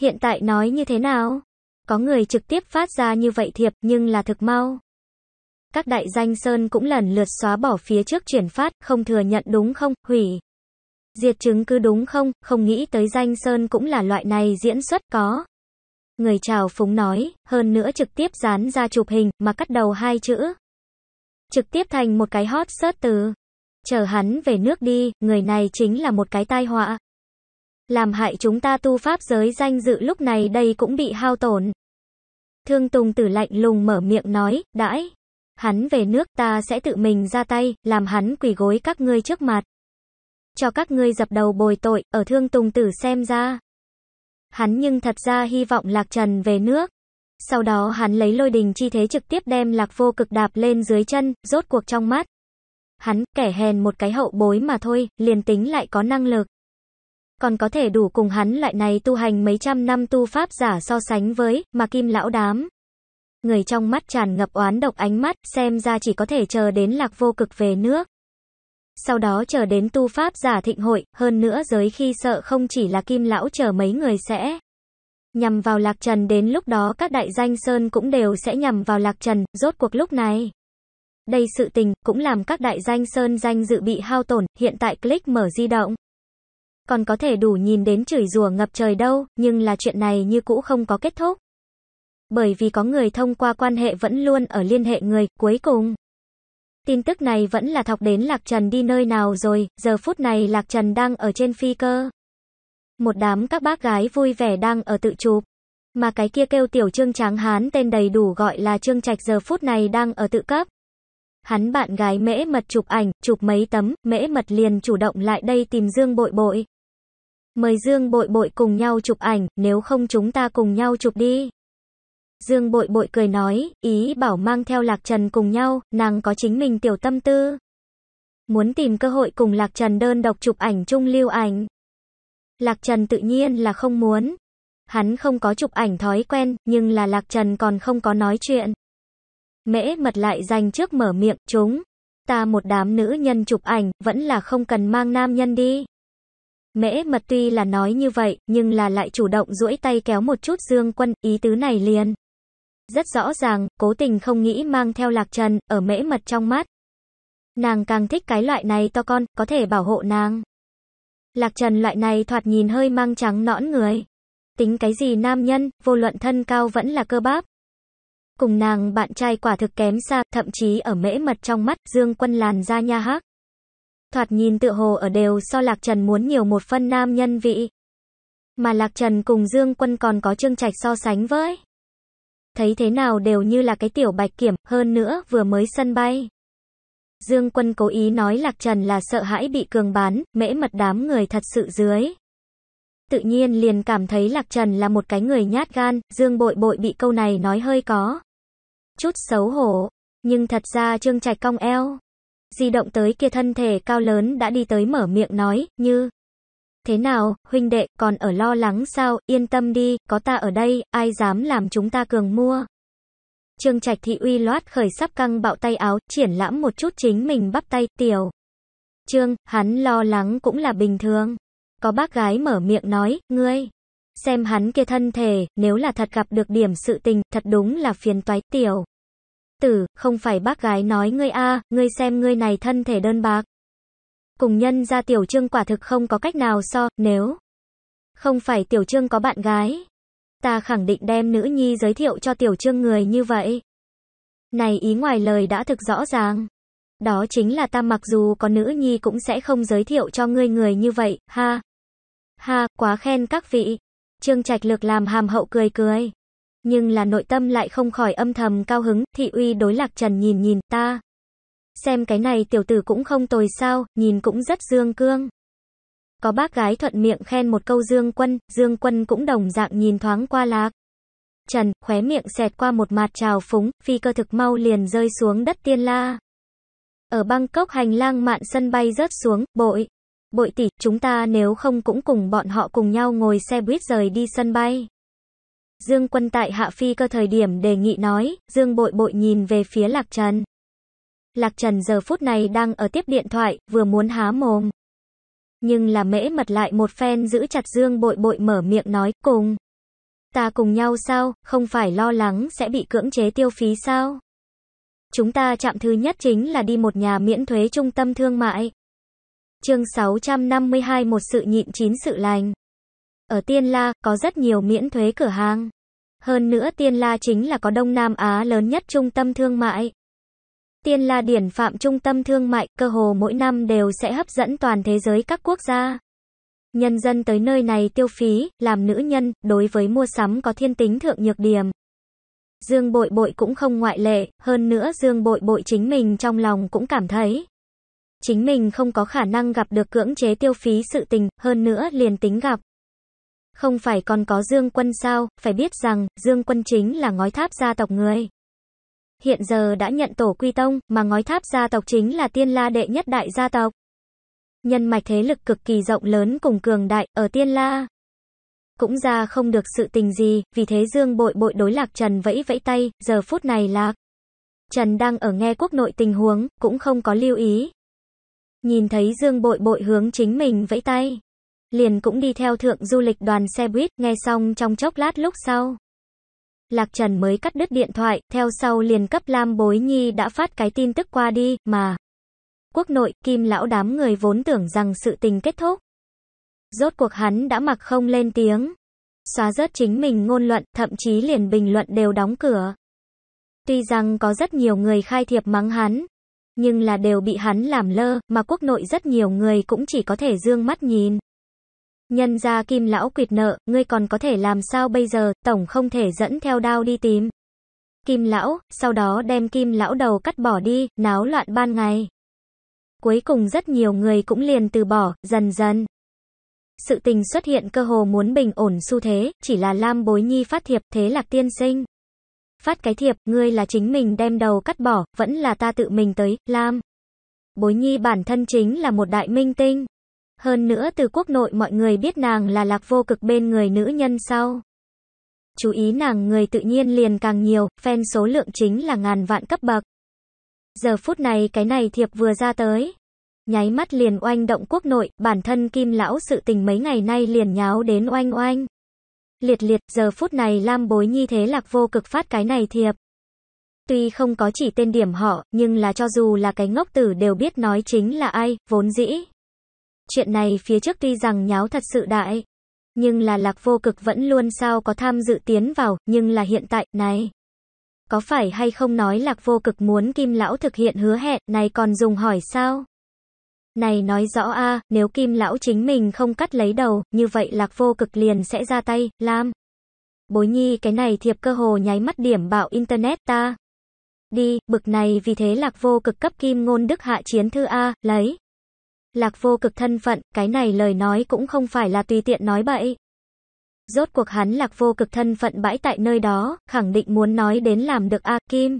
Hiện tại nói như thế nào? Có người trực tiếp phát ra như vậy thiệp nhưng là thực mau. Các đại danh Sơn cũng lần lượt xóa bỏ phía trước chuyển phát, không thừa nhận đúng không, hủy. Diệt chứng cứ đúng không, không nghĩ tới danh Sơn cũng là loại này diễn xuất có. Người chào phúng nói, hơn nữa trực tiếp dán ra chụp hình, mà cắt đầu hai chữ. Trực tiếp thành một cái hot search từ. Chờ hắn về nước đi, người này chính là một cái tai họa. Làm hại chúng ta tu pháp giới danh dự lúc này đây cũng bị hao tổn. Thương Tùng Tử lạnh lùng mở miệng nói, đãi. Hắn về nước ta sẽ tự mình ra tay, làm hắn quỳ gối các ngươi trước mặt. Cho các ngươi dập đầu bồi tội, ở Thương Tùng Tử xem ra, hắn nhưng thật ra hy vọng Lạc Trần về nước. Sau đó hắn lấy lôi đình chi thế trực tiếp đem Lạc Vô Cực đạp lên dưới chân, rốt cuộc trong mắt. Hắn, kẻ hèn một cái hậu bối mà thôi, liền tính lại có năng lực. Còn có thể đủ cùng hắn lại này tu hành mấy trăm năm tu pháp giả so sánh với, mà kim lão đám. Người trong mắt tràn ngập oán độc ánh mắt, xem ra chỉ có thể chờ đến Lạc Vô Cực về nước sau đó chờ đến tu pháp giả thịnh hội, hơn nữa giới khi sợ không chỉ là kim lão chờ mấy người sẽ nhằm vào lạc trần đến lúc đó các đại danh sơn cũng đều sẽ nhằm vào lạc trần, rốt cuộc lúc này. Đây sự tình, cũng làm các đại danh sơn danh dự bị hao tổn, hiện tại click mở di động. Còn có thể đủ nhìn đến chửi rủa ngập trời đâu, nhưng là chuyện này như cũ không có kết thúc. Bởi vì có người thông qua quan hệ vẫn luôn ở liên hệ người, cuối cùng. Tin tức này vẫn là thọc đến Lạc Trần đi nơi nào rồi, giờ phút này Lạc Trần đang ở trên phi cơ. Một đám các bác gái vui vẻ đang ở tự chụp. Mà cái kia kêu tiểu trương tráng hán tên đầy đủ gọi là trương trạch giờ phút này đang ở tự cấp. Hắn bạn gái mễ mật chụp ảnh, chụp mấy tấm, mễ mật liền chủ động lại đây tìm Dương bội bội. Mời Dương bội bội cùng nhau chụp ảnh, nếu không chúng ta cùng nhau chụp đi. Dương bội bội cười nói, ý bảo mang theo Lạc Trần cùng nhau, nàng có chính mình tiểu tâm tư. Muốn tìm cơ hội cùng Lạc Trần đơn độc chụp ảnh chung lưu ảnh. Lạc Trần tự nhiên là không muốn. Hắn không có chụp ảnh thói quen, nhưng là Lạc Trần còn không có nói chuyện. Mễ mật lại dành trước mở miệng, chúng. Ta một đám nữ nhân chụp ảnh, vẫn là không cần mang nam nhân đi. Mễ mật tuy là nói như vậy, nhưng là lại chủ động duỗi tay kéo một chút Dương Quân, ý tứ này liền. Rất rõ ràng, cố tình không nghĩ mang theo lạc trần, ở mễ mật trong mắt. Nàng càng thích cái loại này to con, có thể bảo hộ nàng. Lạc trần loại này thoạt nhìn hơi mang trắng nõn người. Tính cái gì nam nhân, vô luận thân cao vẫn là cơ bắp. Cùng nàng bạn trai quả thực kém xa, thậm chí ở mễ mật trong mắt, dương quân làn ra nha hắc. Thoạt nhìn tựa hồ ở đều so Lạc Trần muốn nhiều một phân nam nhân vị. Mà Lạc Trần cùng Dương Quân còn có Trương Trạch so sánh với. Thấy thế nào đều như là cái tiểu bạch kiểm, hơn nữa vừa mới sân bay. Dương quân cố ý nói Lạc Trần là sợ hãi bị cường bán, mễ mật đám người thật sự dưới. Tự nhiên liền cảm thấy Lạc Trần là một cái người nhát gan, Dương bội bội bị câu này nói hơi có. Chút xấu hổ, nhưng thật ra Trương Trạch cong eo. Di động tới kia thân thể cao lớn đã đi tới mở miệng nói, như... Thế nào, huynh đệ, còn ở lo lắng sao, yên tâm đi, có ta ở đây, ai dám làm chúng ta cường mua. Trương Trạch Thị uy loát khởi sắp căng bạo tay áo, triển lãm một chút chính mình bắp tay, tiểu. Trương, hắn lo lắng cũng là bình thường. Có bác gái mở miệng nói, ngươi, xem hắn kia thân thể, nếu là thật gặp được điểm sự tình, thật đúng là phiền toái tiểu. Tử, không phải bác gái nói ngươi a, ngươi xem ngươi này thân thể đơn bạc. Cùng nhân ra Tiểu Trương quả thực không có cách nào so, nếu không phải Tiểu Trương có bạn gái. Ta khẳng định đem nữ nhi giới thiệu cho Tiểu Trương người như vậy. Này ý ngoài lời đã thực rõ ràng. Đó chính là ta mặc dù có nữ nhi cũng sẽ không giới thiệu cho ngươi người như vậy, ha. Ha, quá khen các vị. Trương Trạch Lược làm hàm hậu cười cười. Nhưng là nội tâm lại không khỏi âm thầm cao hứng, thị uy đối lạc trần nhìn nhìn ta. Xem cái này tiểu tử cũng không tồi sao, nhìn cũng rất dương cương. Có bác gái thuận miệng khen một câu Dương Quân, Dương Quân cũng đồng dạng nhìn thoáng qua lạc. Trần, khóe miệng xẹt qua một mặt trào phúng, phi cơ thực mau liền rơi xuống đất tiên la. Ở Bangkok hành lang mạn sân bay rớt xuống, bội. Bội tỷ, chúng ta nếu không cũng cùng bọn họ cùng nhau ngồi xe buýt rời đi sân bay. Dương quân tại hạ phi cơ thời điểm đề nghị nói, Dương bội bội nhìn về phía lạc trần. Lạc Trần giờ phút này đang ở tiếp điện thoại, vừa muốn há mồm. Nhưng là mễ mật lại một phen giữ chặt Dương bội bội mở miệng nói, cùng. Ta cùng nhau sao, không phải lo lắng sẽ bị cưỡng chế tiêu phí sao? Chúng ta chạm thứ nhất chính là đi một nhà miễn thuế trung tâm thương mại. Chương 652 Một sự nhịn chín sự lành. Ở Tiên La, có rất nhiều miễn thuế cửa hàng. Hơn nữa Tiên La chính là có Đông Nam Á lớn nhất trung tâm thương mại. Tiên La điển phạm trung tâm thương mại, cơ hồ mỗi năm đều sẽ hấp dẫn toàn thế giới các quốc gia. Nhân dân tới nơi này tiêu phí, làm nữ nhân, đối với mua sắm có thiên tính thượng nhược điểm. Dương bội bội cũng không ngoại lệ, hơn nữa dương bội bội chính mình trong lòng cũng cảm thấy. Chính mình không có khả năng gặp được cưỡng chế tiêu phí sự tình, hơn nữa liền tính gặp. Không phải còn có Dương Quân sao, phải biết rằng, Dương Quân chính là ngói tháp gia tộc người hiện giờ đã nhận tổ quy tông, mà ngói tháp gia tộc chính là tiên la đệ nhất đại gia tộc. Nhân mạch thế lực cực kỳ rộng lớn cùng cường đại, ở tiên la. Cũng ra không được sự tình gì, vì thế Dương bội bội đối lạc Trần vẫy vẫy tay, giờ phút này lạc. Trần đang ở nghe quốc nội tình huống, cũng không có lưu ý. Nhìn thấy Dương bội bội hướng chính mình vẫy tay. Liền cũng đi theo thượng du lịch đoàn xe buýt, nghe xong trong chốc lát lúc sau. Lạc Trần mới cắt đứt điện thoại, theo sau liền cấp Lam Bối Nhi đã phát cái tin tức qua đi, mà. Quốc nội, Kim lão đám người vốn tưởng rằng sự tình kết thúc. Rốt cuộc hắn đã mặc không lên tiếng. Xóa rớt chính mình ngôn luận, thậm chí liền bình luận đều đóng cửa. Tuy rằng có rất nhiều người khai thiệp mắng hắn, nhưng là đều bị hắn làm lơ, mà quốc nội rất nhiều người cũng chỉ có thể dương mắt nhìn. Nhân ra kim lão quyệt nợ, ngươi còn có thể làm sao bây giờ, tổng không thể dẫn theo đao đi tìm. Kim lão, sau đó đem kim lão đầu cắt bỏ đi, náo loạn ban ngày. Cuối cùng rất nhiều người cũng liền từ bỏ, dần dần. Sự tình xuất hiện cơ hồ muốn bình ổn xu thế, chỉ là Lam Bối Nhi phát thiệp, thế lạc tiên sinh. Phát cái thiệp, ngươi là chính mình đem đầu cắt bỏ, vẫn là ta tự mình tới, Lam. Bối Nhi bản thân chính là một đại minh tinh. Hơn nữa từ quốc nội mọi người biết nàng là lạc vô cực bên người nữ nhân sau. Chú ý nàng người tự nhiên liền càng nhiều, fan số lượng chính là ngàn vạn cấp bậc. Giờ phút này cái này thiệp vừa ra tới. Nháy mắt liền oanh động quốc nội, bản thân kim lão sự tình mấy ngày nay liền nháo đến oanh oanh. Liệt liệt, giờ phút này lam bối nhi thế lạc vô cực phát cái này thiệp. Tuy không có chỉ tên điểm họ, nhưng là cho dù là cái ngốc tử đều biết nói chính là ai, vốn dĩ. Chuyện này phía trước tuy rằng nháo thật sự đại, nhưng là lạc vô cực vẫn luôn sao có tham dự tiến vào, nhưng là hiện tại, này. Có phải hay không nói lạc vô cực muốn kim lão thực hiện hứa hẹn, này còn dùng hỏi sao? Này nói rõ a nếu kim lão chính mình không cắt lấy đầu, như vậy lạc vô cực liền sẽ ra tay, làm Bối nhi cái này thiệp cơ hồ nháy mắt điểm bạo internet ta. Đi, bực này vì thế lạc vô cực cấp kim ngôn đức hạ chiến thư A, lấy. Lạc vô cực thân phận, cái này lời nói cũng không phải là tùy tiện nói bậy. Rốt cuộc hắn lạc vô cực thân phận bãi tại nơi đó, khẳng định muốn nói đến làm được A Kim.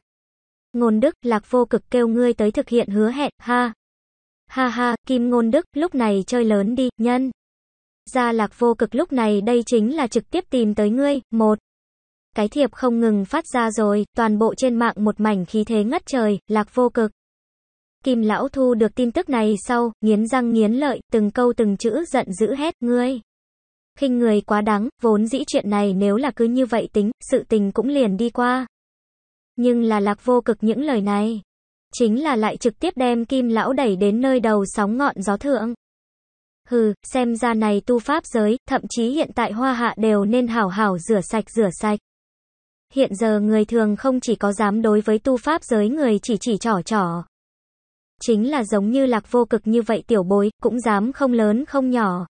Ngôn Đức, lạc vô cực kêu ngươi tới thực hiện hứa hẹn, ha. Ha ha, Kim Ngôn Đức, lúc này chơi lớn đi, nhân. Gia lạc vô cực lúc này đây chính là trực tiếp tìm tới ngươi, một. Cái thiệp không ngừng phát ra rồi, toàn bộ trên mạng một mảnh khí thế ngất trời, lạc vô cực. Kim lão thu được tin tức này sau, nghiến răng nghiến lợi, từng câu từng chữ giận dữ hét ngươi. khinh người quá đáng, vốn dĩ chuyện này nếu là cứ như vậy tính, sự tình cũng liền đi qua. Nhưng là lạc vô cực những lời này. Chính là lại trực tiếp đem kim lão đẩy đến nơi đầu sóng ngọn gió thượng. Hừ, xem ra này tu pháp giới, thậm chí hiện tại hoa hạ đều nên hảo hảo rửa sạch rửa sạch. Hiện giờ người thường không chỉ có dám đối với tu pháp giới người chỉ chỉ trỏ trỏ, chính là giống như lạc vô cực như vậy tiểu bối, cũng dám không lớn không nhỏ.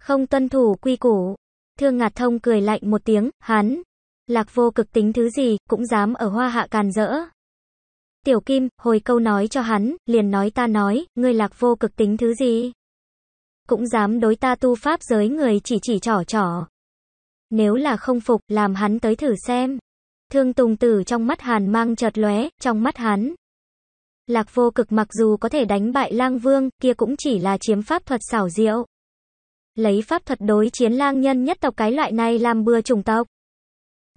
Không tuân thủ quy củ. Thương ngạt thông cười lạnh một tiếng, hắn. Lạc vô cực tính thứ gì, cũng dám ở hoa hạ càn rỡ. Tiểu kim, hồi câu nói cho hắn, liền nói ta nói, ngươi lạc vô cực tính thứ gì. Cũng dám đối ta tu pháp giới người chỉ chỉ trỏ trỏ. Nếu là không phục, làm hắn tới thử xem. Thương Tùng Tử trong mắt Hàn mang chợt lóe, trong mắt hắn Lạc vô cực mặc dù có thể đánh bại lang vương, kia cũng chỉ là chiếm pháp thuật xảo diệu. Lấy pháp thuật đối chiến lang nhân nhất tộc cái loại này làm bừa trùng tộc.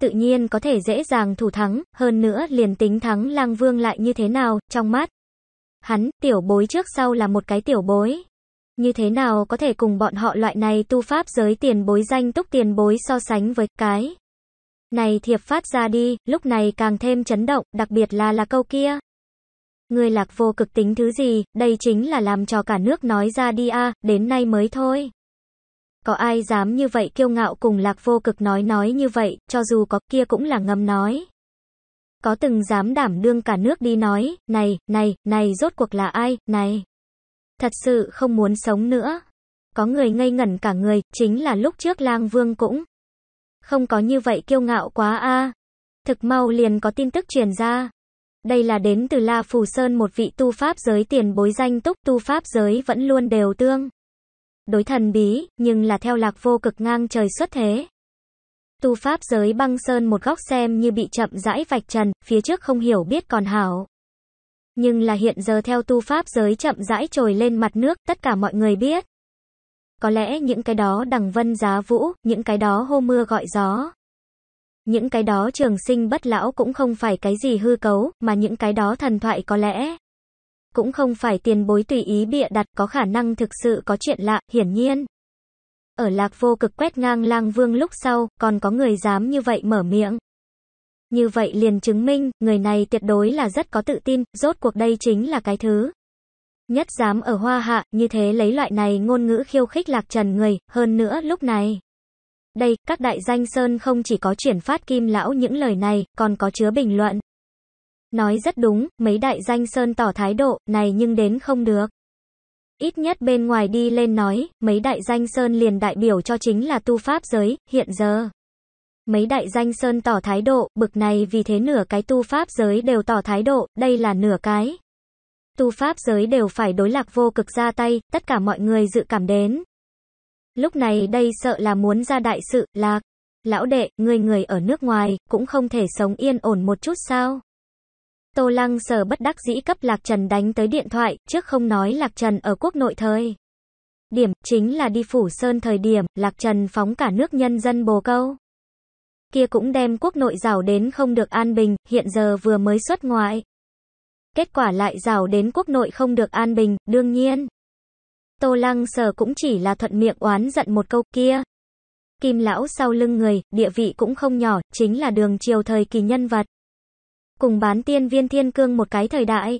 Tự nhiên có thể dễ dàng thủ thắng, hơn nữa liền tính thắng lang vương lại như thế nào, trong mắt. Hắn, tiểu bối trước sau là một cái tiểu bối. Như thế nào có thể cùng bọn họ loại này tu pháp giới tiền bối danh túc tiền bối so sánh với cái. Này thiệp phát ra đi, lúc này càng thêm chấn động, đặc biệt là là câu kia. Ngươi lạc vô cực tính thứ gì, đây chính là làm cho cả nước nói ra đi a, đến nay mới thôi. Có ai dám như vậy kiêu ngạo cùng lạc vô cực nói nói như vậy, cho dù có kia cũng là ngầm nói. Có từng dám đảm đương cả nước đi nói, này, này, này rốt cuộc là ai, này. Thật sự không muốn sống nữa. Có người ngây ngẩn cả người, chính là lúc trước lang vương cũng. Không có như vậy kiêu ngạo quá a Thực mau liền có tin tức truyền ra, đây là đến từ La Phù Sơn một vị tu pháp giới tiền bối danh túc tu pháp giới vẫn luôn đều tương. Đối thần bí, nhưng là theo lạc vô cực ngang trời xuất thế. Tu pháp giới băng sơn một góc xem như bị chậm rãi vạch trần, phía trước không hiểu biết còn hảo. Nhưng là hiện giờ theo tu pháp giới chậm rãi trồi lên mặt nước, tất cả mọi người biết. Có lẽ những cái đó đằng vân giá vũ, những cái đó hô mưa gọi gió. Những cái đó trường sinh bất lão cũng không phải cái gì hư cấu, mà những cái đó thần thoại có lẽ cũng không phải tiền bối tùy ý bịa đặt có khả năng thực sự có chuyện lạ, hiển nhiên. Ở lạc vô cực quét ngang lang vương lúc sau, còn có người dám như vậy mở miệng. Như vậy liền chứng minh, người này tuyệt đối là rất có tự tin, rốt cuộc đây chính là cái thứ. Nhất dám ở hoa hạ, như thế lấy loại này ngôn ngữ khiêu khích lạc trần người, hơn nữa lúc này. Đây, các đại danh Sơn không chỉ có chuyển phát kim lão những lời này, còn có chứa bình luận. Nói rất đúng, mấy đại danh Sơn tỏ thái độ, này nhưng đến không được. Ít nhất bên ngoài đi lên nói, mấy đại danh Sơn liền đại biểu cho chính là tu pháp giới, hiện giờ. Mấy đại danh Sơn tỏ thái độ, bực này vì thế nửa cái tu pháp giới đều tỏ thái độ, đây là nửa cái. Tu pháp giới đều phải đối lạc vô cực ra tay, tất cả mọi người dự cảm đến, Lúc này đây sợ là muốn ra đại sự, là Lão đệ, người người ở nước ngoài, cũng không thể sống yên ổn một chút sao? Tô Lăng sờ bất đắc dĩ cấp Lạc Trần đánh tới điện thoại, trước không nói Lạc Trần ở quốc nội thời. Điểm, chính là đi phủ sơn thời điểm, Lạc Trần phóng cả nước nhân dân bồ câu. Kia cũng đem quốc nội rào đến không được an bình, hiện giờ vừa mới xuất ngoại. Kết quả lại rào đến quốc nội không được an bình, đương nhiên. Tô Lăng Sở cũng chỉ là thuận miệng oán giận một câu kia. Kim lão sau lưng người, địa vị cũng không nhỏ, chính là đường triều thời kỳ nhân vật. Cùng bán tiên viên thiên cương một cái thời đại.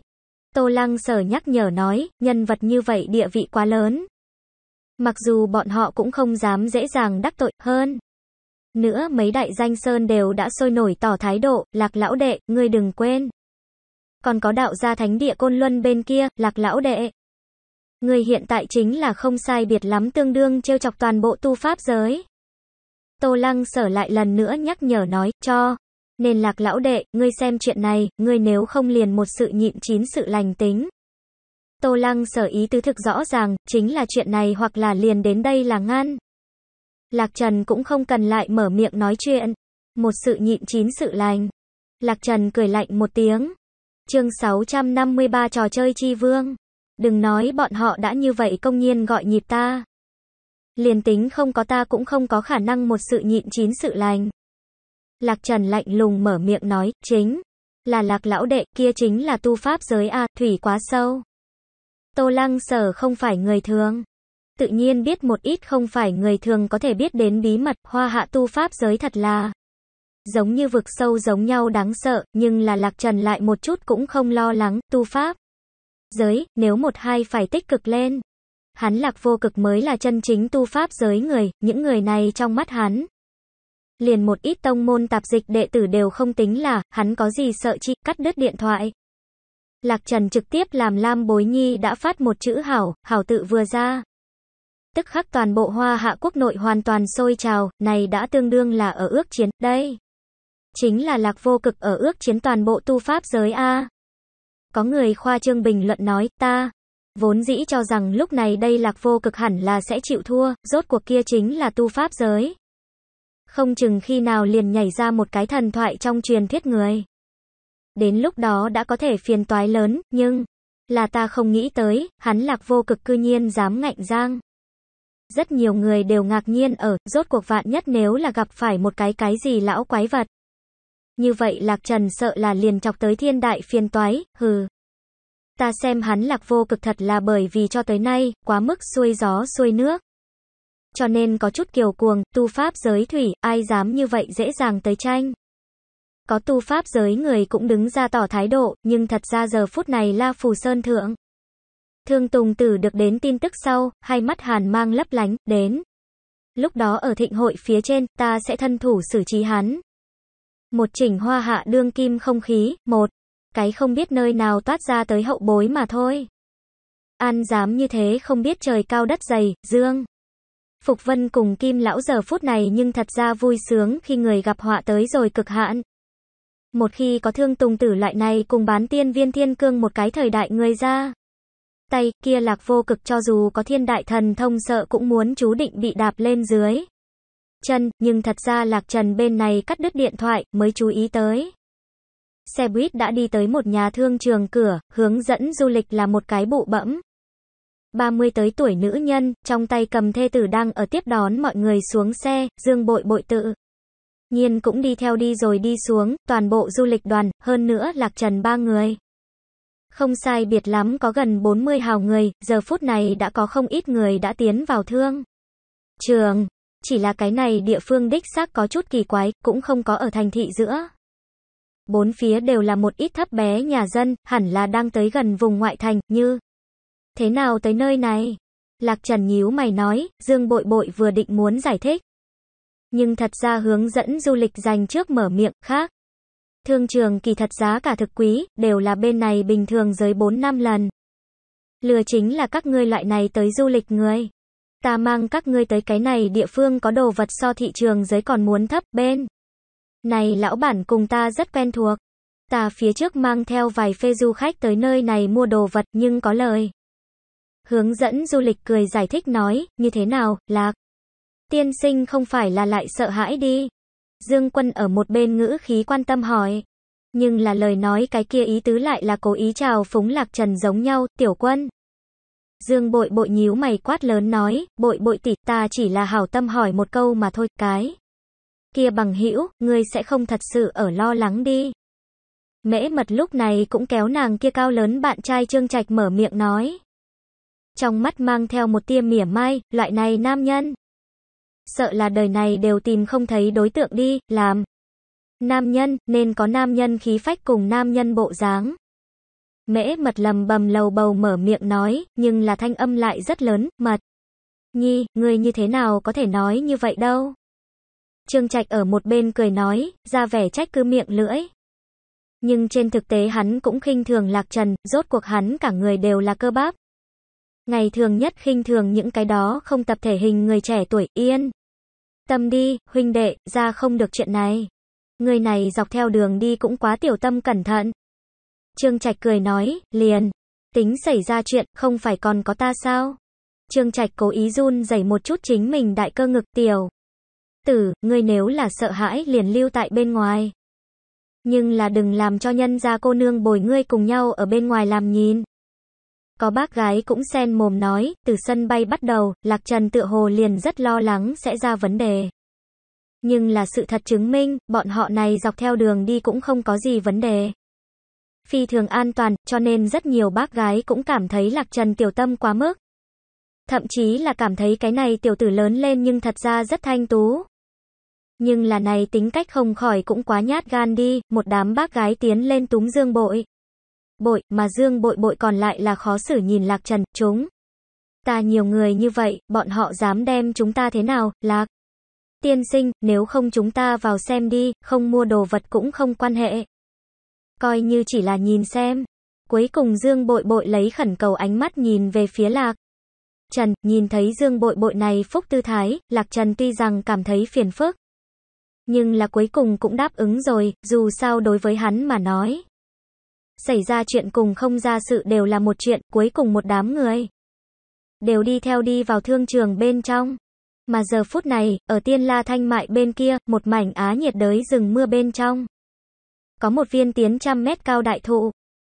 Tô Lăng Sở nhắc nhở nói, nhân vật như vậy địa vị quá lớn. Mặc dù bọn họ cũng không dám dễ dàng đắc tội hơn. Nữa mấy đại danh sơn đều đã sôi nổi tỏ thái độ, lạc lão đệ, ngươi đừng quên. Còn có đạo gia thánh địa côn luân bên kia, lạc lão đệ, Người hiện tại chính là không sai biệt lắm tương đương trêu chọc toàn bộ tu pháp giới. Tô Lăng sở lại lần nữa nhắc nhở nói, cho. Nên lạc lão đệ, ngươi xem chuyện này, ngươi nếu không liền một sự nhịn chín sự lành tính. Tô Lăng sở ý tứ thực rõ ràng, chính là chuyện này hoặc là liền đến đây là ngăn. Lạc Trần cũng không cần lại mở miệng nói chuyện. Một sự nhịn chín sự lành. Lạc Trần cười lạnh một tiếng. Chương 653 trò chơi chi vương. Đừng nói bọn họ đã như vậy công nhiên gọi nhịp ta. Liền tính không có ta cũng không có khả năng một sự nhịn chín sự lành. Lạc Trần lạnh lùng mở miệng nói, chính là lạc lão đệ kia chính là tu pháp giới A, thủy quá sâu. Tô Lăng sở không phải người thường. Tự nhiên biết một ít không phải người thường có thể biết đến bí mật, hoa hạ tu pháp giới thật là giống như vực sâu giống nhau đáng sợ, nhưng là Lạc Trần lại một chút cũng không lo lắng, tu pháp giới, nếu một hai phải tích cực lên. Hắn lạc vô cực mới là chân chính tu pháp giới người, những người này trong mắt hắn. Liền một ít tông môn tạp dịch đệ tử đều không tính là, hắn có gì sợ chi, cắt đứt điện thoại. Lạc Trần trực tiếp làm Lam Bối Nhi đã phát một chữ hảo, hảo tự vừa ra. Tức khắc toàn bộ hoa hạ quốc nội hoàn toàn sôi trào, này đã tương đương là ở ước chiến, đây. Chính là lạc vô cực ở ước chiến toàn bộ tu pháp giới A. Có người khoa trương bình luận nói, ta vốn dĩ cho rằng lúc này đây lạc vô cực hẳn là sẽ chịu thua, rốt cuộc kia chính là tu pháp giới. Không chừng khi nào liền nhảy ra một cái thần thoại trong truyền thuyết người. Đến lúc đó đã có thể phiền toái lớn, nhưng là ta không nghĩ tới, hắn lạc vô cực cư nhiên dám ngạnh giang. Rất nhiều người đều ngạc nhiên ở, rốt cuộc vạn nhất nếu là gặp phải một cái cái gì lão quái vật. Như vậy Lạc Trần sợ là liền chọc tới thiên đại phiền toái, hừ. Ta xem hắn lạc vô cực thật là bởi vì cho tới nay, quá mức xuôi gió xuôi nước. Cho nên có chút kiều cuồng, tu pháp giới thủy, ai dám như vậy dễ dàng tới tranh. Có tu pháp giới người cũng đứng ra tỏ thái độ, nhưng thật ra giờ phút này La Phù Sơn Thượng. Thương Tùng Tử được đến tin tức sau, hai mắt hàn mang lấp lánh, đến. Lúc đó ở thịnh hội phía trên, ta sẽ thân thủ xử trí hắn, một chỉnh hoa hạ đương kim không khí, một cái không biết nơi nào toát ra tới hậu bối mà thôi. An dám như thế không biết trời cao đất dày, dương. Phục Vân cùng Kim Lão giờ phút này nhưng thật ra vui sướng khi người gặp họa tới rồi cực hạn. Một khi có thương tùng tử loại này cùng bán tiên viên thiên cương một cái thời đại người ra. Tay kia lạc vô cực cho dù có thiên đại thần thông sợ cũng muốn chú định bị đạp lên dưới chân, nhưng thật ra Lạc Trần bên này cắt đứt điện thoại, mới chú ý tới. Xe buýt đã đi tới một nhà thương trường cửa, hướng dẫn du lịch là một cái bụ bẫm. 30 tới tuổi nữ nhân, trong tay cầm thê tử đang ở tiếp đón mọi người xuống xe, dương bội bội tự. Nhiên cũng đi theo đi rồi đi xuống, toàn bộ du lịch đoàn, hơn nữa lạc trần ba người. Không sai biệt lắm có gần 40 hào người, giờ phút này đã có không ít người đã tiến vào thương. Trường, chỉ là cái này địa phương đích xác có chút kỳ quái, cũng không có ở thành thị giữa. Bốn phía đều là một ít thấp bé nhà dân, hẳn là đang tới gần vùng ngoại thành, như Thế nào tới nơi này? Lạc Trần nhíu mày nói, Dương Bội Bội vừa định muốn giải thích. Nhưng thật ra hướng dẫn du lịch dành trước mở miệng, khác. Thương trường kỳ thật giá cả thực quý, đều là bên này bình thường dưới 4 năm lần. Lừa chính là các ngươi loại này tới du lịch người ta mang các ngươi tới cái này địa phương có đồ vật so thị trường giới còn muốn thấp bên. Này lão bản cùng ta rất quen thuộc. Ta phía trước mang theo vài phê du khách tới nơi này mua đồ vật nhưng có lời. Hướng dẫn du lịch cười giải thích nói, như thế nào, lạc. Tiên sinh không phải là lại sợ hãi đi. Dương quân ở một bên ngữ khí quan tâm hỏi. Nhưng là lời nói cái kia ý tứ lại là cố ý chào phúng lạc trần giống nhau, tiểu quân. Dương bội bội nhíu mày quát lớn nói, bội bội tỷ, ta chỉ là hảo tâm hỏi một câu mà thôi, cái. Kia bằng hữu ngươi sẽ không thật sự ở lo lắng đi. Mễ mật lúc này cũng kéo nàng kia cao lớn bạn trai Trương Trạch mở miệng nói. Trong mắt mang theo một tia mỉa mai, loại này nam nhân. Sợ là đời này đều tìm không thấy đối tượng đi, làm. Nam nhân, nên có nam nhân khí phách cùng nam nhân bộ dáng. Mễ mật lầm bầm lầu bầu mở miệng nói, nhưng là thanh âm lại rất lớn, mật. Nhi, ngươi như thế nào có thể nói như vậy đâu? Trương Trạch ở một bên cười nói, ra vẻ trách cứ miệng lưỡi. Nhưng trên thực tế hắn cũng khinh thường lạc trần, rốt cuộc hắn cả người đều là cơ bắp. Ngày thường nhất khinh thường những cái đó không tập thể hình người trẻ tuổi, yên. Tâm đi, huynh đệ, ra không được chuyện này. Người này dọc theo đường đi cũng quá tiểu tâm cẩn thận. Trương Trạch cười nói, liền. Tính xảy ra chuyện, không phải còn có ta sao? Trương Trạch cố ý run rẩy một chút chính mình đại cơ ngực tiểu. Tử, ngươi nếu là sợ hãi liền lưu tại bên ngoài. Nhưng là đừng làm cho nhân gia cô nương bồi ngươi cùng nhau ở bên ngoài làm nhìn. Có bác gái cũng sen mồm nói, từ sân bay bắt đầu, Lạc Trần tựa hồ liền rất lo lắng sẽ ra vấn đề. Nhưng là sự thật chứng minh, bọn họ này dọc theo đường đi cũng không có gì vấn đề phi thường an toàn, cho nên rất nhiều bác gái cũng cảm thấy lạc trần tiểu tâm quá mức. Thậm chí là cảm thấy cái này tiểu tử lớn lên nhưng thật ra rất thanh tú. Nhưng là này tính cách không khỏi cũng quá nhát gan đi, một đám bác gái tiến lên túm dương bội. Bội, mà dương bội bội còn lại là khó xử nhìn lạc trần, chúng. Ta nhiều người như vậy, bọn họ dám đem chúng ta thế nào, lạc. Tiên sinh, nếu không chúng ta vào xem đi, không mua đồ vật cũng không quan hệ. Coi như chỉ là nhìn xem. Cuối cùng Dương bội bội lấy khẩn cầu ánh mắt nhìn về phía lạc. Trần, nhìn thấy Dương bội bội này phúc tư thái, lạc Trần tuy rằng cảm thấy phiền phức. Nhưng là cuối cùng cũng đáp ứng rồi, dù sao đối với hắn mà nói. Xảy ra chuyện cùng không ra sự đều là một chuyện, cuối cùng một đám người. Đều đi theo đi vào thương trường bên trong. Mà giờ phút này, ở tiên la thanh mại bên kia, một mảnh á nhiệt đới rừng mưa bên trong. Có một viên tiến trăm mét cao đại thụ.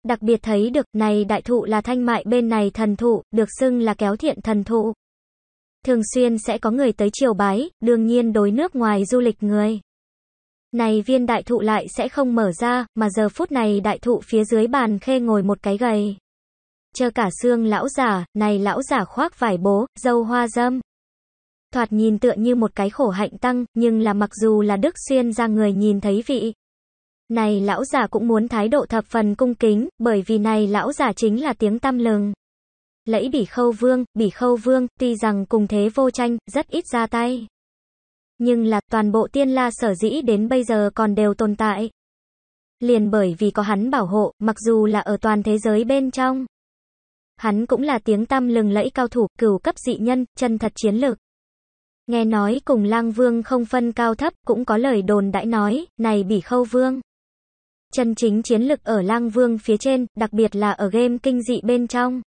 Đặc biệt thấy được, này đại thụ là thanh mại bên này thần thụ, được xưng là kéo thiện thần thụ. Thường xuyên sẽ có người tới triều bái, đương nhiên đối nước ngoài du lịch người. Này viên đại thụ lại sẽ không mở ra, mà giờ phút này đại thụ phía dưới bàn khê ngồi một cái gầy. Chờ cả xương lão giả, này lão giả khoác vải bố, dâu hoa dâm. Thoạt nhìn tựa như một cái khổ hạnh tăng, nhưng là mặc dù là Đức Xuyên ra người nhìn thấy vị này lão giả cũng muốn thái độ thập phần cung kính, bởi vì này lão giả chính là tiếng tăm lừng. Lẫy bỉ khâu vương, bỉ khâu vương, tuy rằng cùng thế vô tranh, rất ít ra tay. Nhưng là toàn bộ tiên la sở dĩ đến bây giờ còn đều tồn tại. Liền bởi vì có hắn bảo hộ, mặc dù là ở toàn thế giới bên trong. Hắn cũng là tiếng tăm lừng lẫy cao thủ, cửu cấp dị nhân, chân thật chiến lược. Nghe nói cùng lang vương không phân cao thấp, cũng có lời đồn đãi nói, này bỉ khâu vương. Chân chính chiến lực ở lang vương phía trên, đặc biệt là ở game kinh dị bên trong.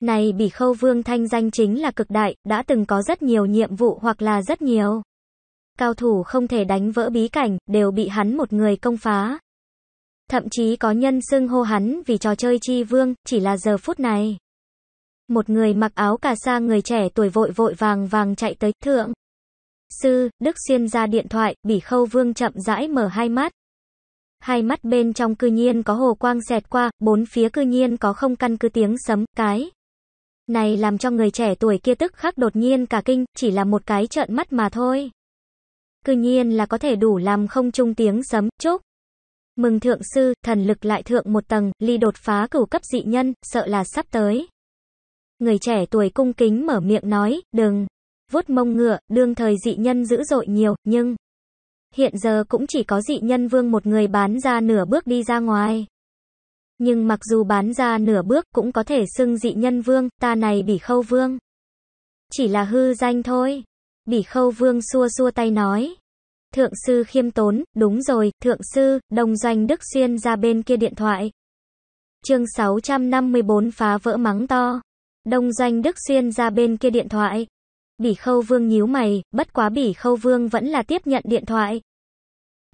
Này bỉ khâu vương thanh danh chính là cực đại, đã từng có rất nhiều nhiệm vụ hoặc là rất nhiều. Cao thủ không thể đánh vỡ bí cảnh, đều bị hắn một người công phá. Thậm chí có nhân xưng hô hắn vì trò chơi chi vương, chỉ là giờ phút này. Một người mặc áo cà sa người trẻ tuổi vội vội vàng vàng chạy tới, thượng. Sư, Đức Xuyên ra điện thoại, bỉ khâu vương chậm rãi mở hai mắt hai mắt bên trong cư nhiên có hồ quang xẹt qua, bốn phía cư nhiên có không căn cứ tiếng sấm, cái. Này làm cho người trẻ tuổi kia tức khắc đột nhiên cả kinh, chỉ là một cái trợn mắt mà thôi. Cư nhiên là có thể đủ làm không trung tiếng sấm, chúc. Mừng thượng sư, thần lực lại thượng một tầng, ly đột phá cửu cấp dị nhân, sợ là sắp tới. Người trẻ tuổi cung kính mở miệng nói, đừng. vút mông ngựa, đương thời dị nhân dữ dội nhiều, nhưng hiện giờ cũng chỉ có dị nhân vương một người bán ra nửa bước đi ra ngoài. Nhưng mặc dù bán ra nửa bước cũng có thể xưng dị nhân vương, ta này bỉ khâu vương. Chỉ là hư danh thôi. Bỉ khâu vương xua xua tay nói. Thượng sư khiêm tốn, đúng rồi, thượng sư, đồng doanh Đức Xuyên ra bên kia điện thoại. chương 654 phá vỡ mắng to. Đông doanh Đức Xuyên ra bên kia điện thoại. Bỉ Khâu Vương nhíu mày, bất quá Bỉ Khâu Vương vẫn là tiếp nhận điện thoại.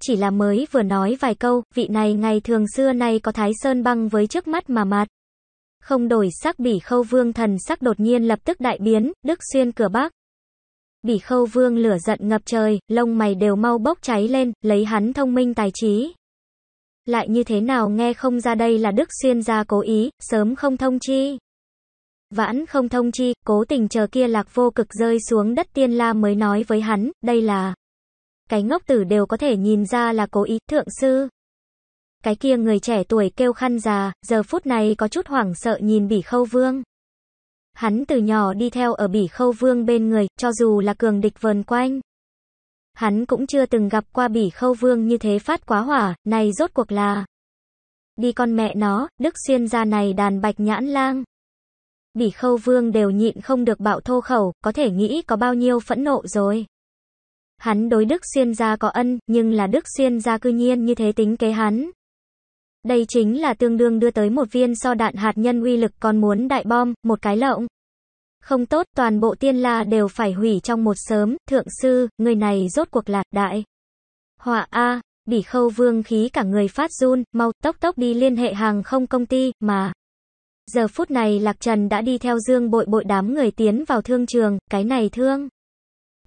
Chỉ là mới vừa nói vài câu, vị này ngày thường xưa nay có thái sơn băng với trước mắt mà mạt, Không đổi sắc Bỉ Khâu Vương thần sắc đột nhiên lập tức đại biến, đức xuyên cửa bắc. Bỉ Khâu Vương lửa giận ngập trời, lông mày đều mau bốc cháy lên, lấy hắn thông minh tài trí. Lại như thế nào nghe không ra đây là Đức Xuyên ra cố ý, sớm không thông chi. Vãn không thông chi, cố tình chờ kia lạc vô cực rơi xuống đất tiên la mới nói với hắn, đây là... Cái ngốc tử đều có thể nhìn ra là cố ý, thượng sư. Cái kia người trẻ tuổi kêu khăn già, giờ phút này có chút hoảng sợ nhìn bỉ khâu vương. Hắn từ nhỏ đi theo ở bỉ khâu vương bên người, cho dù là cường địch vờn quanh. Hắn cũng chưa từng gặp qua bỉ khâu vương như thế phát quá hỏa, này rốt cuộc là... Đi con mẹ nó, Đức Xuyên ra này đàn bạch nhãn lang. Bỉ khâu vương đều nhịn không được bạo thô khẩu, có thể nghĩ có bao nhiêu phẫn nộ rồi. Hắn đối Đức Xuyên gia có ân, nhưng là Đức Xuyên gia cư nhiên như thế tính kế hắn. Đây chính là tương đương đưa tới một viên so đạn hạt nhân uy lực còn muốn đại bom, một cái lộng. Không tốt, toàn bộ tiên la đều phải hủy trong một sớm, thượng sư, người này rốt cuộc lạc đại. Họa A, bỉ khâu vương khí cả người phát run, mau tốc tốc đi liên hệ hàng không công ty, mà. Giờ phút này Lạc Trần đã đi theo Dương bội bội đám người tiến vào thương trường, cái này thương.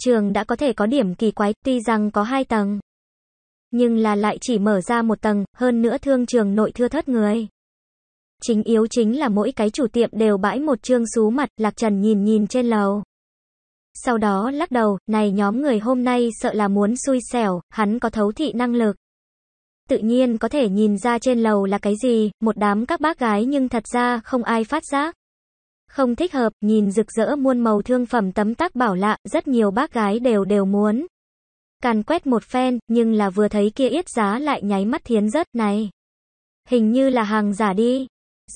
Trường đã có thể có điểm kỳ quái, tuy rằng có hai tầng. Nhưng là lại chỉ mở ra một tầng, hơn nữa thương trường nội thưa thất người. Chính yếu chính là mỗi cái chủ tiệm đều bãi một trương xú mặt, Lạc Trần nhìn nhìn trên lầu. Sau đó lắc đầu, này nhóm người hôm nay sợ là muốn xui xẻo, hắn có thấu thị năng lực. Tự nhiên có thể nhìn ra trên lầu là cái gì, một đám các bác gái nhưng thật ra không ai phát giác. Không thích hợp, nhìn rực rỡ muôn màu thương phẩm tấm tắc bảo lạ, rất nhiều bác gái đều đều muốn. Càn quét một phen, nhưng là vừa thấy kia yết giá lại nháy mắt thiến rớt này. Hình như là hàng giả đi.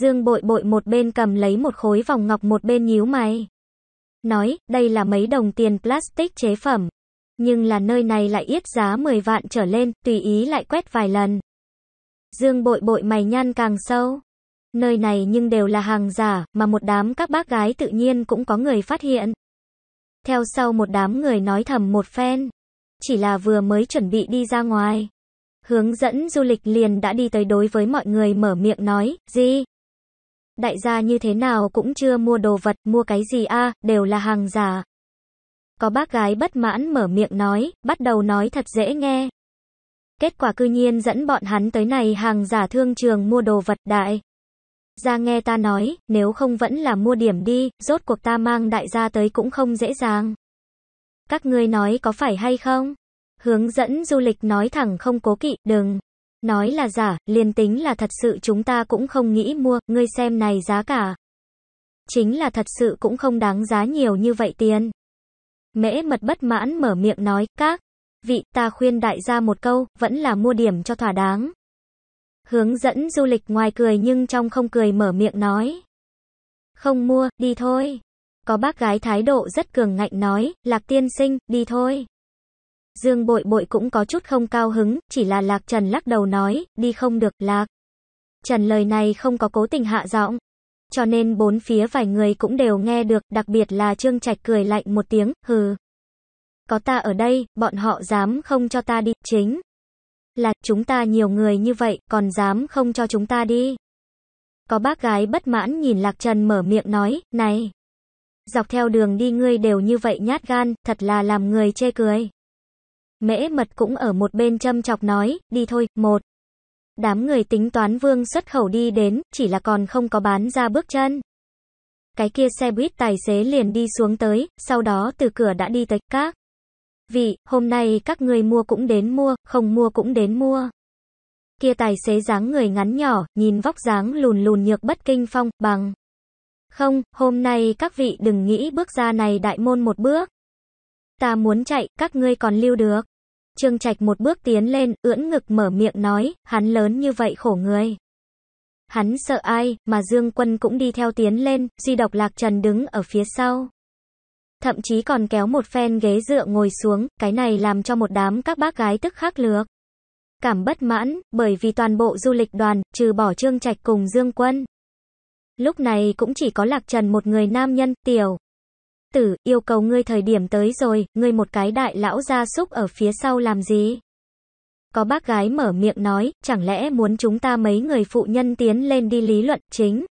Dương bội bội một bên cầm lấy một khối vòng ngọc một bên nhíu mày. Nói, đây là mấy đồng tiền plastic chế phẩm nhưng là nơi này lại yết giá 10 vạn trở lên, tùy ý lại quét vài lần. Dương bội bội mày nhăn càng sâu. Nơi này nhưng đều là hàng giả, mà một đám các bác gái tự nhiên cũng có người phát hiện. Theo sau một đám người nói thầm một phen. Chỉ là vừa mới chuẩn bị đi ra ngoài. Hướng dẫn du lịch liền đã đi tới đối với mọi người mở miệng nói, gì? Đại gia như thế nào cũng chưa mua đồ vật, mua cái gì a đều là hàng giả. Có bác gái bất mãn mở miệng nói, bắt đầu nói thật dễ nghe. Kết quả cư nhiên dẫn bọn hắn tới này hàng giả thương trường mua đồ vật đại. Ra nghe ta nói, nếu không vẫn là mua điểm đi, rốt cuộc ta mang đại gia tới cũng không dễ dàng. Các ngươi nói có phải hay không? Hướng dẫn du lịch nói thẳng không cố kỵ, đừng. Nói là giả, liền tính là thật sự chúng ta cũng không nghĩ mua, ngươi xem này giá cả. Chính là thật sự cũng không đáng giá nhiều như vậy tiền. Mễ mật bất mãn mở miệng nói, các vị ta khuyên đại gia một câu, vẫn là mua điểm cho thỏa đáng. Hướng dẫn du lịch ngoài cười nhưng trong không cười mở miệng nói. Không mua, đi thôi. Có bác gái thái độ rất cường ngạnh nói, lạc tiên sinh, đi thôi. Dương bội bội cũng có chút không cao hứng, chỉ là lạc trần lắc đầu nói, đi không được, lạc. Trần lời này không có cố tình hạ giọng, cho nên bốn phía vài người cũng đều nghe được, đặc biệt là Trương Trạch cười lạnh một tiếng, hừ. Có ta ở đây, bọn họ dám không cho ta đi, chính là chúng ta nhiều người như vậy, còn dám không cho chúng ta đi. Có bác gái bất mãn nhìn Lạc Trần mở miệng nói, này, dọc theo đường đi ngươi đều như vậy nhát gan, thật là làm người chê cười. Mễ mật cũng ở một bên châm chọc nói, đi thôi, một. Đám người tính toán vương xuất khẩu đi đến, chỉ là còn không có bán ra bước chân. Cái kia xe buýt tài xế liền đi xuống tới, sau đó từ cửa đã đi tới các. Vị, hôm nay các người mua cũng đến mua, không mua cũng đến mua. Kia tài xế dáng người ngắn nhỏ, nhìn vóc dáng lùn lùn nhược bất kinh phong, bằng. Không, hôm nay các vị đừng nghĩ bước ra này đại môn một bước. Ta muốn chạy, các ngươi còn lưu được. Trương Trạch một bước tiến lên, ưỡn ngực mở miệng nói, hắn lớn như vậy khổ người. Hắn sợ ai, mà Dương Quân cũng đi theo tiến lên, Duy Độc Lạc Trần đứng ở phía sau. Thậm chí còn kéo một phen ghế dựa ngồi xuống, cái này làm cho một đám các bác gái tức khắc lược. Cảm bất mãn, bởi vì toàn bộ du lịch đoàn, trừ bỏ Trương Trạch cùng Dương Quân. Lúc này cũng chỉ có Lạc Trần một người nam nhân, tiểu tử, yêu cầu ngươi thời điểm tới rồi, ngươi một cái đại lão gia súc ở phía sau làm gì? Có bác gái mở miệng nói, chẳng lẽ muốn chúng ta mấy người phụ nhân tiến lên đi lý luận chính?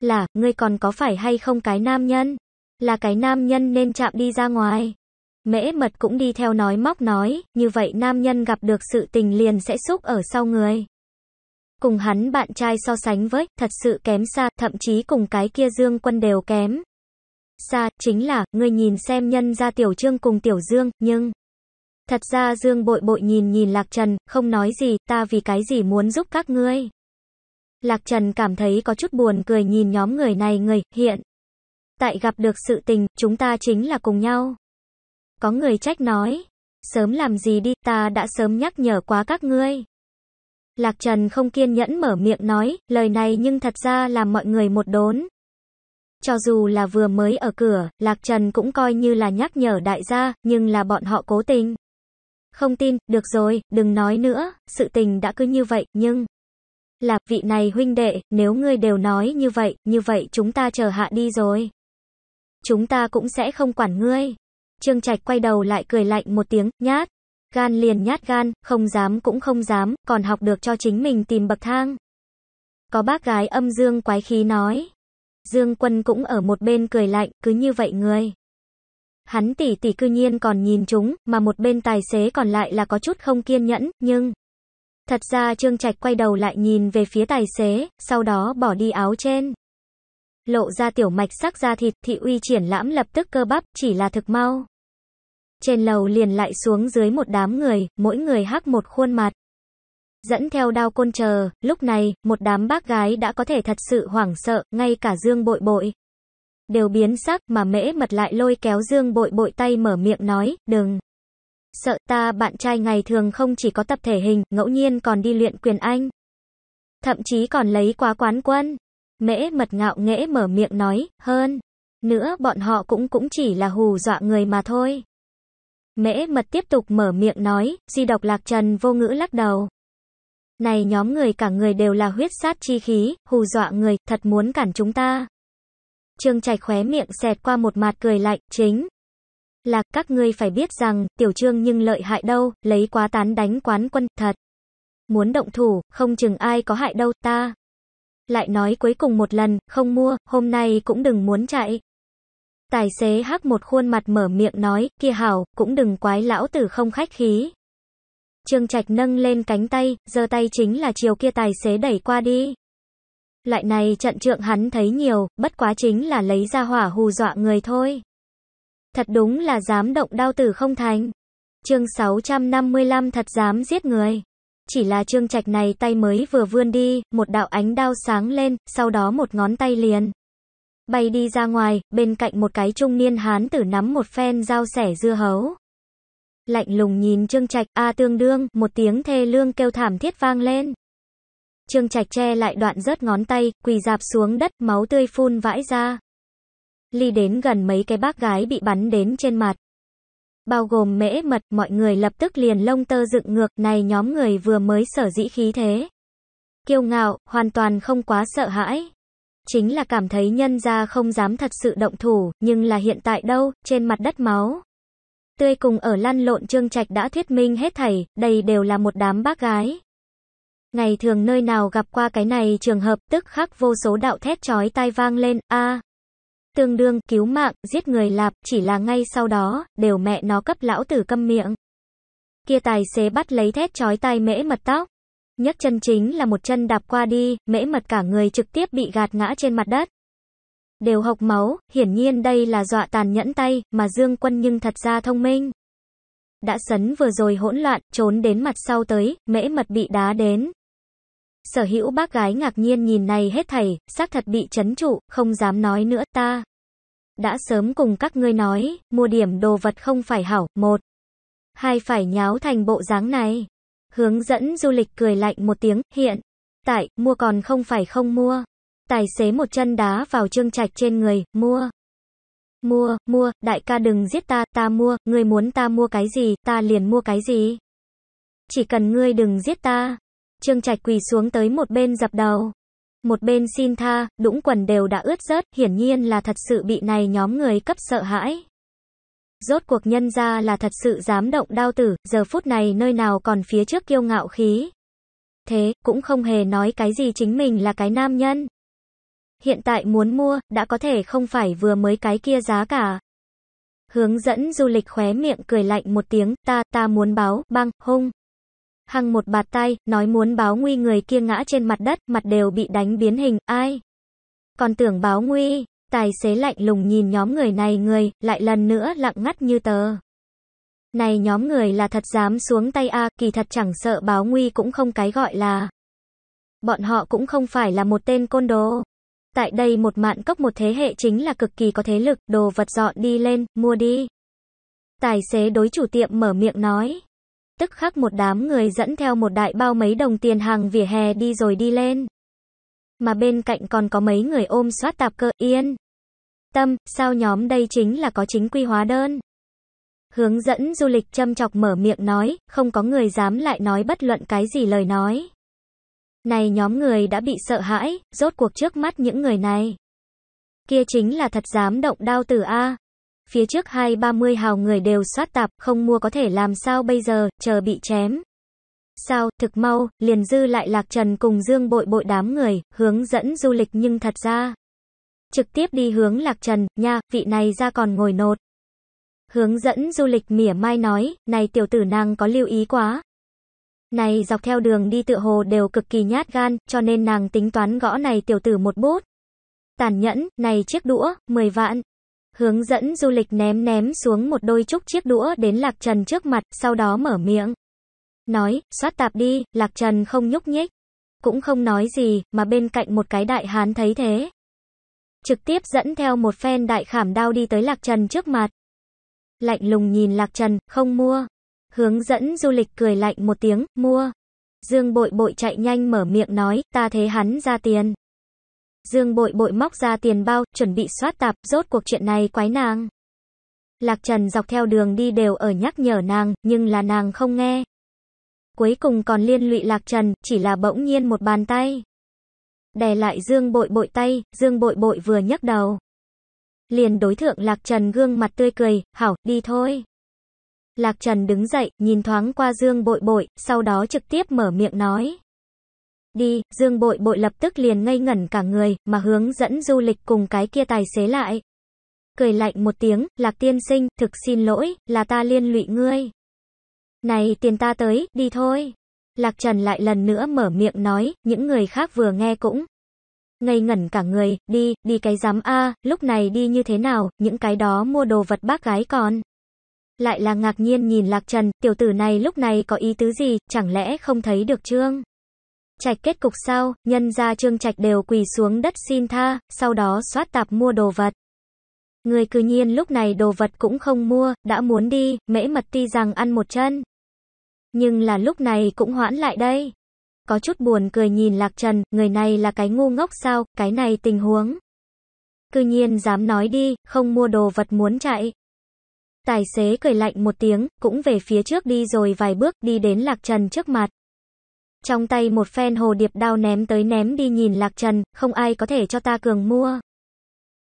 Là, ngươi còn có phải hay không cái nam nhân? Là cái nam nhân nên chạm đi ra ngoài. Mễ mật cũng đi theo nói móc nói, như vậy nam nhân gặp được sự tình liền sẽ xúc ở sau người. Cùng hắn bạn trai so sánh với, thật sự kém xa, thậm chí cùng cái kia dương quân đều kém xa, chính là, người nhìn xem nhân ra Tiểu Trương cùng Tiểu Dương, nhưng... Thật ra Dương bội bội nhìn nhìn Lạc Trần, không nói gì, ta vì cái gì muốn giúp các ngươi. Lạc Trần cảm thấy có chút buồn cười nhìn nhóm người này người, hiện. Tại gặp được sự tình, chúng ta chính là cùng nhau. Có người trách nói, sớm làm gì đi, ta đã sớm nhắc nhở quá các ngươi. Lạc Trần không kiên nhẫn mở miệng nói, lời này nhưng thật ra làm mọi người một đốn. Cho dù là vừa mới ở cửa, Lạc Trần cũng coi như là nhắc nhở đại gia, nhưng là bọn họ cố tình. Không tin, được rồi, đừng nói nữa, sự tình đã cứ như vậy, nhưng... Là, vị này huynh đệ, nếu ngươi đều nói như vậy, như vậy chúng ta chờ hạ đi rồi. Chúng ta cũng sẽ không quản ngươi. Trương Trạch quay đầu lại cười lạnh một tiếng, nhát. Gan liền nhát gan, không dám cũng không dám, còn học được cho chính mình tìm bậc thang. Có bác gái âm dương quái khí nói. Dương Quân cũng ở một bên cười lạnh, cứ như vậy người. Hắn tỉ tỉ cư nhiên còn nhìn chúng, mà một bên tài xế còn lại là có chút không kiên nhẫn, nhưng... Thật ra Trương Trạch quay đầu lại nhìn về phía tài xế, sau đó bỏ đi áo trên. Lộ ra tiểu mạch sắc da thịt, thị uy triển lãm lập tức cơ bắp, chỉ là thực mau. Trên lầu liền lại xuống dưới một đám người, mỗi người hắc một khuôn mặt dẫn theo đao côn chờ, lúc này, một đám bác gái đã có thể thật sự hoảng sợ, ngay cả Dương Bội Bội đều biến sắc mà mễ mật lại lôi kéo Dương Bội Bội tay mở miệng nói, đừng sợ ta bạn trai ngày thường không chỉ có tập thể hình, ngẫu nhiên còn đi luyện quyền anh. Thậm chí còn lấy quá quán quân. Mễ mật ngạo nghễ mở miệng nói, hơn. Nữa bọn họ cũng cũng chỉ là hù dọa người mà thôi. Mễ mật tiếp tục mở miệng nói, di độc lạc trần vô ngữ lắc đầu. Này nhóm người cả người đều là huyết sát chi khí, hù dọa người, thật muốn cản chúng ta. Trương Trạch khóe miệng xẹt qua một mặt cười lạnh, chính là các ngươi phải biết rằng, tiểu trương nhưng lợi hại đâu, lấy quá tán đánh quán quân, thật. Muốn động thủ, không chừng ai có hại đâu, ta. Lại nói cuối cùng một lần, không mua, hôm nay cũng đừng muốn chạy. Tài xế hắc một khuôn mặt mở miệng nói, kia hảo, cũng đừng quái lão tử không khách khí. Trương Trạch nâng lên cánh tay, giơ tay chính là chiều kia tài xế đẩy qua đi. Lại này trận trượng hắn thấy nhiều, bất quá chính là lấy ra hỏa hù dọa người thôi. Thật đúng là dám động đao tử không thành. Chương 655 thật dám giết người. Chỉ là trương trạch này tay mới vừa vươn đi, một đạo ánh đao sáng lên, sau đó một ngón tay liền. Bay đi ra ngoài, bên cạnh một cái trung niên hán tử nắm một phen dao sẻ dưa hấu lạnh lùng nhìn Trương Trạch, a tương đương, một tiếng thê lương kêu thảm thiết vang lên. Trương Trạch che lại đoạn rớt ngón tay, quỳ dạp xuống đất, máu tươi phun vãi ra. Ly đến gần mấy cái bác gái bị bắn đến trên mặt. Bao gồm mễ mật, mọi người lập tức liền lông tơ dựng ngược, này nhóm người vừa mới sở dĩ khí thế. Kiêu ngạo, hoàn toàn không quá sợ hãi. Chính là cảm thấy nhân ra không dám thật sự động thủ, nhưng là hiện tại đâu, trên mặt đất máu tươi cùng ở lăn lộn trương trạch đã thuyết minh hết thảy, đây đều là một đám bác gái. Ngày thường nơi nào gặp qua cái này trường hợp tức khắc vô số đạo thét chói tai vang lên, a Tương đương, cứu mạng, giết người lạp, chỉ là ngay sau đó, đều mẹ nó cấp lão tử câm miệng. Kia tài xế bắt lấy thét chói tai mễ mật tóc. nhất chân chính là một chân đạp qua đi, mễ mật cả người trực tiếp bị gạt ngã trên mặt đất đều hộc máu, hiển nhiên đây là dọa tàn nhẫn tay, mà Dương Quân nhưng thật ra thông minh. Đã sấn vừa rồi hỗn loạn, trốn đến mặt sau tới, mễ mật bị đá đến. Sở hữu bác gái ngạc nhiên nhìn này hết thảy, xác thật bị chấn trụ, không dám nói nữa ta. Đã sớm cùng các ngươi nói, mua điểm đồ vật không phải hảo, một. Hai phải nháo thành bộ dáng này. Hướng dẫn du lịch cười lạnh một tiếng, hiện. Tại, mua còn không phải không mua tài xế một chân đá vào trương trạch trên người, mua. Mua, mua, đại ca đừng giết ta, ta mua, người muốn ta mua cái gì, ta liền mua cái gì. Chỉ cần ngươi đừng giết ta. Trương trạch quỳ xuống tới một bên dập đầu. Một bên xin tha, đũng quần đều đã ướt rớt, hiển nhiên là thật sự bị này nhóm người cấp sợ hãi. Rốt cuộc nhân ra là thật sự dám động đao tử, giờ phút này nơi nào còn phía trước kiêu ngạo khí. Thế, cũng không hề nói cái gì chính mình là cái nam nhân, Hiện tại muốn mua, đã có thể không phải vừa mới cái kia giá cả. Hướng dẫn du lịch khóe miệng cười lạnh một tiếng, ta, ta muốn báo, băng, hung. Hằng một bạt tay, nói muốn báo nguy người kia ngã trên mặt đất, mặt đều bị đánh biến hình, ai? Còn tưởng báo nguy, tài xế lạnh lùng nhìn nhóm người này người, lại lần nữa lặng ngắt như tờ. Này nhóm người là thật dám xuống tay A, kỳ thật chẳng sợ báo nguy cũng không cái gọi là. Bọn họ cũng không phải là một tên côn đồ. Tại đây một mạn cốc một thế hệ chính là cực kỳ có thế lực, đồ vật dọn đi lên, mua đi. Tài xế đối chủ tiệm mở miệng nói. Tức khắc một đám người dẫn theo một đại bao mấy đồng tiền hàng vỉa hè đi rồi đi lên. Mà bên cạnh còn có mấy người ôm soát tạp cơ, yên. Tâm, sao nhóm đây chính là có chính quy hóa đơn. Hướng dẫn du lịch châm chọc mở miệng nói, không có người dám lại nói bất luận cái gì lời nói. Này nhóm người đã bị sợ hãi, rốt cuộc trước mắt những người này. Kia chính là thật dám động đao tử A. Phía trước hai ba mươi hào người đều sát tạp, không mua có thể làm sao bây giờ, chờ bị chém. Sao, thực mau, liền dư lại lạc trần cùng dương bội bội đám người, hướng dẫn du lịch nhưng thật ra. Trực tiếp đi hướng lạc trần, nha, vị này ra còn ngồi nột. Hướng dẫn du lịch mỉa mai nói, này tiểu tử nàng có lưu ý quá, này dọc theo đường đi tựa hồ đều cực kỳ nhát gan, cho nên nàng tính toán gõ này tiểu tử một bút. Tàn nhẫn, này chiếc đũa, 10 vạn. Hướng dẫn du lịch ném ném xuống một đôi trúc chiếc đũa đến Lạc Trần trước mặt, sau đó mở miệng. Nói, xoát tạp đi, Lạc Trần không nhúc nhích. Cũng không nói gì, mà bên cạnh một cái đại hán thấy thế. Trực tiếp dẫn theo một phen đại khảm đao đi tới Lạc Trần trước mặt. Lạnh lùng nhìn Lạc Trần, không mua. Hướng dẫn du lịch cười lạnh một tiếng, mua. Dương bội bội chạy nhanh mở miệng nói, ta thế hắn ra tiền. Dương bội bội móc ra tiền bao, chuẩn bị soát tạp, rốt cuộc chuyện này quái nàng. Lạc Trần dọc theo đường đi đều ở nhắc nhở nàng, nhưng là nàng không nghe. Cuối cùng còn liên lụy Lạc Trần, chỉ là bỗng nhiên một bàn tay. Đè lại Dương bội bội tay, Dương bội bội vừa nhấc đầu. Liền đối thượng Lạc Trần gương mặt tươi cười, hảo, đi thôi. Lạc Trần đứng dậy, nhìn thoáng qua Dương Bội Bội, sau đó trực tiếp mở miệng nói. Đi, Dương Bội Bội lập tức liền ngây ngẩn cả người, mà hướng dẫn du lịch cùng cái kia tài xế lại. Cười lạnh một tiếng, Lạc Tiên Sinh, thực xin lỗi, là ta liên lụy ngươi. Này, tiền ta tới, đi thôi. Lạc Trần lại lần nữa mở miệng nói, những người khác vừa nghe cũng ngây ngẩn cả người, đi, đi cái giám a, lúc này đi như thế nào, những cái đó mua đồ vật bác gái còn lại là ngạc nhiên nhìn Lạc Trần, tiểu tử này lúc này có ý tứ gì, chẳng lẽ không thấy được Trương? Trạch kết cục sao, nhân ra Trương Trạch đều quỳ xuống đất xin tha, sau đó xoát tạp mua đồ vật. Người cư nhiên lúc này đồ vật cũng không mua, đã muốn đi, mễ mật ti rằng ăn một chân. Nhưng là lúc này cũng hoãn lại đây. Có chút buồn cười nhìn Lạc Trần, người này là cái ngu ngốc sao, cái này tình huống. Cư nhiên dám nói đi, không mua đồ vật muốn chạy. Tài xế cười lạnh một tiếng, cũng về phía trước đi rồi vài bước, đi đến Lạc Trần trước mặt. Trong tay một phen hồ điệp đao ném tới ném đi nhìn Lạc Trần, không ai có thể cho ta cường mua.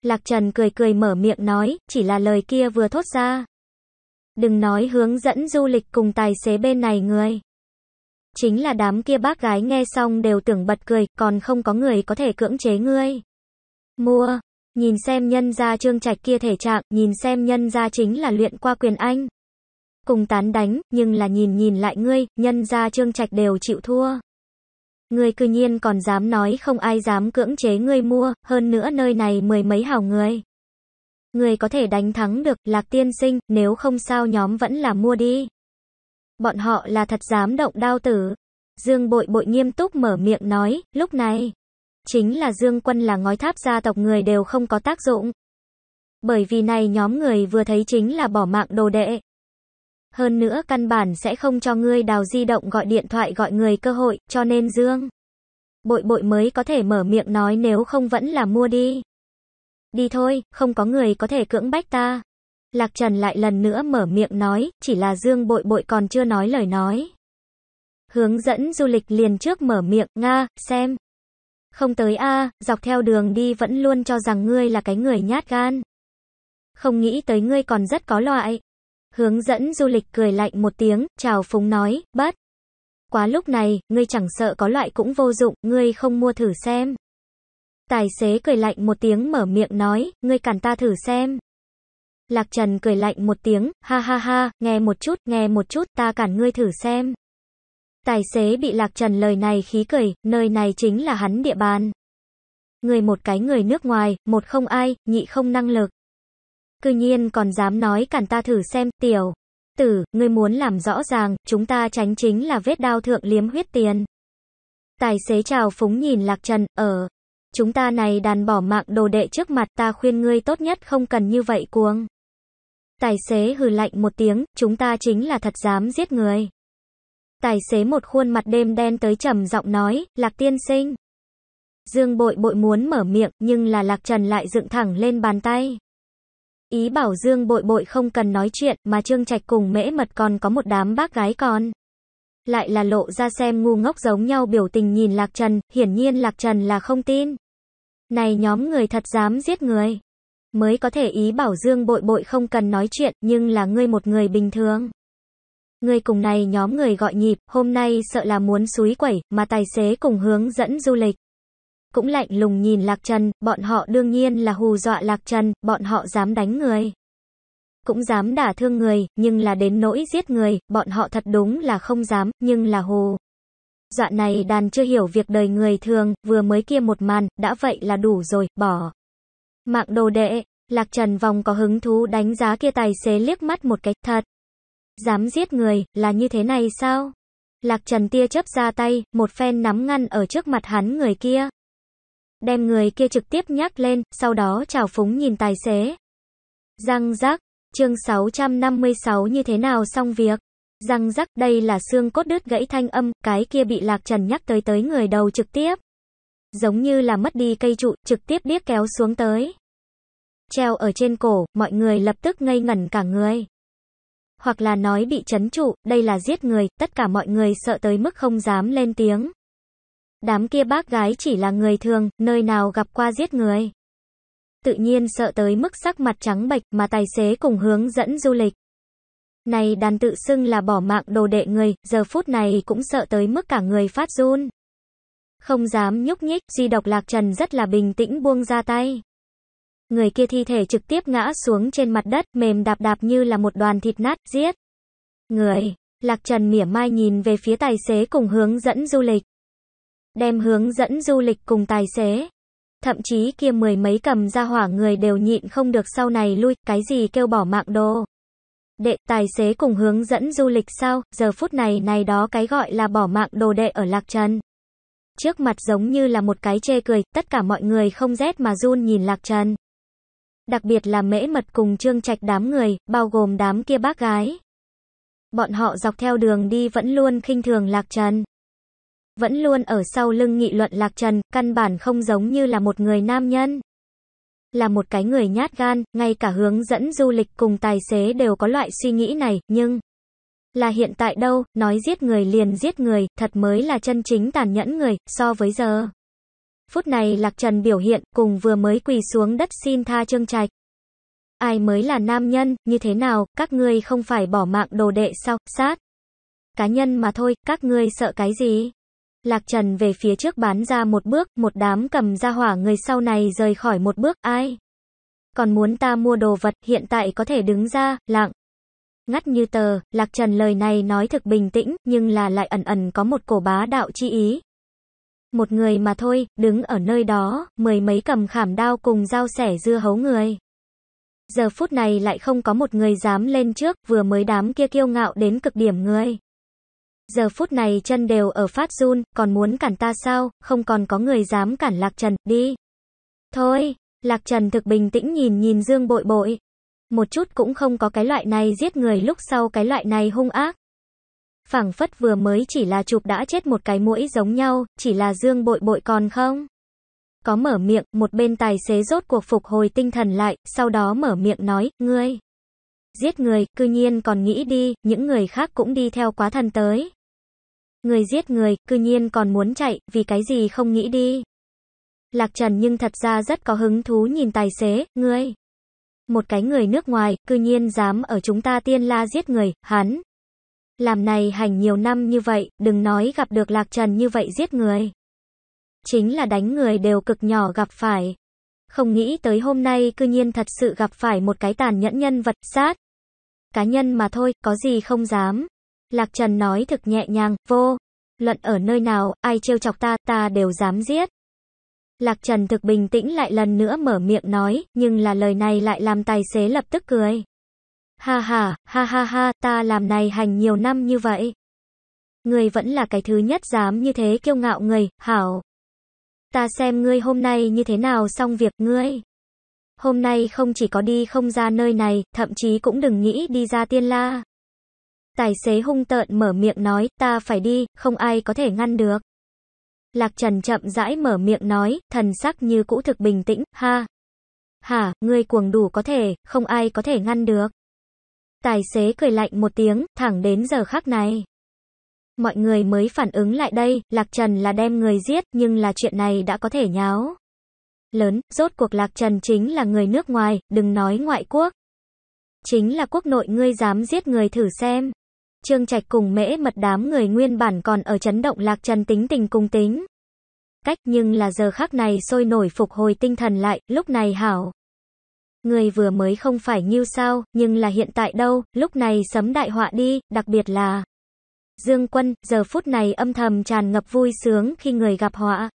Lạc Trần cười cười mở miệng nói, chỉ là lời kia vừa thốt ra. Đừng nói hướng dẫn du lịch cùng tài xế bên này người. Chính là đám kia bác gái nghe xong đều tưởng bật cười, còn không có người có thể cưỡng chế ngươi. Mua, Nhìn xem nhân gia trương trạch kia thể trạng, nhìn xem nhân gia chính là luyện qua quyền anh. Cùng tán đánh, nhưng là nhìn nhìn lại ngươi, nhân gia trương trạch đều chịu thua. Ngươi cư nhiên còn dám nói không ai dám cưỡng chế ngươi mua, hơn nữa nơi này mười mấy hảo người. Ngươi có thể đánh thắng được, lạc tiên sinh, nếu không sao nhóm vẫn là mua đi. Bọn họ là thật dám động đao tử. Dương bội bội nghiêm túc mở miệng nói, lúc này. Chính là Dương Quân là ngói tháp gia tộc người đều không có tác dụng. Bởi vì này nhóm người vừa thấy chính là bỏ mạng đồ đệ. Hơn nữa căn bản sẽ không cho ngươi đào di động gọi điện thoại gọi người cơ hội, cho nên Dương. Bội bội mới có thể mở miệng nói nếu không vẫn là mua đi. Đi thôi, không có người có thể cưỡng bách ta. Lạc Trần lại lần nữa mở miệng nói, chỉ là Dương bội bội còn chưa nói lời nói. Hướng dẫn du lịch liền trước mở miệng, Nga, xem. Không tới a, dọc theo đường đi vẫn luôn cho rằng ngươi là cái người nhát gan. Không nghĩ tới ngươi còn rất có loại. Hướng dẫn du lịch cười lạnh một tiếng, chào phúng nói, bất Quá lúc này, ngươi chẳng sợ có loại cũng vô dụng, ngươi không mua thử xem. Tài xế cười lạnh một tiếng mở miệng nói, ngươi cản ta thử xem. Lạc Trần cười lạnh một tiếng, ha ha ha, nghe một chút, nghe một chút, ta cản ngươi thử xem. Tài xế bị lạc trần lời này khí cười, nơi này chính là hắn địa bàn. Người một cái người nước ngoài, một không ai, nhị không năng lực. Cư nhiên còn dám nói cản ta thử xem, tiểu. Tử, ngươi muốn làm rõ ràng, chúng ta tránh chính là vết đao thượng liếm huyết tiền. Tài xế chào phúng nhìn lạc trần, ở. Chúng ta này đàn bỏ mạng đồ đệ trước mặt ta khuyên ngươi tốt nhất không cần như vậy cuồng. Tài xế hừ lạnh một tiếng, chúng ta chính là thật dám giết người. Tài xế một khuôn mặt đêm đen tới trầm giọng nói, Lạc tiên sinh. Dương bội bội muốn mở miệng, nhưng là Lạc Trần lại dựng thẳng lên bàn tay. Ý bảo Dương bội bội không cần nói chuyện, mà Trương Trạch cùng mễ mật còn có một đám bác gái con. Lại là lộ ra xem ngu ngốc giống nhau biểu tình nhìn Lạc Trần, hiển nhiên Lạc Trần là không tin. Này nhóm người thật dám giết người. Mới có thể ý bảo Dương bội bội không cần nói chuyện, nhưng là ngươi một người bình thường. Người cùng này nhóm người gọi nhịp, hôm nay sợ là muốn suối quẩy, mà tài xế cùng hướng dẫn du lịch. Cũng lạnh lùng nhìn Lạc Trần, bọn họ đương nhiên là hù dọa Lạc Trần, bọn họ dám đánh người. Cũng dám đả thương người, nhưng là đến nỗi giết người, bọn họ thật đúng là không dám, nhưng là hù. Dọa này đàn chưa hiểu việc đời người thường, vừa mới kia một màn, đã vậy là đủ rồi, bỏ. Mạng đồ đệ, Lạc Trần Vòng có hứng thú đánh giá kia tài xế liếc mắt một cái, thật. Dám giết người, là như thế này sao? Lạc Trần tia chớp ra tay, một phen nắm ngăn ở trước mặt hắn người kia. Đem người kia trực tiếp nhắc lên, sau đó chào phúng nhìn tài xế. Răng rắc, chương 656 như thế nào xong việc? Răng rắc, đây là xương cốt đứt gãy thanh âm, cái kia bị Lạc Trần nhắc tới tới người đầu trực tiếp. Giống như là mất đi cây trụ, trực tiếp điếc kéo xuống tới. Treo ở trên cổ, mọi người lập tức ngây ngẩn cả người hoặc là nói bị chấn trụ, đây là giết người, tất cả mọi người sợ tới mức không dám lên tiếng. Đám kia bác gái chỉ là người thường, nơi nào gặp qua giết người. Tự nhiên sợ tới mức sắc mặt trắng bệch mà tài xế cùng hướng dẫn du lịch. Này đàn tự xưng là bỏ mạng đồ đệ người, giờ phút này cũng sợ tới mức cả người phát run. Không dám nhúc nhích, Di Độc Lạc Trần rất là bình tĩnh buông ra tay người kia thi thể trực tiếp ngã xuống trên mặt đất, mềm đạp đạp như là một đoàn thịt nát, giết. Người, Lạc Trần mỉa mai nhìn về phía tài xế cùng hướng dẫn du lịch. Đem hướng dẫn du lịch cùng tài xế. Thậm chí kia mười mấy cầm ra hỏa người đều nhịn không được sau này lui, cái gì kêu bỏ mạng đồ. Đệ, tài xế cùng hướng dẫn du lịch sao, giờ phút này này đó cái gọi là bỏ mạng đồ đệ ở Lạc Trần. Trước mặt giống như là một cái chê cười, tất cả mọi người không rét mà run nhìn Lạc Trần. Đặc biệt là mễ mật cùng trương trạch đám người, bao gồm đám kia bác gái. Bọn họ dọc theo đường đi vẫn luôn khinh thường Lạc Trần. Vẫn luôn ở sau lưng nghị luận Lạc Trần, căn bản không giống như là một người nam nhân. Là một cái người nhát gan, ngay cả hướng dẫn du lịch cùng tài xế đều có loại suy nghĩ này, nhưng... Là hiện tại đâu, nói giết người liền giết người, thật mới là chân chính tàn nhẫn người, so với giờ. Phút này Lạc Trần biểu hiện cùng vừa mới quỳ xuống đất xin tha Trương Trạch. Ai mới là nam nhân, như thế nào, các ngươi không phải bỏ mạng đồ đệ sao, sát. Cá nhân mà thôi, các ngươi sợ cái gì? Lạc Trần về phía trước bán ra một bước, một đám cầm ra hỏa người sau này rời khỏi một bước, ai? Còn muốn ta mua đồ vật, hiện tại có thể đứng ra, lặng. Ngắt như tờ, Lạc Trần lời này nói thực bình tĩnh, nhưng là lại ẩn ẩn có một cổ bá đạo chi ý, một người mà thôi, đứng ở nơi đó, mười mấy cầm khảm đao cùng dao sẻ dưa hấu người. Giờ phút này lại không có một người dám lên trước, vừa mới đám kia kiêu ngạo đến cực điểm người. Giờ phút này chân đều ở phát run, còn muốn cản ta sao, không còn có người dám cản Lạc Trần, đi. Thôi, Lạc Trần thực bình tĩnh nhìn nhìn Dương bội bội. Một chút cũng không có cái loại này giết người lúc sau cái loại này hung ác phảng phất vừa mới chỉ là chụp đã chết một cái mũi giống nhau, chỉ là dương bội bội còn không. Có mở miệng, một bên tài xế rốt cuộc phục hồi tinh thần lại, sau đó mở miệng nói, ngươi. Giết người, cư nhiên còn nghĩ đi, những người khác cũng đi theo quá thần tới. Người giết người, cư nhiên còn muốn chạy, vì cái gì không nghĩ đi. Lạc Trần nhưng thật ra rất có hứng thú nhìn tài xế, ngươi. Một cái người nước ngoài, cư nhiên dám ở chúng ta tiên la giết người, hắn, làm này hành nhiều năm như vậy, đừng nói gặp được lạc trần như vậy giết người. Chính là đánh người đều cực nhỏ gặp phải. Không nghĩ tới hôm nay cư nhiên thật sự gặp phải một cái tàn nhẫn nhân vật sát. Cá nhân mà thôi, có gì không dám. Lạc Trần nói thực nhẹ nhàng, vô. Luận ở nơi nào, ai trêu chọc ta, ta đều dám giết. Lạc Trần thực bình tĩnh lại lần nữa mở miệng nói, nhưng là lời này lại làm tài xế lập tức cười. Ha ha, ha ha ha, ta làm này hành nhiều năm như vậy. người vẫn là cái thứ nhất dám như thế kiêu ngạo người, hảo. Ta xem ngươi hôm nay như thế nào xong việc ngươi. Hôm nay không chỉ có đi không ra nơi này, thậm chí cũng đừng nghĩ đi ra tiên la. Tài xế hung tợn mở miệng nói, ta phải đi, không ai có thể ngăn được. Lạc Trần chậm rãi mở miệng nói, thần sắc như cũ thực bình tĩnh, ha. Hả, ngươi cuồng đủ có thể, không ai có thể ngăn được. Tài xế cười lạnh một tiếng, thẳng đến giờ khắc này. Mọi người mới phản ứng lại đây, Lạc Trần là đem người giết, nhưng là chuyện này đã có thể nháo. Lớn, rốt cuộc Lạc Trần chính là người nước ngoài, đừng nói ngoại quốc. Chính là quốc nội ngươi dám giết người thử xem. Trương Trạch cùng mễ mật đám người nguyên bản còn ở chấn động Lạc Trần tính tình cung tính. Cách nhưng là giờ khắc này sôi nổi phục hồi tinh thần lại, lúc này hảo. Người vừa mới không phải như sao, nhưng là hiện tại đâu, lúc này sấm đại họa đi, đặc biệt là Dương Quân, giờ phút này âm thầm tràn ngập vui sướng khi người gặp họa.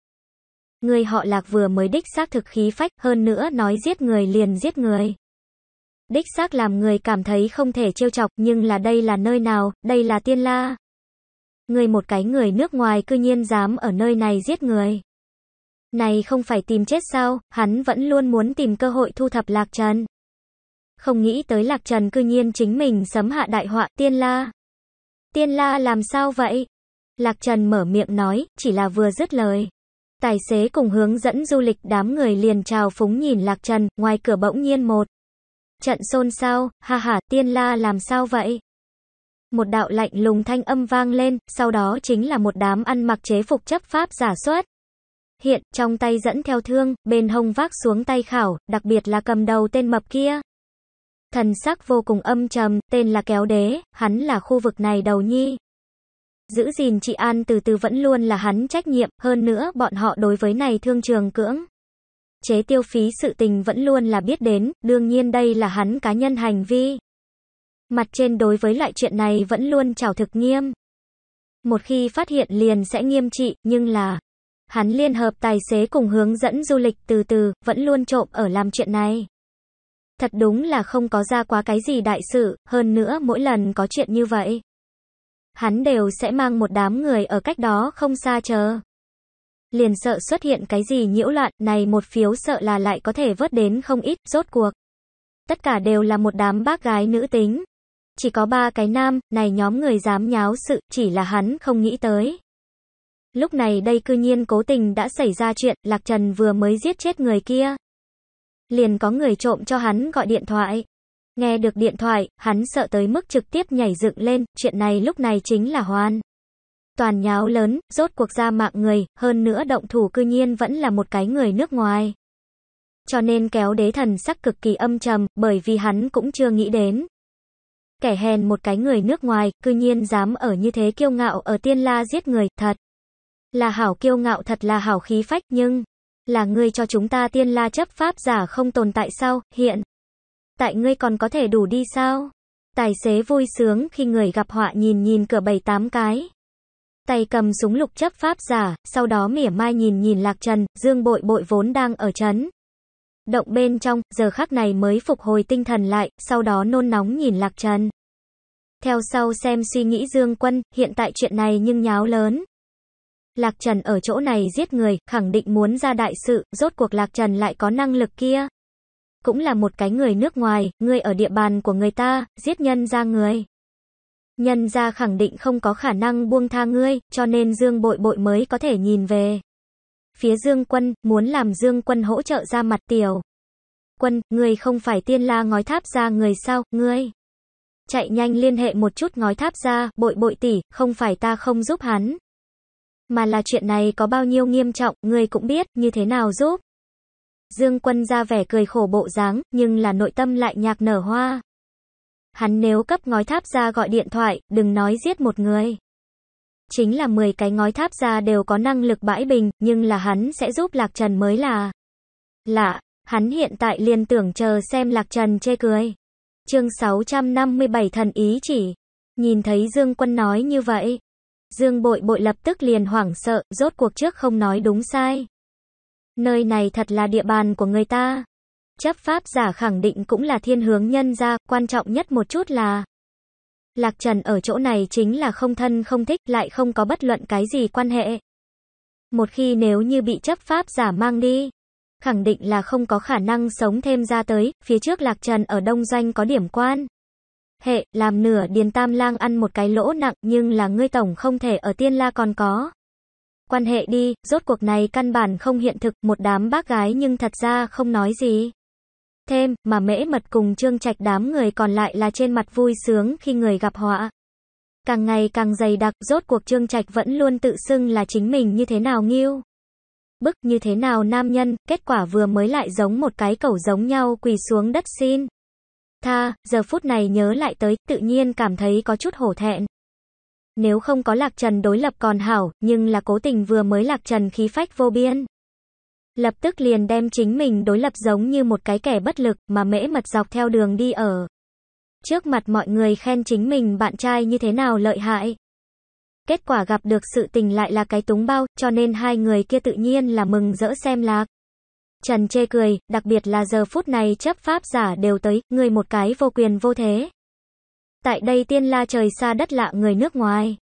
Người họ lạc vừa mới đích xác thực khí phách, hơn nữa nói giết người liền giết người. Đích xác làm người cảm thấy không thể trêu chọc, nhưng là đây là nơi nào, đây là tiên la. Người một cái người nước ngoài cư nhiên dám ở nơi này giết người. Này không phải tìm chết sao, hắn vẫn luôn muốn tìm cơ hội thu thập Lạc Trần. Không nghĩ tới Lạc Trần cư nhiên chính mình sấm hạ đại họa, tiên la. Tiên la làm sao vậy? Lạc Trần mở miệng nói, chỉ là vừa dứt lời. Tài xế cùng hướng dẫn du lịch đám người liền chào phúng nhìn Lạc Trần, ngoài cửa bỗng nhiên một. Trận xôn sao, ha ha, tiên la làm sao vậy? Một đạo lạnh lùng thanh âm vang lên, sau đó chính là một đám ăn mặc chế phục chấp pháp giả soát hiện, trong tay dẫn theo thương, bên hông vác xuống tay khảo, đặc biệt là cầm đầu tên mập kia. Thần sắc vô cùng âm trầm, tên là kéo đế, hắn là khu vực này đầu nhi. Giữ gìn chị An từ từ vẫn luôn là hắn trách nhiệm, hơn nữa bọn họ đối với này thương trường cưỡng. Chế tiêu phí sự tình vẫn luôn là biết đến, đương nhiên đây là hắn cá nhân hành vi. Mặt trên đối với loại chuyện này vẫn luôn chào thực nghiêm. Một khi phát hiện liền sẽ nghiêm trị, nhưng là, Hắn liên hợp tài xế cùng hướng dẫn du lịch từ từ, vẫn luôn trộm ở làm chuyện này. Thật đúng là không có ra quá cái gì đại sự, hơn nữa mỗi lần có chuyện như vậy. Hắn đều sẽ mang một đám người ở cách đó không xa chờ. Liền sợ xuất hiện cái gì nhiễu loạn, này một phiếu sợ là lại có thể vớt đến không ít, rốt cuộc. Tất cả đều là một đám bác gái nữ tính. Chỉ có ba cái nam, này nhóm người dám nháo sự, chỉ là hắn không nghĩ tới. Lúc này đây cư nhiên cố tình đã xảy ra chuyện, Lạc Trần vừa mới giết chết người kia. Liền có người trộm cho hắn gọi điện thoại. Nghe được điện thoại, hắn sợ tới mức trực tiếp nhảy dựng lên, chuyện này lúc này chính là Hoan. Toàn nháo lớn, rốt cuộc ra mạng người, hơn nữa động thủ cư nhiên vẫn là một cái người nước ngoài. Cho nên kéo đế thần sắc cực kỳ âm trầm, bởi vì hắn cũng chưa nghĩ đến. Kẻ hèn một cái người nước ngoài, cư nhiên dám ở như thế kiêu ngạo ở tiên la giết người, thật. Là hảo kiêu ngạo thật là hảo khí phách nhưng, là ngươi cho chúng ta tiên la chấp pháp giả không tồn tại sao, hiện. Tại ngươi còn có thể đủ đi sao? Tài xế vui sướng khi người gặp họa nhìn nhìn cửa bảy tám cái. Tay cầm súng lục chấp pháp giả, sau đó mỉa mai nhìn nhìn lạc trần, dương bội bội vốn đang ở chấn. Động bên trong, giờ khắc này mới phục hồi tinh thần lại, sau đó nôn nóng nhìn lạc trần. Theo sau xem suy nghĩ Dương Quân, hiện tại chuyện này nhưng nháo lớn. Lạc Trần ở chỗ này giết người, khẳng định muốn ra đại sự, rốt cuộc Lạc Trần lại có năng lực kia. Cũng là một cái người nước ngoài, người ở địa bàn của người ta, giết nhân ra người. Nhân ra khẳng định không có khả năng buông tha ngươi, cho nên Dương bội bội mới có thể nhìn về. Phía Dương quân, muốn làm Dương quân hỗ trợ ra mặt tiểu. Quân, ngươi không phải tiên la ngói tháp ra người sao, ngươi. Chạy nhanh liên hệ một chút ngói tháp ra, bội bội tỷ, không phải ta không giúp hắn, mà là chuyện này có bao nhiêu nghiêm trọng, ngươi cũng biết, như thế nào giúp. Dương quân ra vẻ cười khổ bộ dáng, nhưng là nội tâm lại nhạc nở hoa. Hắn nếu cấp ngói tháp ra gọi điện thoại, đừng nói giết một người. Chính là 10 cái ngói tháp ra đều có năng lực bãi bình, nhưng là hắn sẽ giúp Lạc Trần mới là. Lạ, hắn hiện tại liền tưởng chờ xem Lạc Trần chê cười. Chương 657 thần ý chỉ. Nhìn thấy Dương Quân nói như vậy, Dương bội bội lập tức liền hoảng sợ, rốt cuộc trước không nói đúng sai. Nơi này thật là địa bàn của người ta. Chấp pháp giả khẳng định cũng là thiên hướng nhân ra, quan trọng nhất một chút là Lạc Trần ở chỗ này chính là không thân không thích lại không có bất luận cái gì quan hệ. Một khi nếu như bị chấp pháp giả mang đi, khẳng định là không có khả năng sống thêm ra tới, phía trước Lạc Trần ở Đông Doanh có điểm quan hệ, làm nửa điền tam lang ăn một cái lỗ nặng nhưng là ngươi tổng không thể ở tiên la còn có. Quan hệ đi, rốt cuộc này căn bản không hiện thực, một đám bác gái nhưng thật ra không nói gì. Thêm, mà mễ mật cùng trương trạch đám người còn lại là trên mặt vui sướng khi người gặp họa. Càng ngày càng dày đặc, rốt cuộc trương trạch vẫn luôn tự xưng là chính mình như thế nào nghiêu. Bức như thế nào nam nhân, kết quả vừa mới lại giống một cái cẩu giống nhau quỳ xuống đất xin tha, giờ phút này nhớ lại tới, tự nhiên cảm thấy có chút hổ thẹn. Nếu không có Lạc Trần đối lập còn hảo, nhưng là cố tình vừa mới Lạc Trần khí phách vô biên. Lập tức liền đem chính mình đối lập giống như một cái kẻ bất lực mà mễ mật dọc theo đường đi ở. Trước mặt mọi người khen chính mình bạn trai như thế nào lợi hại. Kết quả gặp được sự tình lại là cái túng bao, cho nên hai người kia tự nhiên là mừng rỡ xem lạc. Trần chê cười, đặc biệt là giờ phút này chấp pháp giả đều tới, người một cái vô quyền vô thế. Tại đây tiên la trời xa đất lạ người nước ngoài.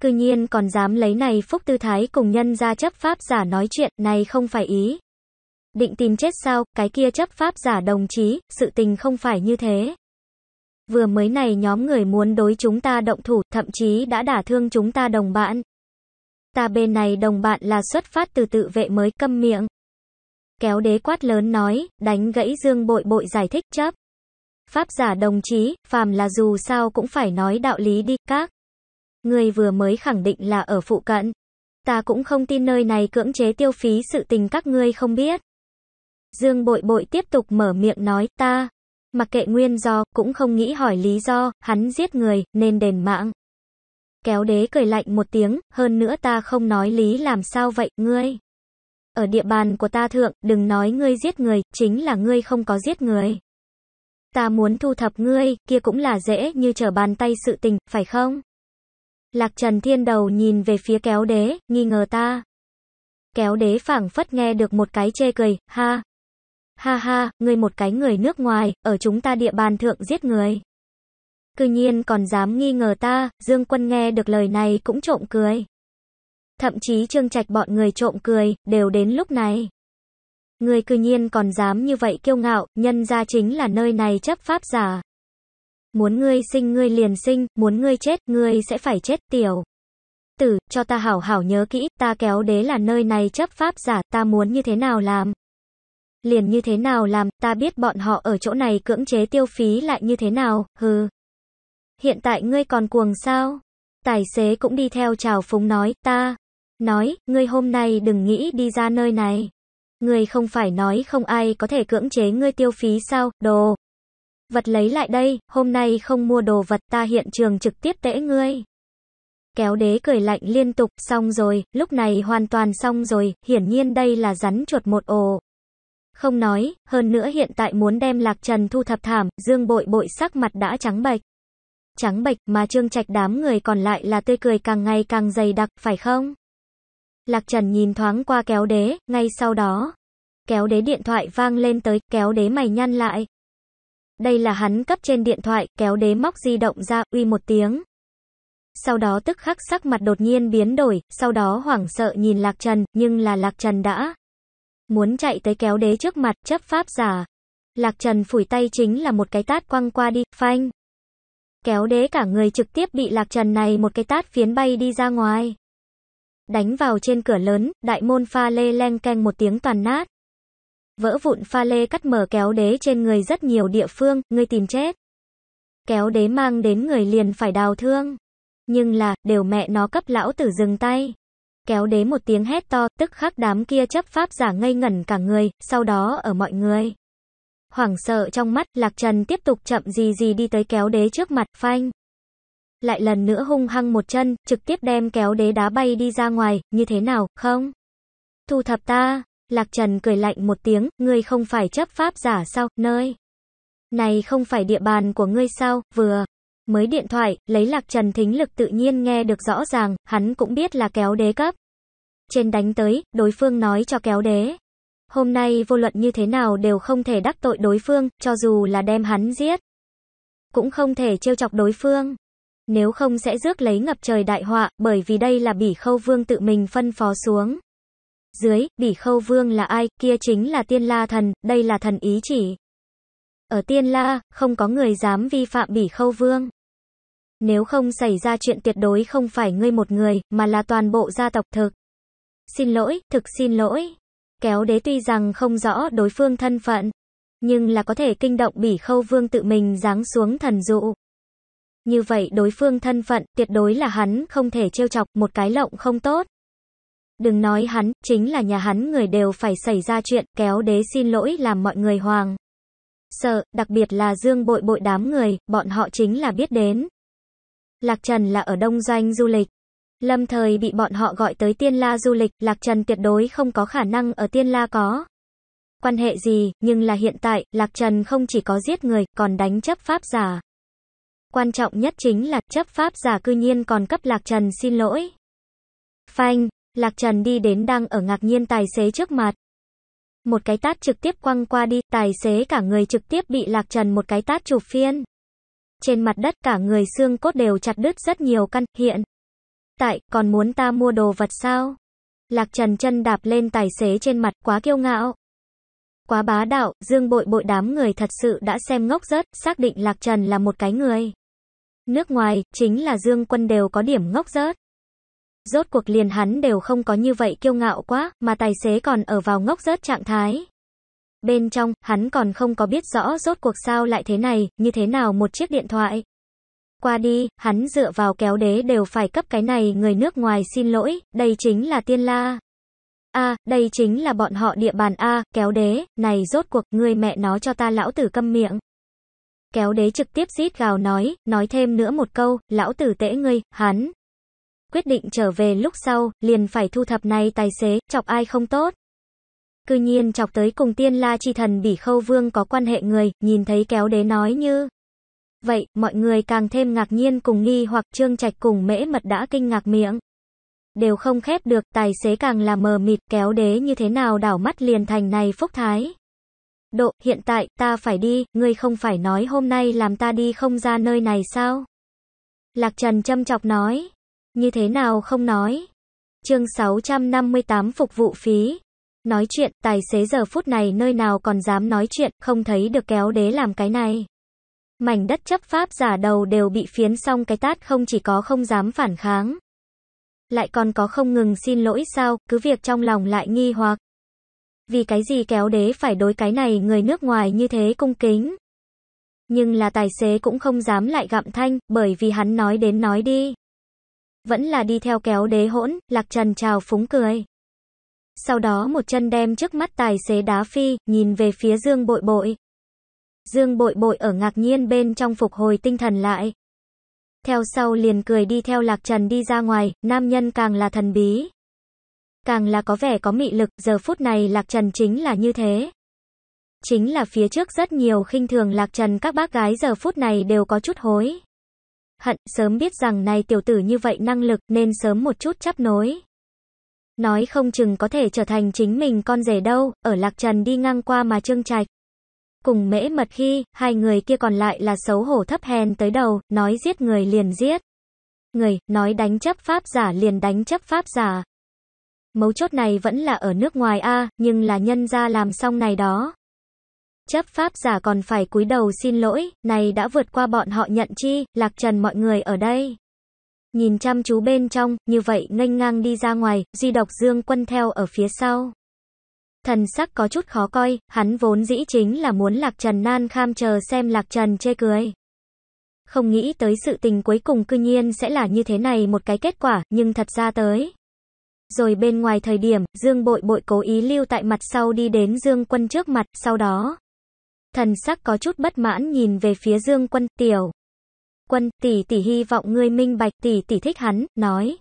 Cư nhiên còn dám lấy này phúc tư thái cùng nhân ra chấp pháp giả nói chuyện, này không phải ý. Định tìm chết sao, cái kia chấp pháp giả đồng chí, sự tình không phải như thế. Vừa mới này nhóm người muốn đối chúng ta động thủ, thậm chí đã đả thương chúng ta đồng bạn. Ta bên này đồng bạn là xuất phát từ tự vệ mới câm miệng. Kéo đế quát lớn nói, đánh gãy dương bội bội giải thích chấp. Pháp giả đồng chí, phàm là dù sao cũng phải nói đạo lý đi, các. Người vừa mới khẳng định là ở phụ cận. Ta cũng không tin nơi này cưỡng chế tiêu phí sự tình các ngươi không biết. Dương bội bội tiếp tục mở miệng nói, ta, mặc kệ nguyên do, cũng không nghĩ hỏi lý do, hắn giết người, nên đền mạng. Kéo đế cười lạnh một tiếng, hơn nữa ta không nói lý làm sao vậy, ngươi. Ở địa bàn của ta thượng, đừng nói ngươi giết người, chính là ngươi không có giết người. Ta muốn thu thập ngươi, kia cũng là dễ như trở bàn tay sự tình, phải không? Lạc Trần Thiên đầu nhìn về phía kéo đế, nghi ngờ ta. Kéo đế phảng phất nghe được một cái chê cười, ha. Ha ha, ngươi một cái người nước ngoài, ở chúng ta địa bàn thượng giết người. Cư nhiên còn dám nghi ngờ ta, Dương Quân nghe được lời này cũng trộm cười. Thậm chí Trương Trạch bọn người trộm cười, đều đến lúc này. Người cư nhiên còn dám như vậy kiêu ngạo, nhân ra chính là nơi này chấp pháp giả. Muốn ngươi sinh ngươi liền sinh, muốn ngươi chết, ngươi sẽ phải chết tiểu. Tử, cho ta hảo hảo nhớ kỹ, ta kéo đế là nơi này chấp pháp giả, ta muốn như thế nào làm. Liền như thế nào làm, ta biết bọn họ ở chỗ này cưỡng chế tiêu phí lại như thế nào, hừ. Hiện tại ngươi còn cuồng sao? Tài xế cũng đi theo chào phúng nói, ta, Nói, ngươi hôm nay đừng nghĩ đi ra nơi này. Ngươi không phải nói không ai có thể cưỡng chế ngươi tiêu phí sao, đồ. Vật lấy lại đây, hôm nay không mua đồ vật ta hiện trường trực tiếp tễ ngươi. Kéo đế cười lạnh liên tục, xong rồi, lúc này hoàn toàn xong rồi, hiển nhiên đây là rắn chuột một ổ Không nói, hơn nữa hiện tại muốn đem lạc trần thu thập thảm, dương bội bội sắc mặt đã trắng bạch. Trắng bạch mà trương trạch đám người còn lại là tươi cười càng ngày càng dày đặc, phải không? Lạc Trần nhìn thoáng qua kéo đế, ngay sau đó, kéo đế điện thoại vang lên tới, kéo đế mày nhăn lại. Đây là hắn cấp trên điện thoại, kéo đế móc di động ra, uy một tiếng. Sau đó tức khắc sắc mặt đột nhiên biến đổi, sau đó hoảng sợ nhìn Lạc Trần, nhưng là Lạc Trần đã muốn chạy tới kéo đế trước mặt, chấp pháp giả. Lạc Trần phủi tay chính là một cái tát quăng qua đi, phanh. Kéo đế cả người trực tiếp bị Lạc Trần này một cái tát phiến bay đi ra ngoài. Đánh vào trên cửa lớn, đại môn pha lê len canh một tiếng toàn nát. Vỡ vụn pha lê cắt mở kéo đế trên người rất nhiều địa phương, ngươi tìm chết. Kéo đế mang đến người liền phải đào thương. Nhưng là, đều mẹ nó cấp lão tử dừng tay. Kéo đế một tiếng hét to, tức khắc đám kia chấp pháp giả ngây ngẩn cả người, sau đó ở mọi người. Hoảng sợ trong mắt, Lạc Trần tiếp tục chậm gì gì đi tới kéo đế trước mặt, phanh lại lần nữa hung hăng một chân, trực tiếp đem kéo đế đá bay đi ra ngoài, như thế nào, không? Thu thập ta, Lạc Trần cười lạnh một tiếng, ngươi không phải chấp pháp giả sao, nơi? Này không phải địa bàn của ngươi sao, vừa. Mới điện thoại, lấy Lạc Trần thính lực tự nhiên nghe được rõ ràng, hắn cũng biết là kéo đế cấp. Trên đánh tới, đối phương nói cho kéo đế. Hôm nay vô luận như thế nào đều không thể đắc tội đối phương, cho dù là đem hắn giết. Cũng không thể trêu chọc đối phương nếu không sẽ rước lấy ngập trời đại họa, bởi vì đây là bỉ khâu vương tự mình phân phó xuống. Dưới, bỉ khâu vương là ai, kia chính là tiên la thần, đây là thần ý chỉ. Ở tiên la, không có người dám vi phạm bỉ khâu vương. Nếu không xảy ra chuyện tuyệt đối không phải ngươi một người, mà là toàn bộ gia tộc thực. Xin lỗi, thực xin lỗi. Kéo đế tuy rằng không rõ đối phương thân phận, nhưng là có thể kinh động bỉ khâu vương tự mình giáng xuống thần dụ. Như vậy đối phương thân phận tuyệt đối là hắn không thể trêu chọc một cái lộng không tốt. Đừng nói hắn, chính là nhà hắn người đều phải xảy ra chuyện, kéo đế xin lỗi làm mọi người hoàng. Sợ, đặc biệt là dương bội bội đám người, bọn họ chính là biết đến. Lạc Trần là ở đông doanh du lịch. Lâm thời bị bọn họ gọi tới tiên la du lịch, Lạc Trần tuyệt đối không có khả năng ở tiên la có. Quan hệ gì, nhưng là hiện tại, Lạc Trần không chỉ có giết người, còn đánh chấp pháp giả quan trọng nhất chính là chấp pháp giả cư nhiên còn cấp Lạc Trần xin lỗi. Phanh, Lạc Trần đi đến đang ở ngạc nhiên tài xế trước mặt. Một cái tát trực tiếp quăng qua đi, tài xế cả người trực tiếp bị Lạc Trần một cái tát chụp phiên. Trên mặt đất cả người xương cốt đều chặt đứt rất nhiều căn, hiện. Tại, còn muốn ta mua đồ vật sao? Lạc Trần chân đạp lên tài xế trên mặt quá kiêu ngạo. Quá bá đạo, Dương bội bội đám người thật sự đã xem ngốc rớt, xác định Lạc Trần là một cái người. Nước ngoài, chính là Dương Quân đều có điểm ngốc rớt. Rốt cuộc liền hắn đều không có như vậy kiêu ngạo quá, mà tài xế còn ở vào ngốc rớt trạng thái. Bên trong, hắn còn không có biết rõ rốt cuộc sao lại thế này, như thế nào một chiếc điện thoại. Qua đi, hắn dựa vào kéo đế đều phải cấp cái này người nước ngoài xin lỗi, đây chính là tiên la. A, đây chính là bọn họ địa bàn A, kéo đế, này rốt cuộc, người mẹ nó cho ta lão tử câm miệng kéo đế trực tiếp rít gào nói, nói thêm nữa một câu, lão tử tễ ngươi, hắn. Quyết định trở về lúc sau, liền phải thu thập này tài xế, chọc ai không tốt. Cư nhiên chọc tới cùng tiên la chi thần bỉ khâu vương có quan hệ người, nhìn thấy kéo đế nói như. Vậy, mọi người càng thêm ngạc nhiên cùng nghi hoặc trương trạch cùng mễ mật đã kinh ngạc miệng. Đều không khép được, tài xế càng là mờ mịt, kéo đế như thế nào đảo mắt liền thành này phúc thái độ, hiện tại, ta phải đi, ngươi không phải nói hôm nay làm ta đi không ra nơi này sao? Lạc Trần châm chọc nói, như thế nào không nói? Chương 658 phục vụ phí. Nói chuyện, tài xế giờ phút này nơi nào còn dám nói chuyện, không thấy được kéo đế làm cái này. Mảnh đất chấp pháp giả đầu đều bị phiến xong cái tát không chỉ có không dám phản kháng. Lại còn có không ngừng xin lỗi sao, cứ việc trong lòng lại nghi hoặc vì cái gì kéo đế phải đối cái này người nước ngoài như thế cung kính. Nhưng là tài xế cũng không dám lại gặm thanh, bởi vì hắn nói đến nói đi. Vẫn là đi theo kéo đế hỗn, lạc trần trào phúng cười. Sau đó một chân đem trước mắt tài xế đá phi, nhìn về phía dương bội bội. Dương bội bội ở ngạc nhiên bên trong phục hồi tinh thần lại. Theo sau liền cười đi theo lạc trần đi ra ngoài, nam nhân càng là thần bí càng là có vẻ có mị lực, giờ phút này Lạc Trần chính là như thế. Chính là phía trước rất nhiều khinh thường Lạc Trần các bác gái giờ phút này đều có chút hối. Hận, sớm biết rằng này tiểu tử như vậy năng lực nên sớm một chút chấp nối. Nói không chừng có thể trở thành chính mình con rể đâu, ở Lạc Trần đi ngang qua mà trương trạch. Cùng mễ mật khi, hai người kia còn lại là xấu hổ thấp hèn tới đầu, nói giết người liền giết. Người, nói đánh chấp pháp giả liền đánh chấp pháp giả, Mấu chốt này vẫn là ở nước ngoài a, nhưng là nhân ra làm xong này đó. Chấp pháp giả còn phải cúi đầu xin lỗi, này đã vượt qua bọn họ nhận chi, lạc trần mọi người ở đây. Nhìn chăm chú bên trong, như vậy nghênh ngang đi ra ngoài, duy độc dương quân theo ở phía sau. Thần sắc có chút khó coi, hắn vốn dĩ chính là muốn lạc trần nan kham chờ xem lạc trần chê cười. Không nghĩ tới sự tình cuối cùng cư nhiên sẽ là như thế này một cái kết quả, nhưng thật ra tới rồi bên ngoài thời điểm, Dương bội bội cố ý lưu tại mặt sau đi đến Dương quân trước mặt, sau đó. Thần sắc có chút bất mãn nhìn về phía Dương quân, tiểu. Quân, tỷ tỷ hy vọng ngươi minh bạch tỷ tỷ thích hắn, nói.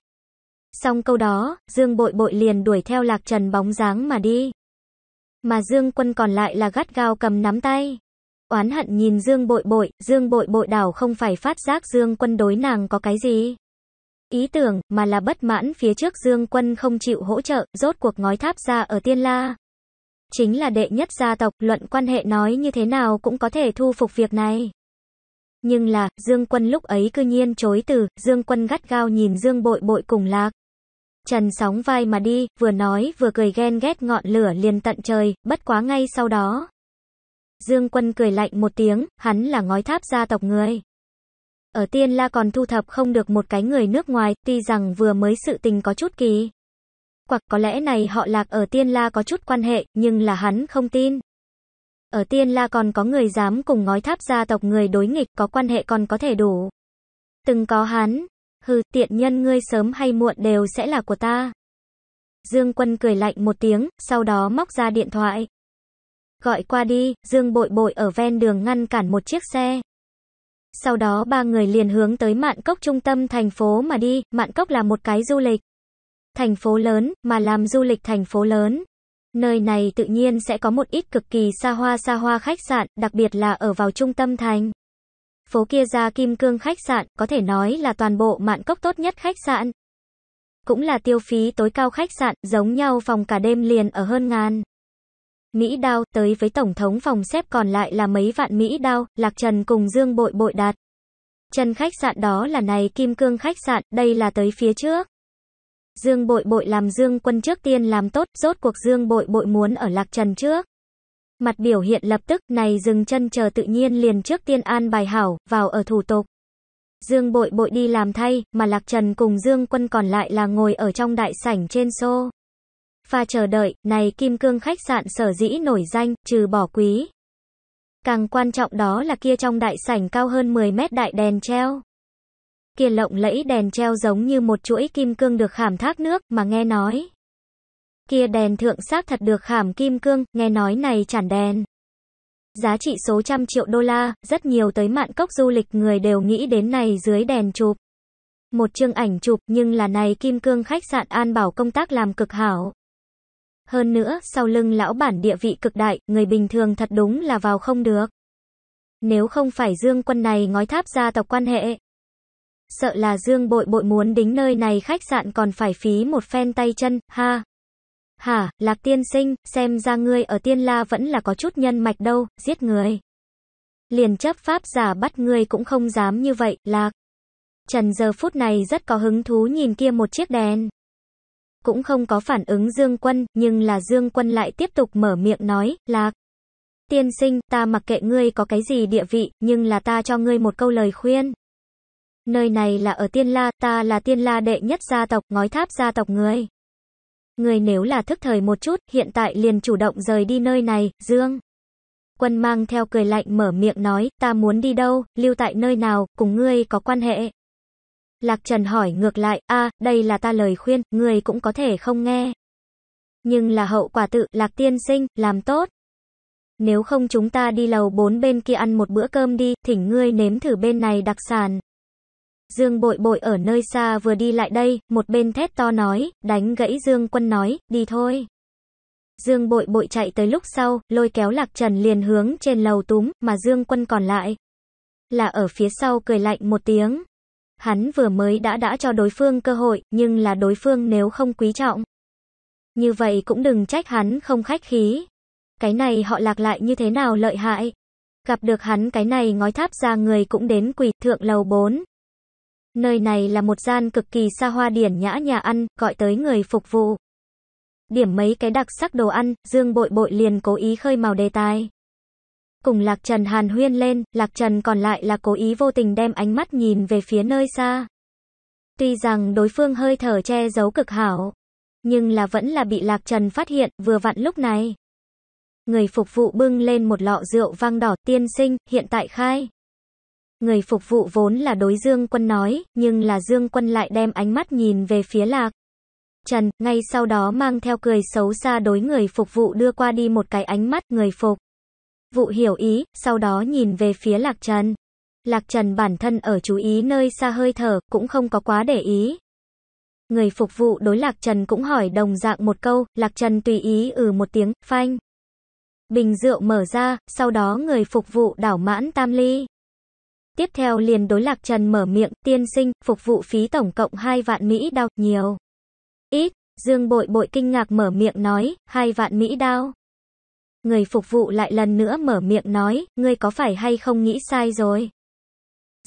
Xong câu đó, Dương bội bội liền đuổi theo lạc trần bóng dáng mà đi. Mà Dương quân còn lại là gắt gao cầm nắm tay. Oán hận nhìn Dương bội bội, Dương bội bội đảo không phải phát giác Dương quân đối nàng có cái gì ý tưởng, mà là bất mãn phía trước Dương Quân không chịu hỗ trợ, rốt cuộc ngói tháp ra ở Tiên La. Chính là đệ nhất gia tộc, luận quan hệ nói như thế nào cũng có thể thu phục việc này. Nhưng là, Dương Quân lúc ấy cư nhiên chối từ, Dương Quân gắt gao nhìn Dương bội bội cùng lạc. Trần sóng vai mà đi, vừa nói vừa cười ghen ghét ngọn lửa liền tận trời, bất quá ngay sau đó. Dương Quân cười lạnh một tiếng, hắn là ngói tháp gia tộc người. Ở Tiên La còn thu thập không được một cái người nước ngoài, tuy rằng vừa mới sự tình có chút kỳ. Quặc có lẽ này họ lạc ở Tiên La có chút quan hệ, nhưng là hắn không tin. Ở Tiên La còn có người dám cùng ngói tháp gia tộc người đối nghịch có quan hệ còn có thể đủ. Từng có hắn, hừ tiện nhân ngươi sớm hay muộn đều sẽ là của ta. Dương quân cười lạnh một tiếng, sau đó móc ra điện thoại. Gọi qua đi, Dương bội bội ở ven đường ngăn cản một chiếc xe. Sau đó ba người liền hướng tới Mạn Cốc trung tâm thành phố mà đi, Mạn Cốc là một cái du lịch. Thành phố lớn, mà làm du lịch thành phố lớn. Nơi này tự nhiên sẽ có một ít cực kỳ xa hoa xa hoa khách sạn, đặc biệt là ở vào trung tâm thành. Phố kia ra kim cương khách sạn, có thể nói là toàn bộ Mạn Cốc tốt nhất khách sạn. Cũng là tiêu phí tối cao khách sạn, giống nhau phòng cả đêm liền ở hơn ngàn. Mỹ đao tới với Tổng thống phòng xếp còn lại là mấy vạn Mỹ đao, Lạc Trần cùng Dương Bội Bội đạt. Trần khách sạn đó là này Kim Cương khách sạn, đây là tới phía trước. Dương Bội Bội làm Dương Quân trước tiên làm tốt, rốt cuộc Dương Bội Bội muốn ở Lạc Trần trước. Mặt biểu hiện lập tức, này dừng chân chờ tự nhiên liền trước tiên an bài hảo, vào ở thủ tục. Dương Bội Bội đi làm thay, mà Lạc Trần cùng Dương Quân còn lại là ngồi ở trong đại sảnh trên xô và chờ đợi, này kim cương khách sạn sở dĩ nổi danh, trừ bỏ quý. Càng quan trọng đó là kia trong đại sảnh cao hơn 10 mét đại đèn treo. Kia lộng lẫy đèn treo giống như một chuỗi kim cương được khảm thác nước, mà nghe nói. Kia đèn thượng xác thật được khảm kim cương, nghe nói này chản đèn. Giá trị số trăm triệu đô la, rất nhiều tới mạn cốc du lịch người đều nghĩ đến này dưới đèn chụp. Một chương ảnh chụp nhưng là này kim cương khách sạn an bảo công tác làm cực hảo. Hơn nữa, sau lưng lão bản địa vị cực đại, người bình thường thật đúng là vào không được. Nếu không phải Dương quân này ngói tháp gia tộc quan hệ. Sợ là Dương bội bội muốn đính nơi này khách sạn còn phải phí một phen tay chân, ha. Hả, Lạc Tiên Sinh, xem ra ngươi ở Tiên La vẫn là có chút nhân mạch đâu, giết người. Liền chấp pháp giả bắt ngươi cũng không dám như vậy, Lạc. Trần giờ phút này rất có hứng thú nhìn kia một chiếc đèn cũng không có phản ứng Dương Quân, nhưng là Dương Quân lại tiếp tục mở miệng nói, là Tiên sinh, ta mặc kệ ngươi có cái gì địa vị, nhưng là ta cho ngươi một câu lời khuyên. Nơi này là ở Tiên La, ta là Tiên La đệ nhất gia tộc, ngói tháp gia tộc ngươi. Ngươi nếu là thức thời một chút, hiện tại liền chủ động rời đi nơi này, Dương. Quân mang theo cười lạnh mở miệng nói, ta muốn đi đâu, lưu tại nơi nào, cùng ngươi có quan hệ. Lạc Trần hỏi ngược lại, a, đây là ta lời khuyên, người cũng có thể không nghe. Nhưng là hậu quả tự, Lạc tiên sinh, làm tốt. Nếu không chúng ta đi lầu bốn bên kia ăn một bữa cơm đi, thỉnh ngươi nếm thử bên này đặc sản. Dương bội bội ở nơi xa vừa đi lại đây, một bên thét to nói, đánh gãy Dương quân nói, đi thôi. Dương bội bội chạy tới lúc sau, lôi kéo Lạc Trần liền hướng trên lầu túm, mà Dương quân còn lại. Là ở phía sau cười lạnh một tiếng. Hắn vừa mới đã đã cho đối phương cơ hội, nhưng là đối phương nếu không quý trọng. Như vậy cũng đừng trách hắn không khách khí. Cái này họ lạc lại như thế nào lợi hại. Gặp được hắn cái này ngói tháp ra người cũng đến quỳ thượng lầu 4. Nơi này là một gian cực kỳ xa hoa điển nhã nhà ăn, gọi tới người phục vụ. Điểm mấy cái đặc sắc đồ ăn, Dương Bội Bội liền cố ý khơi màu đề tài cùng Lạc Trần hàn huyên lên, Lạc Trần còn lại là cố ý vô tình đem ánh mắt nhìn về phía nơi xa. Tuy rằng đối phương hơi thở che giấu cực hảo, nhưng là vẫn là bị Lạc Trần phát hiện vừa vặn lúc này. Người phục vụ bưng lên một lọ rượu vang đỏ tiên sinh, hiện tại khai. Người phục vụ vốn là đối Dương Quân nói, nhưng là Dương Quân lại đem ánh mắt nhìn về phía Lạc. Trần, ngay sau đó mang theo cười xấu xa đối người phục vụ đưa qua đi một cái ánh mắt người phục. Vụ hiểu ý, sau đó nhìn về phía Lạc Trần. Lạc Trần bản thân ở chú ý nơi xa hơi thở, cũng không có quá để ý. Người phục vụ đối Lạc Trần cũng hỏi đồng dạng một câu, Lạc Trần tùy ý ừ một tiếng, phanh. Bình rượu mở ra, sau đó người phục vụ đảo mãn tam ly. Tiếp theo liền đối Lạc Trần mở miệng, tiên sinh, phục vụ phí tổng cộng 2 vạn Mỹ đau nhiều. Ít, Dương bội bội kinh ngạc mở miệng nói, 2 vạn Mỹ đau Người phục vụ lại lần nữa mở miệng nói, ngươi có phải hay không nghĩ sai rồi?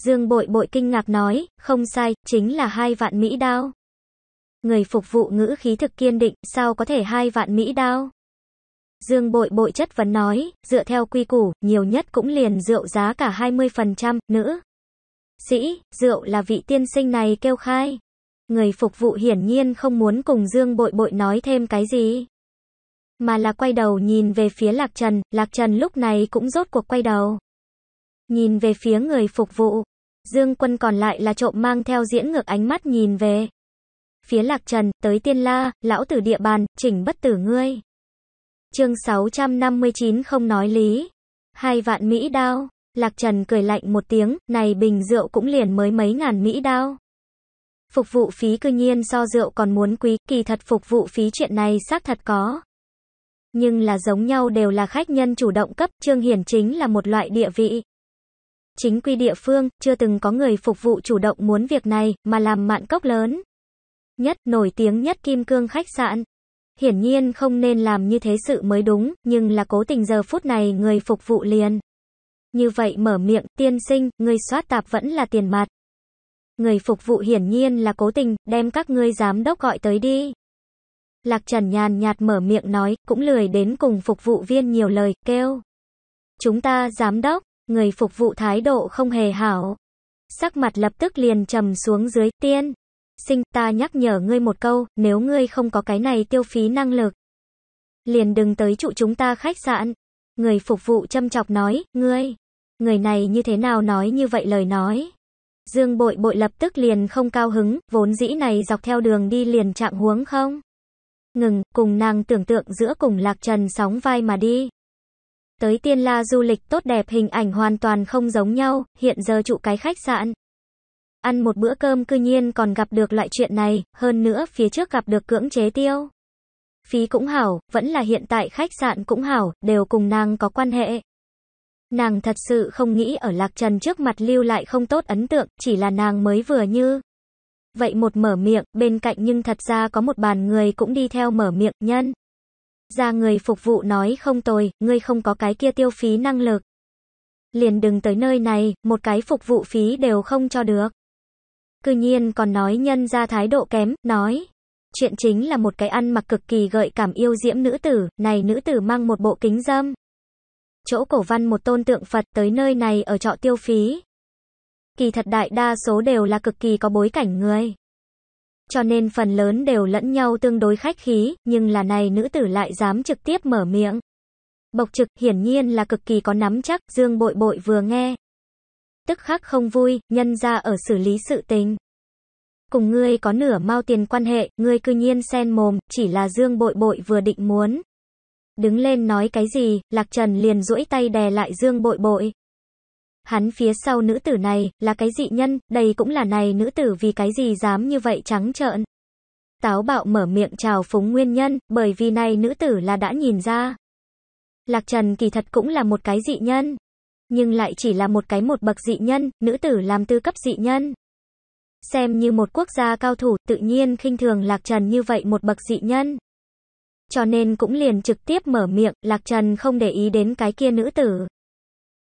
Dương bội bội kinh ngạc nói, không sai, chính là hai vạn Mỹ đao. Người phục vụ ngữ khí thực kiên định, sao có thể hai vạn Mỹ đao? Dương bội bội chất vấn nói, dựa theo quy củ, nhiều nhất cũng liền rượu giá cả 20%, nữ. Sĩ, rượu là vị tiên sinh này kêu khai. Người phục vụ hiển nhiên không muốn cùng Dương bội bội nói thêm cái gì mà là quay đầu nhìn về phía Lạc Trần, Lạc Trần lúc này cũng rốt cuộc quay đầu. Nhìn về phía người phục vụ, Dương Quân còn lại là trộm mang theo diễn ngược ánh mắt nhìn về. Phía Lạc Trần, tới Tiên La, lão tử địa bàn, chỉnh bất tử ngươi. Chương 659 không nói lý. Hai vạn Mỹ đao. Lạc Trần cười lạnh một tiếng, này bình rượu cũng liền mới mấy ngàn Mỹ đao. Phục vụ phí cư nhiên so rượu còn muốn quý, kỳ thật phục vụ phí chuyện này xác thật có nhưng là giống nhau đều là khách nhân chủ động cấp, Trương Hiển chính là một loại địa vị. Chính quy địa phương, chưa từng có người phục vụ chủ động muốn việc này, mà làm mạn cốc lớn. Nhất, nổi tiếng nhất kim cương khách sạn. Hiển nhiên không nên làm như thế sự mới đúng, nhưng là cố tình giờ phút này người phục vụ liền. Như vậy mở miệng, tiên sinh, người soát tạp vẫn là tiền mặt. Người phục vụ hiển nhiên là cố tình, đem các ngươi giám đốc gọi tới đi. Lạc Trần nhàn nhạt mở miệng nói, cũng lười đến cùng phục vụ viên nhiều lời, kêu. Chúng ta giám đốc, người phục vụ thái độ không hề hảo. Sắc mặt lập tức liền trầm xuống dưới, tiên. Sinh ta nhắc nhở ngươi một câu, nếu ngươi không có cái này tiêu phí năng lực. Liền đừng tới trụ chúng ta khách sạn. Người phục vụ châm chọc nói, ngươi. Người này như thế nào nói như vậy lời nói. Dương bội bội lập tức liền không cao hứng, vốn dĩ này dọc theo đường đi liền trạng huống không ngừng, cùng nàng tưởng tượng giữa cùng Lạc Trần sóng vai mà đi. Tới Tiên La du lịch tốt đẹp hình ảnh hoàn toàn không giống nhau, hiện giờ trụ cái khách sạn. Ăn một bữa cơm cư nhiên còn gặp được loại chuyện này, hơn nữa phía trước gặp được cưỡng chế tiêu. Phí cũng hảo, vẫn là hiện tại khách sạn cũng hảo, đều cùng nàng có quan hệ. Nàng thật sự không nghĩ ở Lạc Trần trước mặt lưu lại không tốt ấn tượng, chỉ là nàng mới vừa như vậy một mở miệng, bên cạnh nhưng thật ra có một bàn người cũng đi theo mở miệng, nhân. Ra người phục vụ nói không tồi, ngươi không có cái kia tiêu phí năng lực. Liền đừng tới nơi này, một cái phục vụ phí đều không cho được. Cư nhiên còn nói nhân ra thái độ kém, nói. Chuyện chính là một cái ăn mặc cực kỳ gợi cảm yêu diễm nữ tử, này nữ tử mang một bộ kính dâm. Chỗ cổ văn một tôn tượng Phật tới nơi này ở trọ tiêu phí, kỳ thật đại đa số đều là cực kỳ có bối cảnh người. Cho nên phần lớn đều lẫn nhau tương đối khách khí, nhưng là này nữ tử lại dám trực tiếp mở miệng. Bộc trực hiển nhiên là cực kỳ có nắm chắc, Dương bội bội vừa nghe. Tức khắc không vui, nhân ra ở xử lý sự tình. Cùng ngươi có nửa mau tiền quan hệ, ngươi cư nhiên sen mồm, chỉ là Dương bội bội vừa định muốn. Đứng lên nói cái gì, Lạc Trần liền duỗi tay đè lại Dương bội bội. Hắn phía sau nữ tử này, là cái dị nhân, đây cũng là này nữ tử vì cái gì dám như vậy trắng trợn. Táo bạo mở miệng chào phúng nguyên nhân, bởi vì này nữ tử là đã nhìn ra. Lạc Trần kỳ thật cũng là một cái dị nhân. Nhưng lại chỉ là một cái một bậc dị nhân, nữ tử làm tư cấp dị nhân. Xem như một quốc gia cao thủ tự nhiên khinh thường Lạc Trần như vậy một bậc dị nhân. Cho nên cũng liền trực tiếp mở miệng, Lạc Trần không để ý đến cái kia nữ tử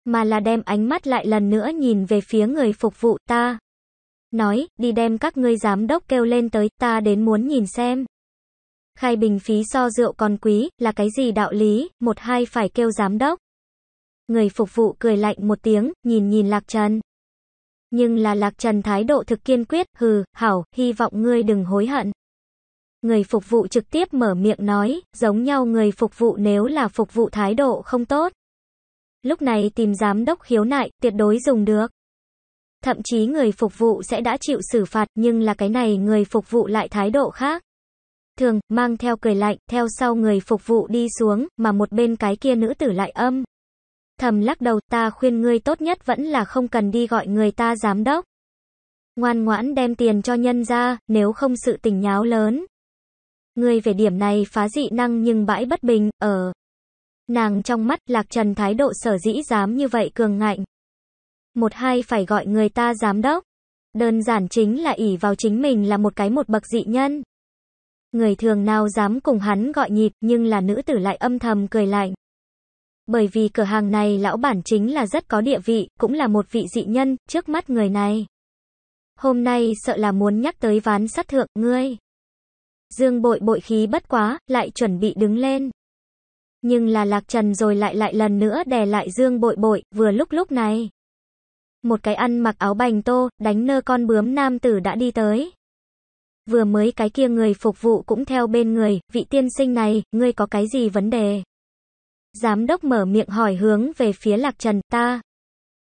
mà là đem ánh mắt lại lần nữa nhìn về phía người phục vụ ta. Nói, đi đem các ngươi giám đốc kêu lên tới, ta đến muốn nhìn xem. Khai bình phí so rượu còn quý, là cái gì đạo lý, một hai phải kêu giám đốc. Người phục vụ cười lạnh một tiếng, nhìn nhìn Lạc Trần. Nhưng là Lạc Trần thái độ thực kiên quyết, hừ, hảo, hy vọng ngươi đừng hối hận. Người phục vụ trực tiếp mở miệng nói, giống nhau người phục vụ nếu là phục vụ thái độ không tốt lúc này tìm giám đốc khiếu nại tuyệt đối dùng được. Thậm chí người phục vụ sẽ đã chịu xử phạt nhưng là cái này người phục vụ lại thái độ khác. Thường, mang theo cười lạnh, theo sau người phục vụ đi xuống, mà một bên cái kia nữ tử lại âm. Thầm lắc đầu ta khuyên ngươi tốt nhất vẫn là không cần đi gọi người ta giám đốc. Ngoan ngoãn đem tiền cho nhân ra, nếu không sự tình nháo lớn. Ngươi về điểm này phá dị năng nhưng bãi bất bình, ở. Nàng trong mắt Lạc Trần thái độ sở dĩ dám như vậy cường ngạnh. Một hai phải gọi người ta giám đốc. Đơn giản chính là ỷ vào chính mình là một cái một bậc dị nhân. Người thường nào dám cùng hắn gọi nhịp nhưng là nữ tử lại âm thầm cười lạnh. Bởi vì cửa hàng này lão bản chính là rất có địa vị, cũng là một vị dị nhân, trước mắt người này. Hôm nay sợ là muốn nhắc tới ván sát thượng ngươi. Dương bội bội khí bất quá, lại chuẩn bị đứng lên. Nhưng là lạc trần rồi lại lại lần nữa đè lại dương bội bội, vừa lúc lúc này. Một cái ăn mặc áo bành tô, đánh nơ con bướm nam tử đã đi tới. Vừa mới cái kia người phục vụ cũng theo bên người, vị tiên sinh này, ngươi có cái gì vấn đề? Giám đốc mở miệng hỏi hướng về phía lạc trần, ta.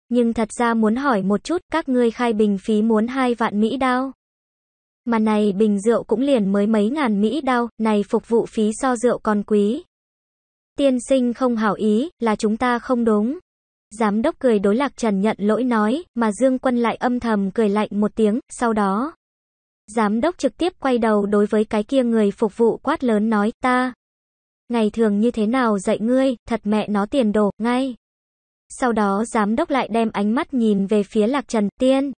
Nhưng thật ra muốn hỏi một chút, các ngươi khai bình phí muốn hai vạn Mỹ đao. Mà này bình rượu cũng liền mới mấy ngàn Mỹ đao, này phục vụ phí so rượu còn quý. Tiên sinh không hảo ý, là chúng ta không đúng. Giám đốc cười đối lạc trần nhận lỗi nói, mà Dương Quân lại âm thầm cười lạnh một tiếng, sau đó. Giám đốc trực tiếp quay đầu đối với cái kia người phục vụ quát lớn nói, ta. Ngày thường như thế nào dạy ngươi, thật mẹ nó tiền đổ, ngay. Sau đó giám đốc lại đem ánh mắt nhìn về phía lạc trần, tiên.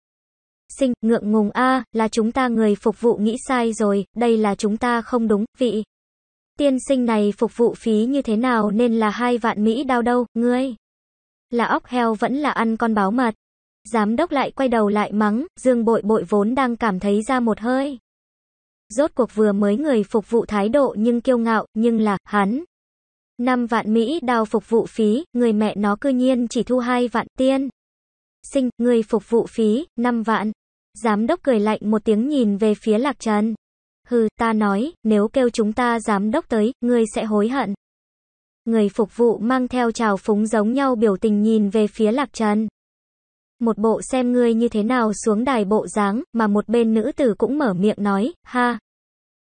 Sinh, ngượng ngùng a là chúng ta người phục vụ nghĩ sai rồi, đây là chúng ta không đúng, vị. Tiên sinh này phục vụ phí như thế nào nên là hai vạn Mỹ đau đâu, ngươi. Là óc heo vẫn là ăn con báo mật. Giám đốc lại quay đầu lại mắng, dương bội bội vốn đang cảm thấy ra một hơi. Rốt cuộc vừa mới người phục vụ thái độ nhưng kiêu ngạo, nhưng là, hắn. năm vạn Mỹ đau phục vụ phí, người mẹ nó cư nhiên chỉ thu hai vạn tiên. Sinh, người phục vụ phí, năm vạn. Giám đốc cười lạnh một tiếng nhìn về phía lạc trần. Hừ, ta nói, nếu kêu chúng ta giám đốc tới, ngươi sẽ hối hận. Người phục vụ mang theo trào phúng giống nhau biểu tình nhìn về phía Lạc Trần. Một bộ xem ngươi như thế nào xuống đài bộ dáng, mà một bên nữ tử cũng mở miệng nói, ha.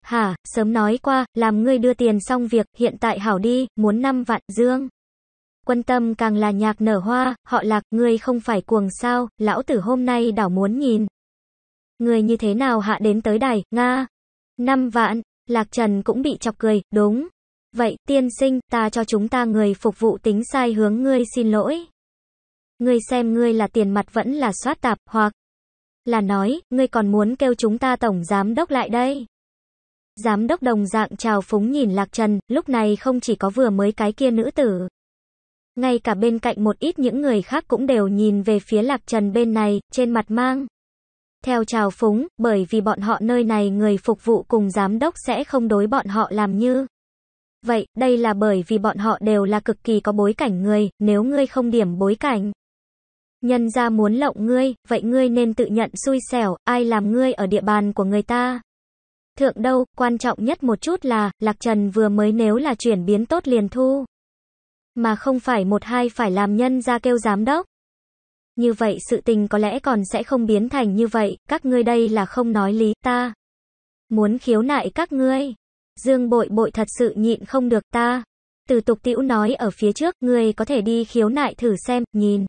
Hả, sớm nói qua, làm ngươi đưa tiền xong việc, hiện tại hảo đi, muốn năm vạn dương. Quân tâm càng là nhạc nở hoa, họ lạc, ngươi không phải cuồng sao, lão tử hôm nay đảo muốn nhìn. Ngươi như thế nào hạ đến tới đài, Nga, 5 vạn, Lạc Trần cũng bị chọc cười, đúng. Vậy, tiên sinh, ta cho chúng ta người phục vụ tính sai hướng ngươi xin lỗi. Ngươi xem ngươi là tiền mặt vẫn là soát tạp, hoặc là nói, ngươi còn muốn kêu chúng ta tổng giám đốc lại đây. Giám đốc đồng dạng trào phúng nhìn Lạc Trần, lúc này không chỉ có vừa mới cái kia nữ tử. Ngay cả bên cạnh một ít những người khác cũng đều nhìn về phía Lạc Trần bên này, trên mặt mang. Theo trào phúng, bởi vì bọn họ nơi này người phục vụ cùng giám đốc sẽ không đối bọn họ làm như. Vậy, đây là bởi vì bọn họ đều là cực kỳ có bối cảnh người, nếu ngươi không điểm bối cảnh. Nhân ra muốn lộng ngươi, vậy ngươi nên tự nhận xui xẻo, ai làm ngươi ở địa bàn của người ta. Thượng đâu, quan trọng nhất một chút là, Lạc Trần vừa mới nếu là chuyển biến tốt liền thu. Mà không phải một hai phải làm nhân ra kêu giám đốc như vậy sự tình có lẽ còn sẽ không biến thành như vậy, các ngươi đây là không nói lý, ta muốn khiếu nại các ngươi. Dương bội bội thật sự nhịn không được ta. Từ tục tiểu nói ở phía trước, ngươi có thể đi khiếu nại thử xem, nhìn.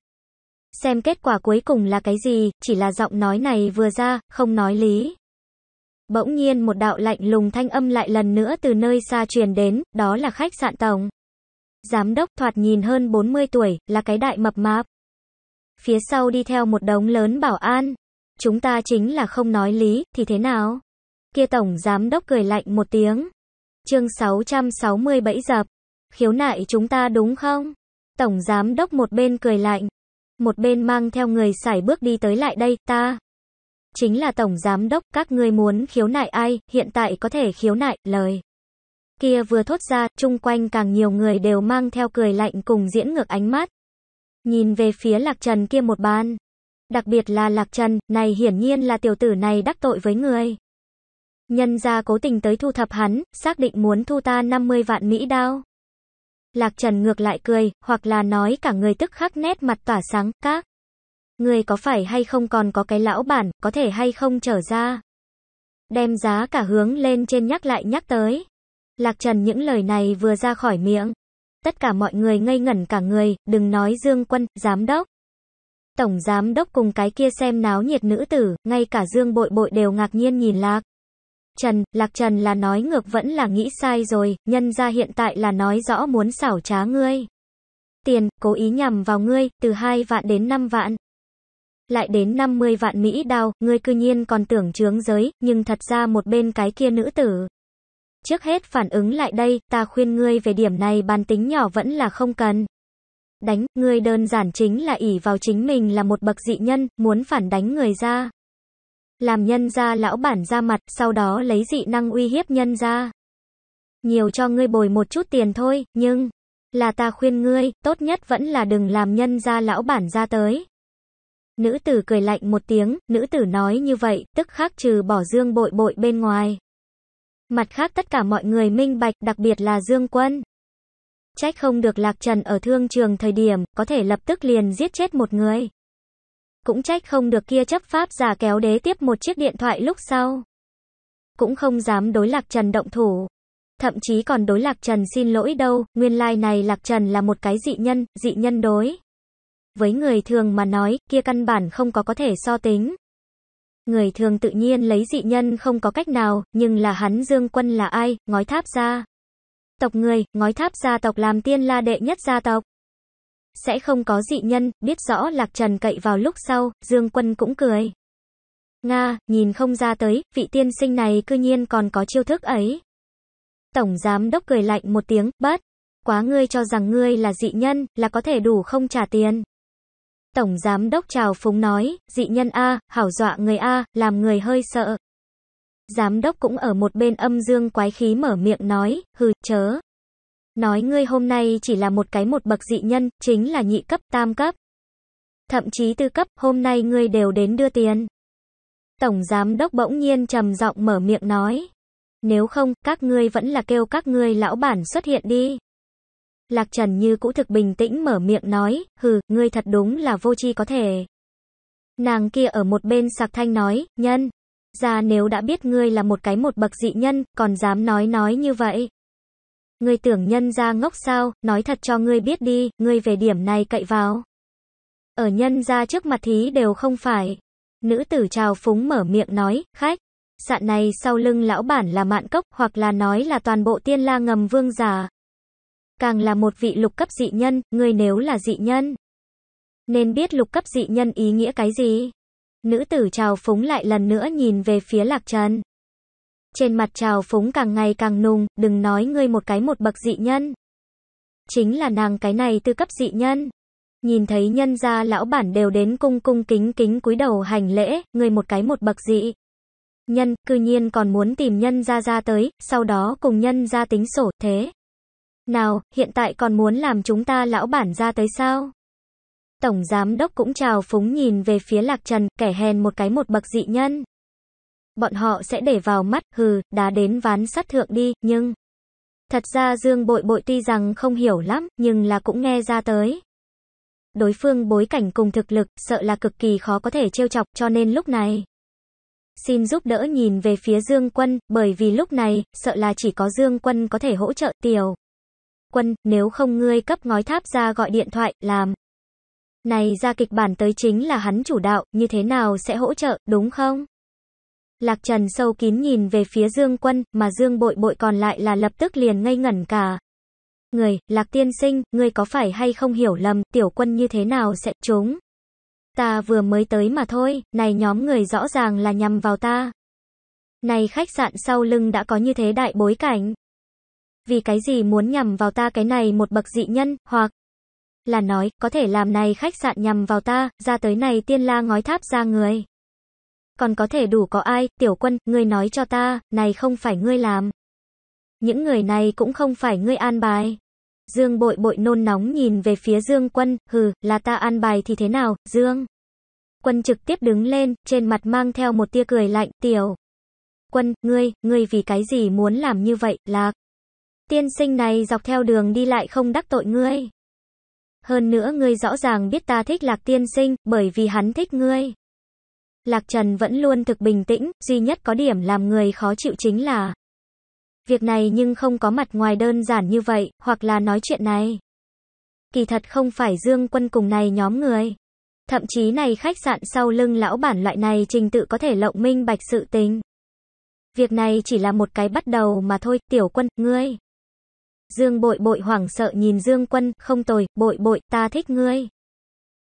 Xem kết quả cuối cùng là cái gì, chỉ là giọng nói này vừa ra, không nói lý. Bỗng nhiên một đạo lạnh lùng thanh âm lại lần nữa từ nơi xa truyền đến, đó là khách sạn tổng. Giám đốc thoạt nhìn hơn 40 tuổi, là cái đại mập mạp phía sau đi theo một đống lớn bảo an. Chúng ta chính là không nói lý, thì thế nào? Kia tổng giám đốc cười lạnh một tiếng. Chương 660 bẫy dập. Khiếu nại chúng ta đúng không? Tổng giám đốc một bên cười lạnh, một bên mang theo người xài bước đi tới lại đây, ta chính là tổng giám đốc, các ngươi muốn khiếu nại ai, hiện tại có thể khiếu nại, lời. Kia vừa thốt ra, chung quanh càng nhiều người đều mang theo cười lạnh cùng diễn ngược ánh mắt. Nhìn về phía Lạc Trần kia một ban. Đặc biệt là Lạc Trần, này hiển nhiên là tiểu tử này đắc tội với người. Nhân ra cố tình tới thu thập hắn, xác định muốn thu ta 50 vạn Mỹ đao. Lạc Trần ngược lại cười, hoặc là nói cả người tức khắc nét mặt tỏa sáng, các. Người có phải hay không còn có cái lão bản, có thể hay không trở ra. Đem giá cả hướng lên trên nhắc lại nhắc tới. Lạc Trần những lời này vừa ra khỏi miệng tất cả mọi người ngây ngẩn cả người, đừng nói Dương Quân, giám đốc. Tổng giám đốc cùng cái kia xem náo nhiệt nữ tử, ngay cả Dương bội bội đều ngạc nhiên nhìn lạc. Trần, Lạc Trần là nói ngược vẫn là nghĩ sai rồi, nhân ra hiện tại là nói rõ muốn xảo trá ngươi. Tiền, cố ý nhằm vào ngươi, từ 2 vạn đến 5 vạn. Lại đến 50 vạn Mỹ đào, ngươi cư nhiên còn tưởng chướng giới, nhưng thật ra một bên cái kia nữ tử. Trước hết phản ứng lại đây, ta khuyên ngươi về điểm này bàn tính nhỏ vẫn là không cần. Đánh, ngươi đơn giản chính là ỷ vào chính mình là một bậc dị nhân, muốn phản đánh người ra. Làm nhân ra lão bản ra mặt, sau đó lấy dị năng uy hiếp nhân ra. Nhiều cho ngươi bồi một chút tiền thôi, nhưng, là ta khuyên ngươi, tốt nhất vẫn là đừng làm nhân ra lão bản ra tới. Nữ tử cười lạnh một tiếng, nữ tử nói như vậy, tức khắc trừ bỏ dương bội bội bên ngoài. Mặt khác tất cả mọi người minh bạch, đặc biệt là Dương Quân. Trách không được Lạc Trần ở thương trường thời điểm, có thể lập tức liền giết chết một người. Cũng trách không được kia chấp pháp giả kéo đế tiếp một chiếc điện thoại lúc sau. Cũng không dám đối Lạc Trần động thủ. Thậm chí còn đối Lạc Trần xin lỗi đâu, nguyên lai like này Lạc Trần là một cái dị nhân, dị nhân đối. Với người thường mà nói, kia căn bản không có có thể so tính. Người thường tự nhiên lấy dị nhân không có cách nào, nhưng là hắn Dương Quân là ai, ngói tháp gia. Tộc người, ngói tháp gia tộc làm tiên la đệ nhất gia tộc. Sẽ không có dị nhân, biết rõ Lạc Trần cậy vào lúc sau, Dương Quân cũng cười. Nga, nhìn không ra tới, vị tiên sinh này cư nhiên còn có chiêu thức ấy. Tổng giám đốc cười lạnh một tiếng, bất. Quá ngươi cho rằng ngươi là dị nhân, là có thể đủ không trả tiền tổng giám đốc chào phúng nói, dị nhân A, hảo dọa người A, làm người hơi sợ. Giám đốc cũng ở một bên âm dương quái khí mở miệng nói, hừ, chớ. Nói ngươi hôm nay chỉ là một cái một bậc dị nhân, chính là nhị cấp, tam cấp. Thậm chí tư cấp, hôm nay ngươi đều đến đưa tiền. Tổng giám đốc bỗng nhiên trầm giọng mở miệng nói. Nếu không, các ngươi vẫn là kêu các ngươi lão bản xuất hiện đi. Lạc Trần như cũ thực bình tĩnh mở miệng nói, hừ, ngươi thật đúng là vô tri có thể. Nàng kia ở một bên sạc thanh nói, nhân, ra nếu đã biết ngươi là một cái một bậc dị nhân, còn dám nói nói như vậy. Ngươi tưởng nhân ra ngốc sao, nói thật cho ngươi biết đi, ngươi về điểm này cậy vào. Ở nhân ra trước mặt thí đều không phải. Nữ tử trào phúng mở miệng nói, khách, sạn này sau lưng lão bản là mạn cốc hoặc là nói là toàn bộ tiên la ngầm vương giả càng là một vị lục cấp dị nhân, ngươi nếu là dị nhân, nên biết lục cấp dị nhân ý nghĩa cái gì. Nữ tử trào phúng lại lần nữa nhìn về phía lạc trần. Trên mặt trào phúng càng ngày càng nùng, đừng nói ngươi một cái một bậc dị nhân. Chính là nàng cái này tư cấp dị nhân. Nhìn thấy nhân gia lão bản đều đến cung cung kính kính cúi đầu hành lễ, ngươi một cái một bậc dị. Nhân, cư nhiên còn muốn tìm nhân gia ra tới, sau đó cùng nhân gia tính sổ, thế. Nào, hiện tại còn muốn làm chúng ta lão bản ra tới sao? Tổng giám đốc cũng trào phúng nhìn về phía Lạc Trần, kẻ hèn một cái một bậc dị nhân. Bọn họ sẽ để vào mắt, hừ, đá đến ván sắt thượng đi, nhưng... Thật ra Dương Bội Bội tuy rằng không hiểu lắm, nhưng là cũng nghe ra tới. Đối phương bối cảnh cùng thực lực, sợ là cực kỳ khó có thể trêu chọc, cho nên lúc này... Xin giúp đỡ nhìn về phía Dương Quân, bởi vì lúc này, sợ là chỉ có Dương Quân có thể hỗ trợ tiểu. Quân, nếu không ngươi cấp ngói tháp ra gọi điện thoại, làm. Này ra kịch bản tới chính là hắn chủ đạo, như thế nào sẽ hỗ trợ, đúng không? Lạc Trần sâu kín nhìn về phía Dương Quân, mà Dương Bội Bội còn lại là lập tức liền ngây ngẩn cả. Người, Lạc Tiên Sinh, ngươi có phải hay không hiểu lầm, tiểu quân như thế nào sẽ trúng? Ta vừa mới tới mà thôi, này nhóm người rõ ràng là nhằm vào ta. Này khách sạn sau lưng đã có như thế đại bối cảnh vì cái gì muốn nhằm vào ta cái này một bậc dị nhân, hoặc là nói, có thể làm này khách sạn nhằm vào ta, ra tới này tiên la ngói tháp ra người. Còn có thể đủ có ai, tiểu quân, ngươi nói cho ta, này không phải ngươi làm. Những người này cũng không phải ngươi an bài. Dương bội bội nôn nóng nhìn về phía Dương quân, hừ, là ta an bài thì thế nào, Dương. Quân trực tiếp đứng lên, trên mặt mang theo một tia cười lạnh, tiểu. Quân, ngươi, ngươi vì cái gì muốn làm như vậy, lạc. Tiên sinh này dọc theo đường đi lại không đắc tội ngươi. Hơn nữa ngươi rõ ràng biết ta thích lạc tiên sinh, bởi vì hắn thích ngươi. Lạc Trần vẫn luôn thực bình tĩnh, duy nhất có điểm làm người khó chịu chính là Việc này nhưng không có mặt ngoài đơn giản như vậy, hoặc là nói chuyện này. Kỳ thật không phải Dương Quân cùng này nhóm người. Thậm chí này khách sạn sau lưng lão bản loại này trình tự có thể lộng minh bạch sự tình. Việc này chỉ là một cái bắt đầu mà thôi, tiểu quân, ngươi. Dương bội bội hoảng sợ nhìn Dương quân, không tồi, bội bội, ta thích ngươi.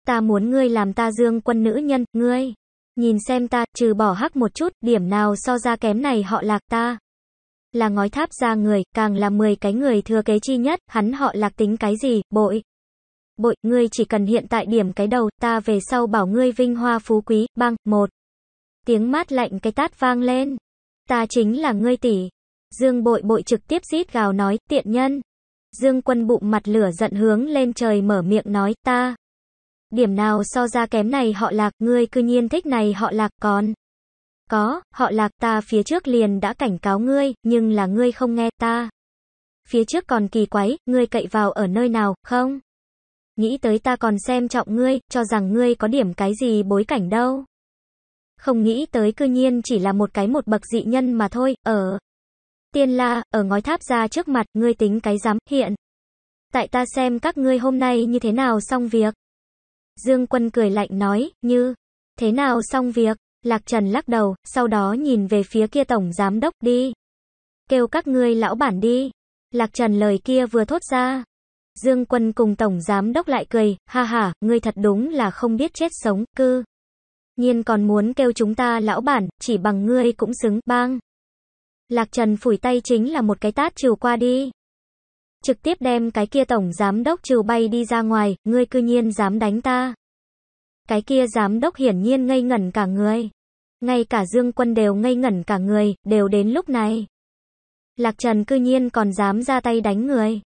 Ta muốn ngươi làm ta Dương quân nữ nhân, ngươi. Nhìn xem ta, trừ bỏ hắc một chút, điểm nào so ra kém này họ lạc ta. Là ngói tháp ra người, càng là 10 cái người thừa kế chi nhất, hắn họ lạc tính cái gì, bội. Bội, ngươi chỉ cần hiện tại điểm cái đầu, ta về sau bảo ngươi vinh hoa phú quý, băng, một. Tiếng mát lạnh cái tát vang lên. Ta chính là ngươi tỷ. Dương bội bội trực tiếp rít gào nói, tiện nhân. Dương quân bụng mặt lửa giận hướng lên trời mở miệng nói, ta. Điểm nào so ra kém này họ lạc, ngươi cư nhiên thích này họ lạc còn. Có, họ lạc ta phía trước liền đã cảnh cáo ngươi, nhưng là ngươi không nghe ta. Phía trước còn kỳ quái, ngươi cậy vào ở nơi nào, không? Nghĩ tới ta còn xem trọng ngươi, cho rằng ngươi có điểm cái gì bối cảnh đâu. Không nghĩ tới cư nhiên chỉ là một cái một bậc dị nhân mà thôi, ở. Tiên la, ở ngói tháp ra trước mặt, ngươi tính cái giám, hiện. Tại ta xem các ngươi hôm nay như thế nào xong việc. Dương quân cười lạnh nói, như, thế nào xong việc, Lạc Trần lắc đầu, sau đó nhìn về phía kia tổng giám đốc đi. Kêu các ngươi lão bản đi. Lạc Trần lời kia vừa thốt ra. Dương Quân cùng tổng giám đốc lại cười, ha ha, ngươi thật đúng là không biết chết sống, cư. Nhiên còn muốn kêu chúng ta lão bản, chỉ bằng ngươi cũng xứng, bang. Lạc Trần phủi tay chính là một cái tát trừ qua đi. Trực tiếp đem cái kia tổng giám đốc trừ bay đi ra ngoài, ngươi cư nhiên dám đánh ta. Cái kia giám đốc hiển nhiên ngây ngẩn cả người. Ngay cả Dương Quân đều ngây ngẩn cả người, đều đến lúc này. Lạc Trần cư nhiên còn dám ra tay đánh người.